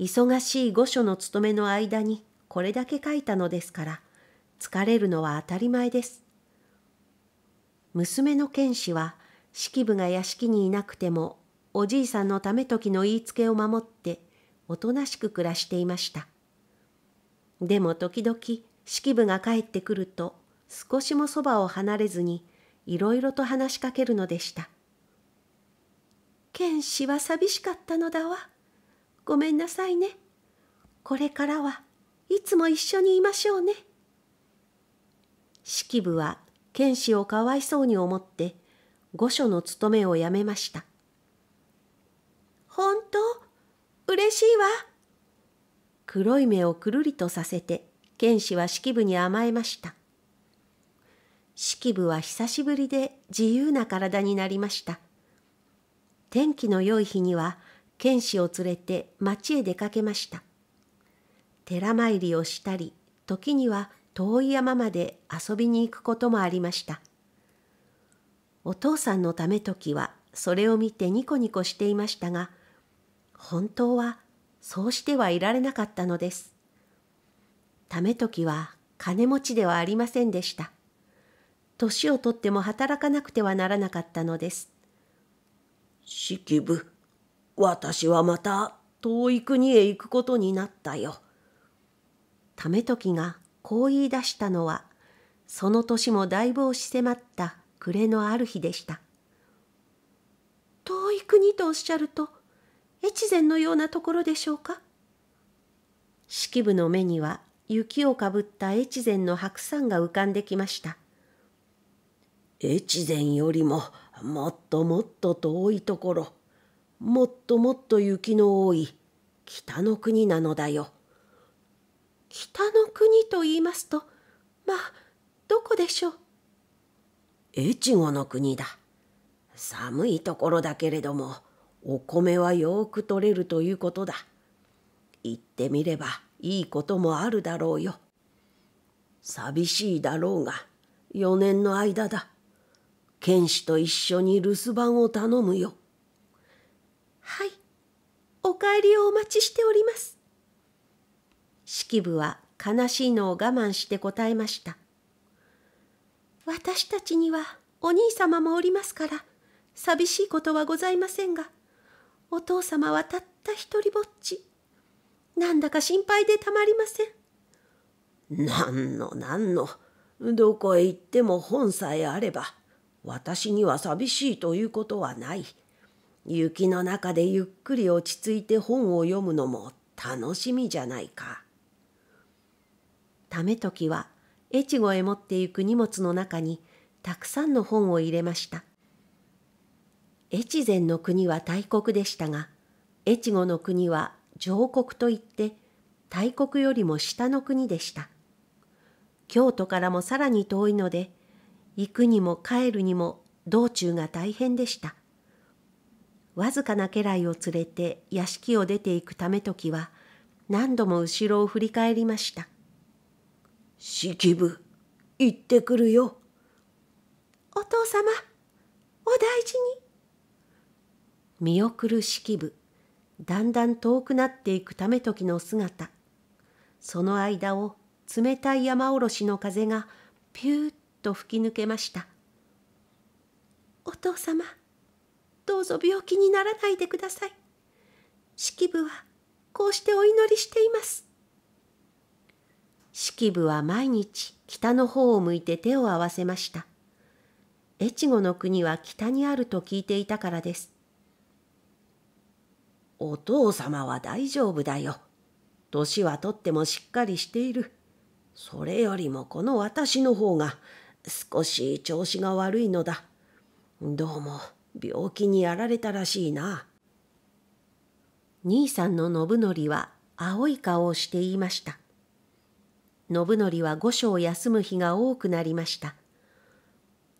忙しい御所の務めの間にこれだけ書いたのですから、疲れるのは当たり前です。娘の剣士は、式部が屋敷にいなくても、おじいさんのため時の言いつけを守って、おとなしく暮らしていました。でも時々、式部が帰ってくると、少しもそばを離れずに、いろいろと話しかけるのでした。剣士は寂しかったのだわ。ごめんなさいね。これからはいつも一緒にいましょうね。式部は剣士をかわいそうに思って御所の務めをやめました。本当嬉しいわ。黒い目をくるりとさせて剣士は式部に甘えました。式部は久しぶりで自由な体になりました。天気の良い日には剣士を連れて町へ出かけました。寺参りをしたり、時には遠い山まで遊びに行くこともありました。お父さんのため時はそれを見てニコニコしていましたが、本当はそうしてはいられなかったのです。ため時は金持ちではありませんでした。年をとっても働かなくてはならなかったのです。式部、私はまた遠い国へ行くことになったよ。為時がこう言い出したのはその年もだいぶ押し迫った暮れのある日でした。遠い国とおっしゃると越前のようなところでしょうか式部の目には雪をかぶった越前の白山が浮かんできました。越前よりももっともっと遠いところもっともっと雪の多い北の国なのだよ。北の国と言いますと、まあ、どこでしょう。越後の国だ。寒いところだけれども、お米はよく取れるということだ。言ってみればいいこともあるだろうよ。寂しいだろうが、4年の間だ。剣士と一緒に留守番を頼むよ。はいお帰りをお待ちしております式部は悲しいのを我慢して答えました私たちにはお兄様もおりますから寂しいことはございませんがお父様はたった一人ぼっちなんだか心配でたまりません何の何のどこへ行っても本さえあれば私には寂しいということはない雪の中でゆっくり落ち着いて本を読むのも楽しみじゃないか。ため時は越後へ持って行く荷物の中にたくさんの本を入れました。越前の国は大国でしたが、越後の国は上国といって大国よりも下の国でした。京都からもさらに遠いので、行くにも帰るにも道中が大変でした。わずかな家来を連れて屋敷を出ていく為時は何度も後ろを振り返りました「式部行ってくるよ」「お父様お大事に」見送る式部だんだん遠くなっていく為時の姿その間を冷たい山おろしの風がピューッと吹き抜けました「お父様どうぞ病気にならないでください。式部はこうしてお祈りしています。式部は毎日北の方を向いて手を合わせました。越後の国は北にあると聞いていたからです。お父様は大丈夫だよ。年はとってもしっかりしている。それよりもこの私の方が少し調子が悪いのだ。どうも病気にやられたらしいな。兄さんの信則は青い顔をして言いました。信則は御所を休む日が多くなりました。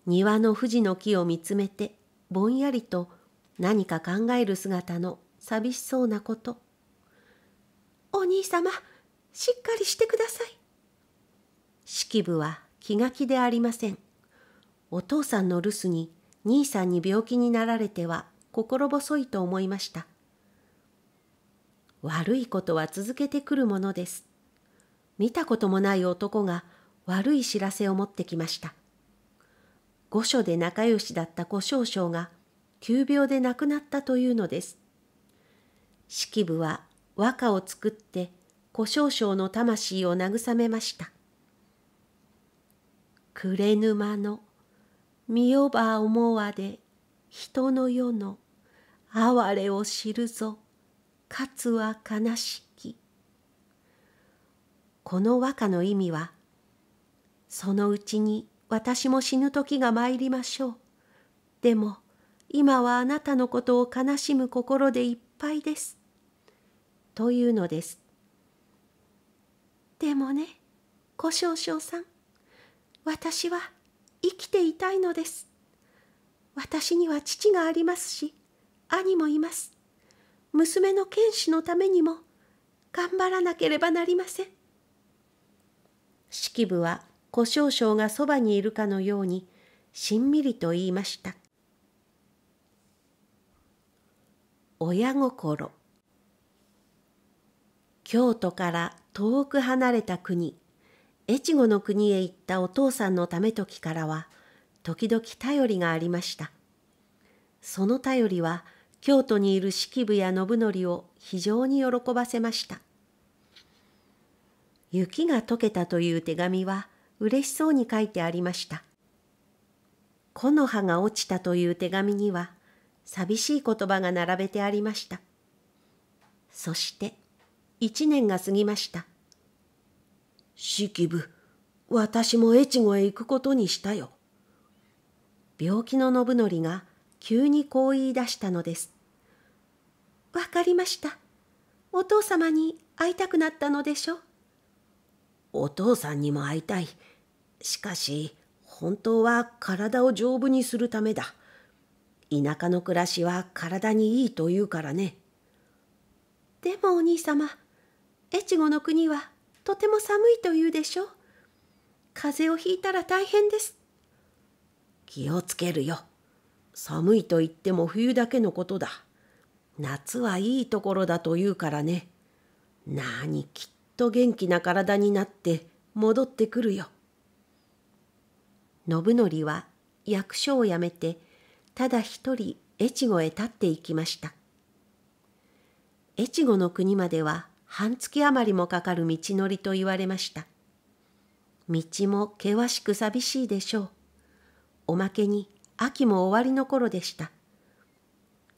庭の富士の木を見つめてぼんやりと何か考える姿の寂しそうなこと。お兄様、しっかりしてください。式部は気が気でありません。お父さんの留守に兄さんに病気になられては心細いと思いました。悪いことは続けてくるものです。見たこともない男が悪い知らせを持ってきました。御所で仲良しだった小少将が急病で亡くなったというのです。式部は和歌を作って小少将の魂を慰めました。暮れ沼の見よば思わで人の世の哀れを知るぞかつは悲しきこの和歌の意味はそのうちに私も死ぬ時が参りましょうでも今はあなたのことを悲しむ心でいっぱいですというのですでもね小少々さん私は生きていたいのです。私には父がありますし、兄もいます。娘の剣士のためにも、頑張らなければなりません。式部は小少将がそばにいるかのように、しんみりと言いました。親心京都から遠く離れた国越後の国へ行ったお父さんのため時からは時々頼りがありましたその頼りは京都にいる式部や信則を非常に喜ばせました雪が溶けたという手紙は嬉しそうに書いてありました木の葉が落ちたという手紙には寂しい言葉が並べてありましたそして一年が過ぎました式部、私も越後へ行くことにしたよ。病気の信則が急にこう言い出したのです。わかりました。お父様に会いたくなったのでしょお父さんにも会いたい。しかし、本当は体を丈夫にするためだ。田舎の暮らしは体にいいというからね。でもお兄様、越後の国はとても寒いと言うでしょう。風邪をひいたら大変です。気をつけるよ。寒いと言っても冬だけのことだ。夏はいいところだと言うからね。なにきっと元気な体になって戻ってくるよ。信則は役所を辞めてただ一人越後へ立っていきました。越後の国までは半月余りもかかる道のりと言われました。道も険しく寂しいでしょう。おまけに秋も終わりの頃でした。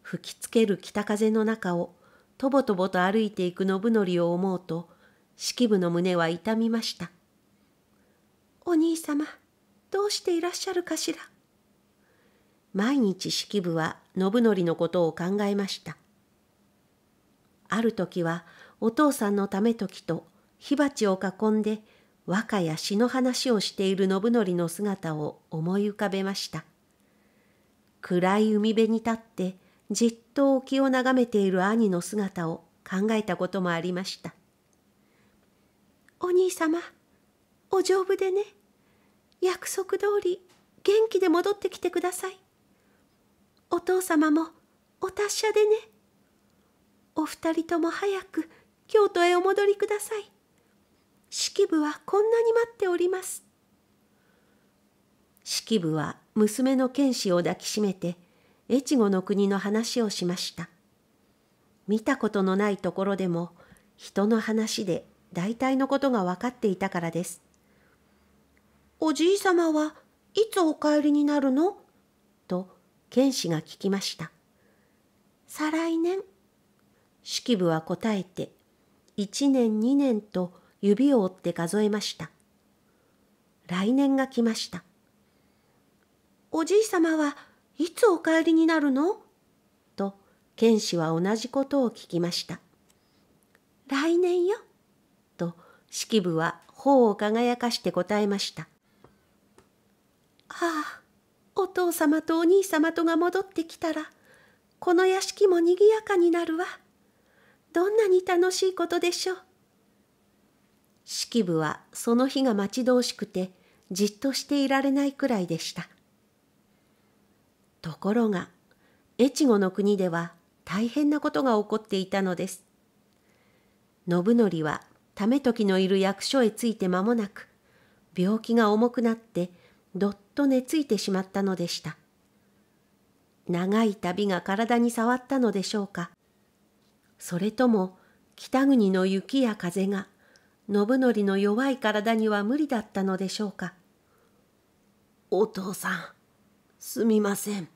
吹きつける北風の中をとぼとぼと歩いていく信則を思うと、式部の胸は痛みました。お兄様、どうしていらっしゃるかしら。毎日式部は信則のことを考えました。ある時はお父さんのためときと火鉢を囲んで和歌や詩の話をしている信則の姿を思い浮かべました。暗い海辺に立ってじっと沖を眺めている兄の姿を考えたこともありました。お兄様、お丈夫でね。約束通り元気で戻ってきてください。お父様もお達者でね。お二人とも早く京都へお戻りください。式部はこんなに待っております。式部は娘の剣士を抱きしめて、越後の国の話をしました。見たことのないところでも、人の話で大体のことが分かっていたからです。おじいさまはいつお帰りになるのと剣士が聞きました。再来年。式部は答えて1年2年と指を折って数えました。来年が来ました。おじいさまはいつお帰りになるのと、剣士は同じことを聞きました。来年よ。と、式部は頬を輝かして答えました。ああ、お父様とお兄様とが戻ってきたら、この屋敷もにぎやかになるわ。どんなに楽しいことでしょう。式部はその日が待ち遠しくてじっとしていられないくらいでした。ところが越後の国では大変なことが起こっていたのです。信則は為時のいる役所へ着いて間もなく病気が重くなってどっと寝ついてしまったのでした。長い旅が体に触ったのでしょうか。それとも北国の雪や風が信則の弱い体には無理だったのでしょうか。お父さん、すみません。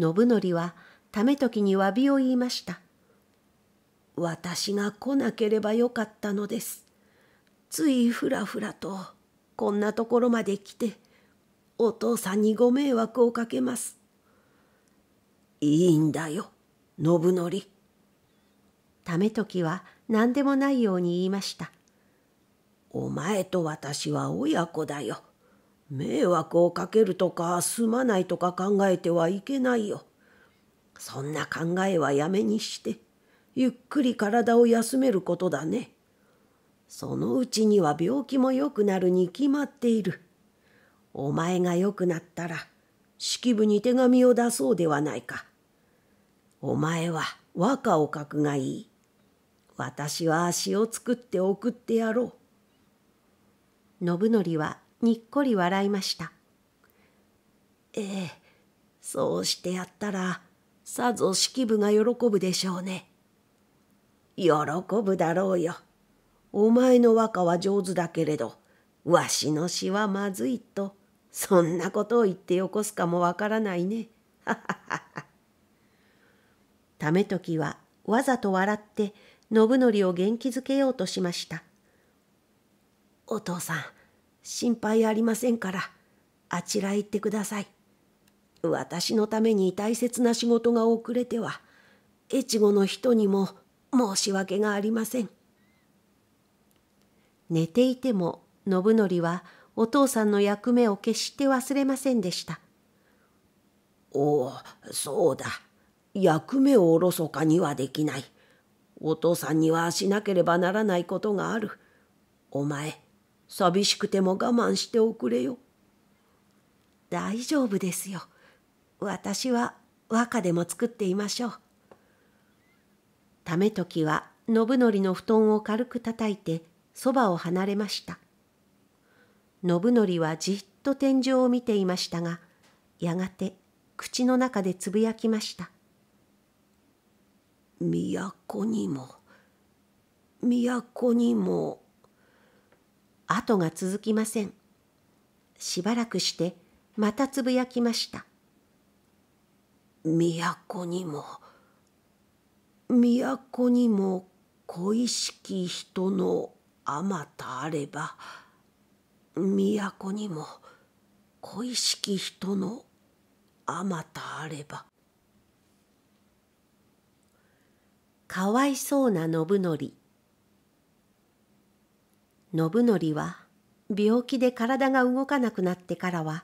信則はため時に詫びを言いました。私が来なければよかったのです。ついふらふらとこんなところまで来てお父さんにご迷惑をかけます。いいんだよ、信則。ため時は何でもないように言いました。お前と私は親子だよ。迷惑をかけるとかすまないとか考えてはいけないよ。そんな考えはやめにして、ゆっくり体を休めることだね。そのうちには病気も良くなるに決まっている。お前が良くなったら、式部に手紙を出そうではないか。お前は和歌を書くがいい。私は足を作って送ってやろう。信則はにっこり笑いました。ええ、そうしてやったら、さぞ式部が喜ぶでしょうね。喜ぶだろうよ。お前の和歌は上手だけれど、わしの詩はまずいと、そんなことを言ってよこすかもわからないね。はははは。ためときはわざと笑って信則を元気づけようとしました。お父さん、心配ありませんから、あちらへ行ってください。私のために大切な仕事が遅れては、越後の人にも申し訳がありません。寝ていても信則はお父さんの役目を決して忘れませんでした。おお、そうだ。役目をおろそかにはできない。お父さんにはしなければならないことがある。お前、寂しくても我慢しておくれよ。大丈夫ですよ。私は和歌でも作っていましょう。ため時は信則の布団を軽く叩いてそばを離れました。信則はじっと天井を見ていましたがやがて口の中でつぶやきました。都にも都にも後が続きませんしばらくしてまたつぶやきました都にも都にも恋しき人のあまたあれば都にも恋しき人のあまたあればかわいそうな信則信則は病気で体が動かなくなってからは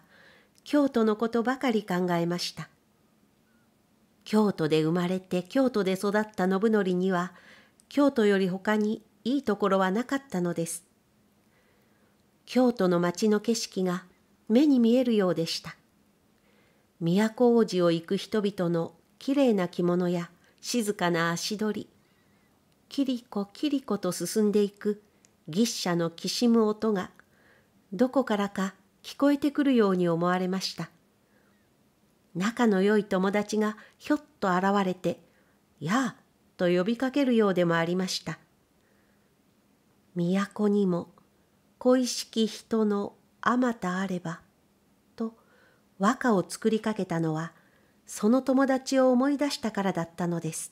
京都のことばかり考えました京都で生まれて京都で育った信則には京都より他にいいところはなかったのです京都の町の景色が目に見えるようでした都大路を行く人々のきれいな着物や静かな足取りキリコキリコと進んでいく牛車のきしむ音がどこからか聞こえてくるように思われました仲の良い友達がひょっと現れて「やあ」と呼びかけるようでもありました都にも恋しき人のあまたあればと和歌を作りかけたのはその友達を思い出したからだったのです。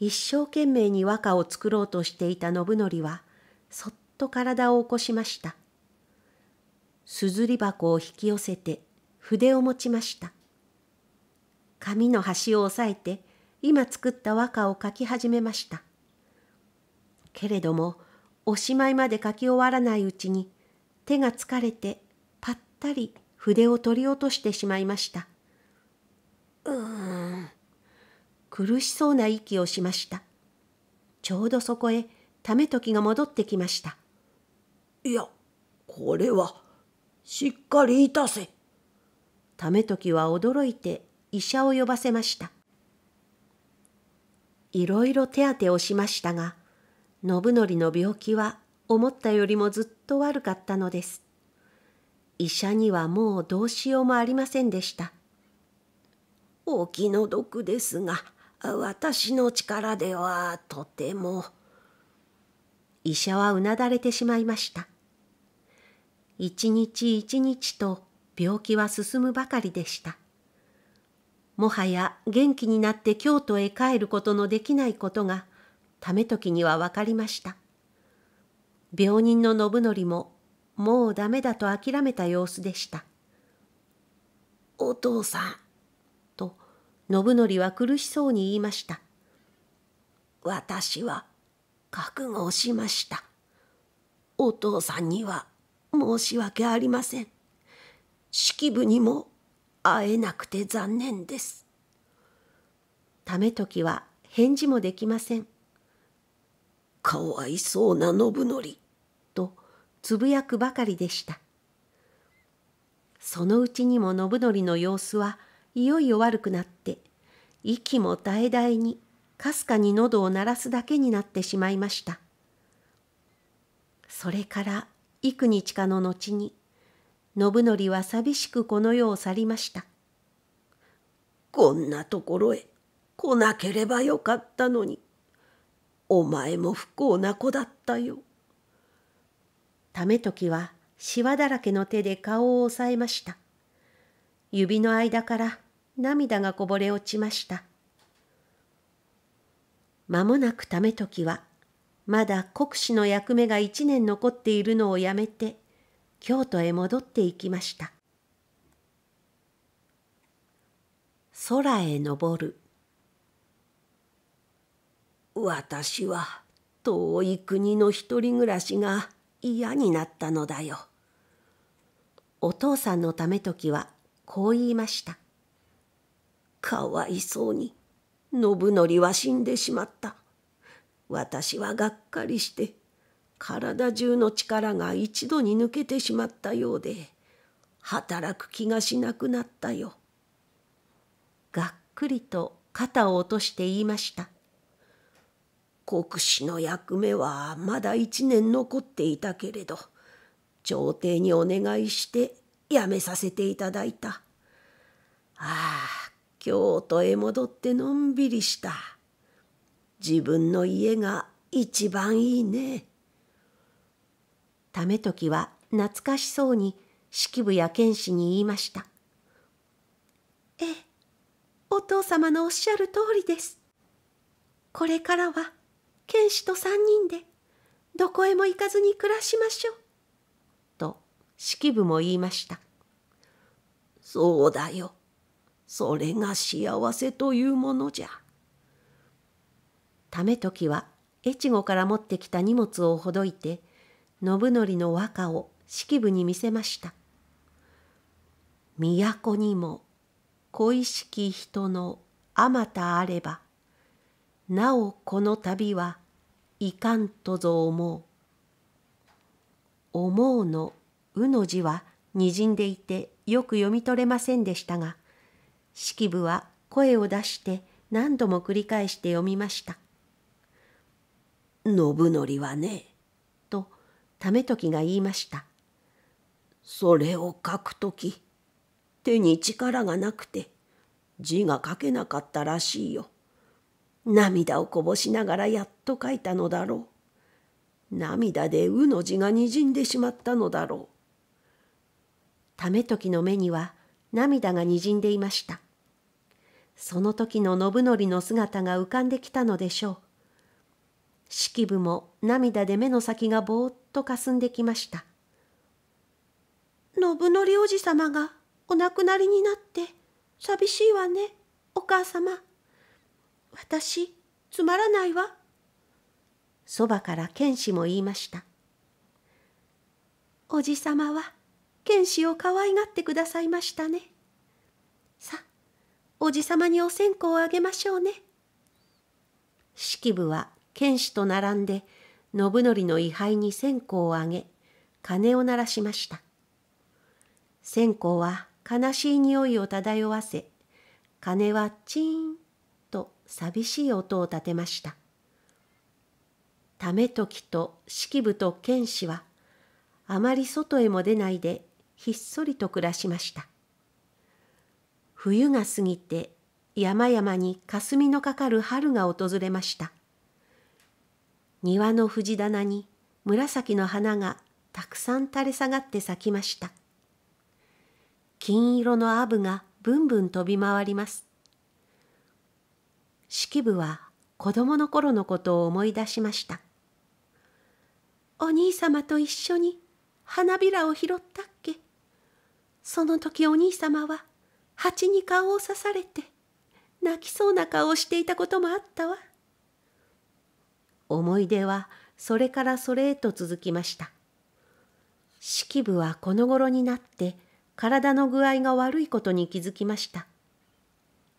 一生懸命に和歌を作ろうとしていた信則は、そっと体を起こしました。すずり箱を引き寄せて筆を持ちました。紙の端を押さえて、今作った和歌を書き始めました。けれども、おしまいまで書き終わらないうちに、手が疲れて、ぱったり筆を取り落としてしまいました。うーん。苦しそうな息をしました。ちょうどそこへ、ため時が戻ってきました。いや、これは、しっかりいたせ。ため時は驚いて医者を呼ばせました。いろいろ手当てをしましたが、信則の病気は思ったよりもずっと悪かったのです。医者にはもうどうしようもありませんでした。お気の毒ですが私の力ではとても。医者はうなだれてしまいました。一日一日と病気は進むばかりでした。もはや元気になって京都へ帰ることのできないことが、ため時には分かりました。病人の信則も、もうダメだと諦めた様子でした。お父さん、信則は苦しそうに言いました。私は覚悟をしました。お父さんには申し訳ありません。式部にも会えなくて残念です。め時は返事もできません。かわいそうな信則とつぶやくばかりでした。そのうちにも信則の様子はいよいよ悪くなって息も絶え絶えにかすかに喉を鳴らすだけになってしまいましたそれから幾日かの後に信則は寂しくこの世を去りましたこんなところへ来なければよかったのにお前も不幸な子だったよ。為時はしわだらけの手で顔を押さえました指の間から涙がこぼれ落ちました。間もなく為時は、まだ国司の役目が一年残っているのをやめて、京都へ戻っていきました。空へ昇る。私は遠い国の一人暮らしが嫌になったのだよ。お父さんの為時はこう言いました。かわいそうに信則は死んでしまった私はがっかりして体中の力が一度に抜けてしまったようで働く気がしなくなったよがっくりと肩を落として言いました国士の役目はまだ一年残っていたけれど朝廷にお願いして辞めさせていただいたああ京都へ戻ってのんびりした自分の家が一番いいねため、時は懐かしそうに式部や剣士に言いましたええお父様のおっしゃる通りですこれからは剣士と三人でどこへも行かずに暮らしましょうと式部も言いましたそうだよそれが幸せというものじゃ。為時は越後から持ってきた荷物をほどいて信則の和歌を式部に見せました。都にも恋しき人のあまたあればなおこの旅はいかんとぞ思う。思うの「う」の字はにじんでいてよく読み取れませんでしたが式部は声を出して何度も繰り返して読みました。信則はね、と為時が言いました。それを書くとき、手に力がなくて字が書けなかったらしいよ。涙をこぼしながらやっと書いたのだろう。涙でうの字がにじんでしまったのだろう。ときの目には涙がにじんでいました。その時の信則の姿が浮かんできたのでしょう。式部も涙で目の先がぼーっとかすんできました。信則おじ様がお亡くなりになって寂しいわね、お母様。私、つまらないわ。そばから剣士も言いました。おじ様は剣士を可愛がってくださいましたね。さあ、おじさまにお線香をあげましょうね。式部は剣士と並んで、信則の位牌に線香をあげ、鐘を鳴らしました。線香は悲しい匂いを漂わせ、鐘はチーンと寂しい音を立てました。ため時と式部と剣士は、あまり外へも出ないでひっそりと暮らしました冬が過ぎて山々に霞のかかる春が訪れました庭の藤棚に紫の花がたくさん垂れ下がって咲きました金色のアブがぶんぶん飛び回ります式部は子供の頃のことを思い出しましたお兄様と一緒に花びらを拾ったその時お兄様は蜂に顔を刺されて泣きそうな顔をしていたこともあったわ。思い出はそれからそれへと続きました。式部はこの頃になって体の具合が悪いことに気づきました。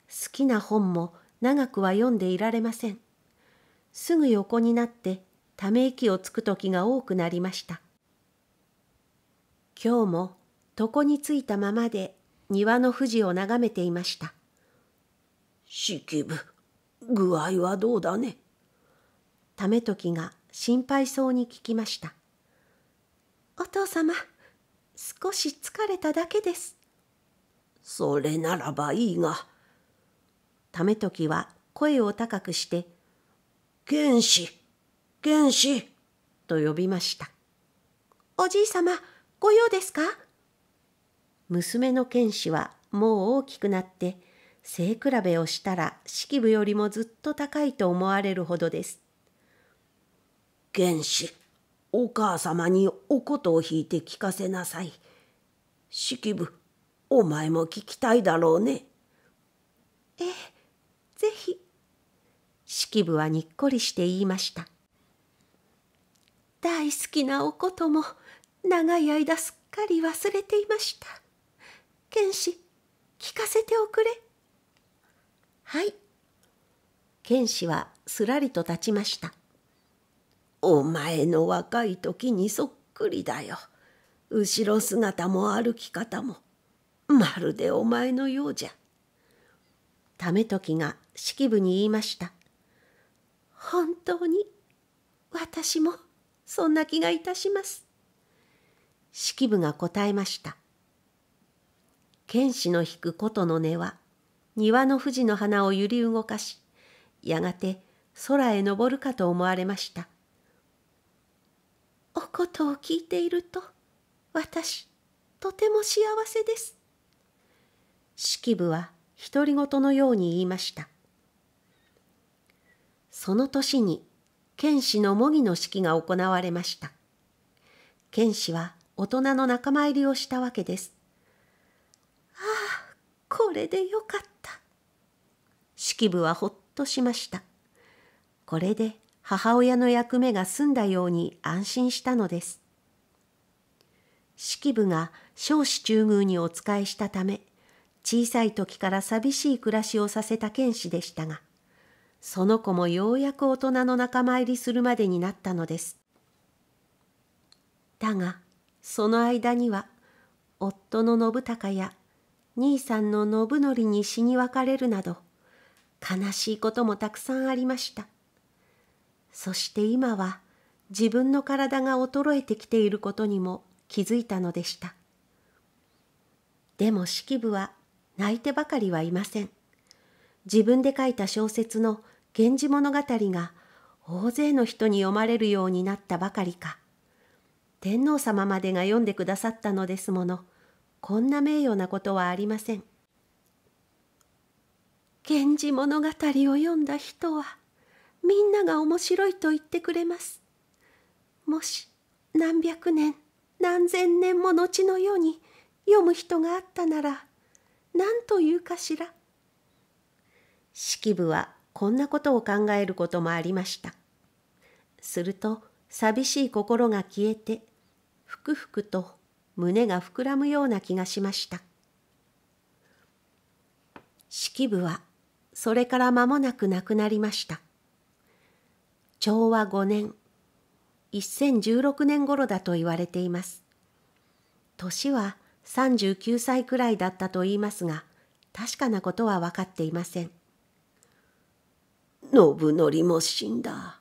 好きな本も長くは読んでいられません。すぐ横になってため息をつく時が多くなりました。今日も床についたままで庭の富士を眺めていました式部具合はどうだね為時が心配そうに聞きましたお父様少し疲れただけですそれならばいいが為時は声を高くして「剣士剣士」と呼びましたおじい様ご用ですか娘の剣士はもう大きくなって背比べをしたら式部よりもずっと高いと思われるほどです。剣士お母様にお琴を弾いて聞かせなさい。式部お前も聞きたいだろうね。ええぜひ。式部はにっこりして言いました。大好きなお琴も長い間すっかり忘れていました。剣士聞かせておくれはい剣士はすらりと立ちましたお前の若い時にそっくりだよ後ろ姿も歩き方もまるでお前のようじゃたと時が式部に言いました本当に私もそんな気がいたします式部が答えました剣士の引く琴の音は庭の富士の花を揺り動かしやがて空へ昇るかと思われましたおことを聞いていると私とても幸せです式部は独り言のように言いましたその年に剣士の模擬の式が行われました剣士は大人の仲間入りをしたわけですこれでよかった。式部はほっとしました。これで母親の役目が済んだように安心したのです。式部が少子中宮にお仕えしたため、小さい時から寂しい暮らしをさせた剣士でしたが、その子もようやく大人の仲間入りするまでになったのです。だが、その間には、夫の信孝や兄さんの信則に死に別れるなど悲しいこともたくさんありましたそして今は自分の体が衰えてきていることにも気づいたのでしたでも式部は泣いてばかりはいません自分で書いた小説の「源氏物語」が大勢の人に読まれるようになったばかりか天皇様までが読んでくださったのですものこんな名誉なことはありません。源氏物語を読んだ人はみんなが面白いと言ってくれます。もし何百年何千年も後のように読む人があったなら何と言うかしら。式部はこんなことを考えることもありました。すると寂しい心が消えてふくふくと胸が膨らむような気がしました式部はそれから間もなく亡くなりました昭和5年1016年頃だと言われています年は39歳くらいだったと言いますが確かなことは分かっていません信則も死んだ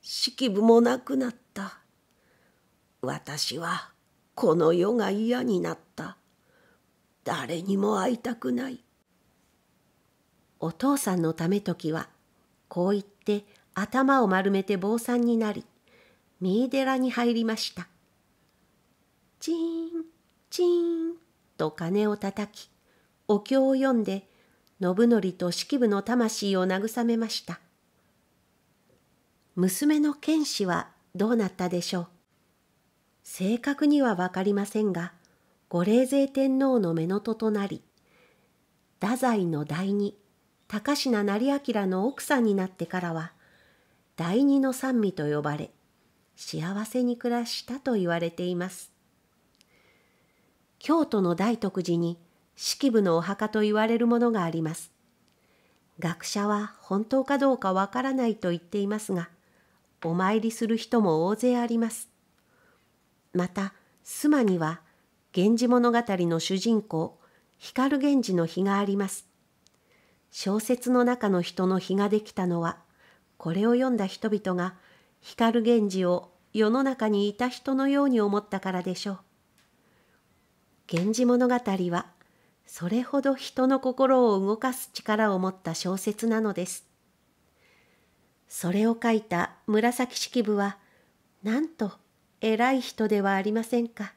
式部も亡くなった私はこの世が嫌になった誰にも会いたくないお父さんのため時はこう言って頭を丸めて坊さんになり三井寺に入りましたチーンチーンと鐘を叩きお経を読んで信則と式部の魂を慰めました娘の剣士はどうなったでしょう正確には分かりませんが御霊勢天皇の乳となり太宰の第二高階成明の奥さんになってからは第二の三味と呼ばれ幸せに暮らしたと言われています京都の大徳寺に式部のお墓と言われるものがあります学者は本当かどうかわからないと言っていますがお参りする人も大勢ありますまた須磨には源氏物語の主人公光源氏の碑があります小説の中の人の碑ができたのはこれを読んだ人々が光源氏を世の中にいた人のように思ったからでしょう源氏物語はそれほど人の心を動かす力を持った小説なのですそれを書いた紫式部はなんと偉い人ではありませんか。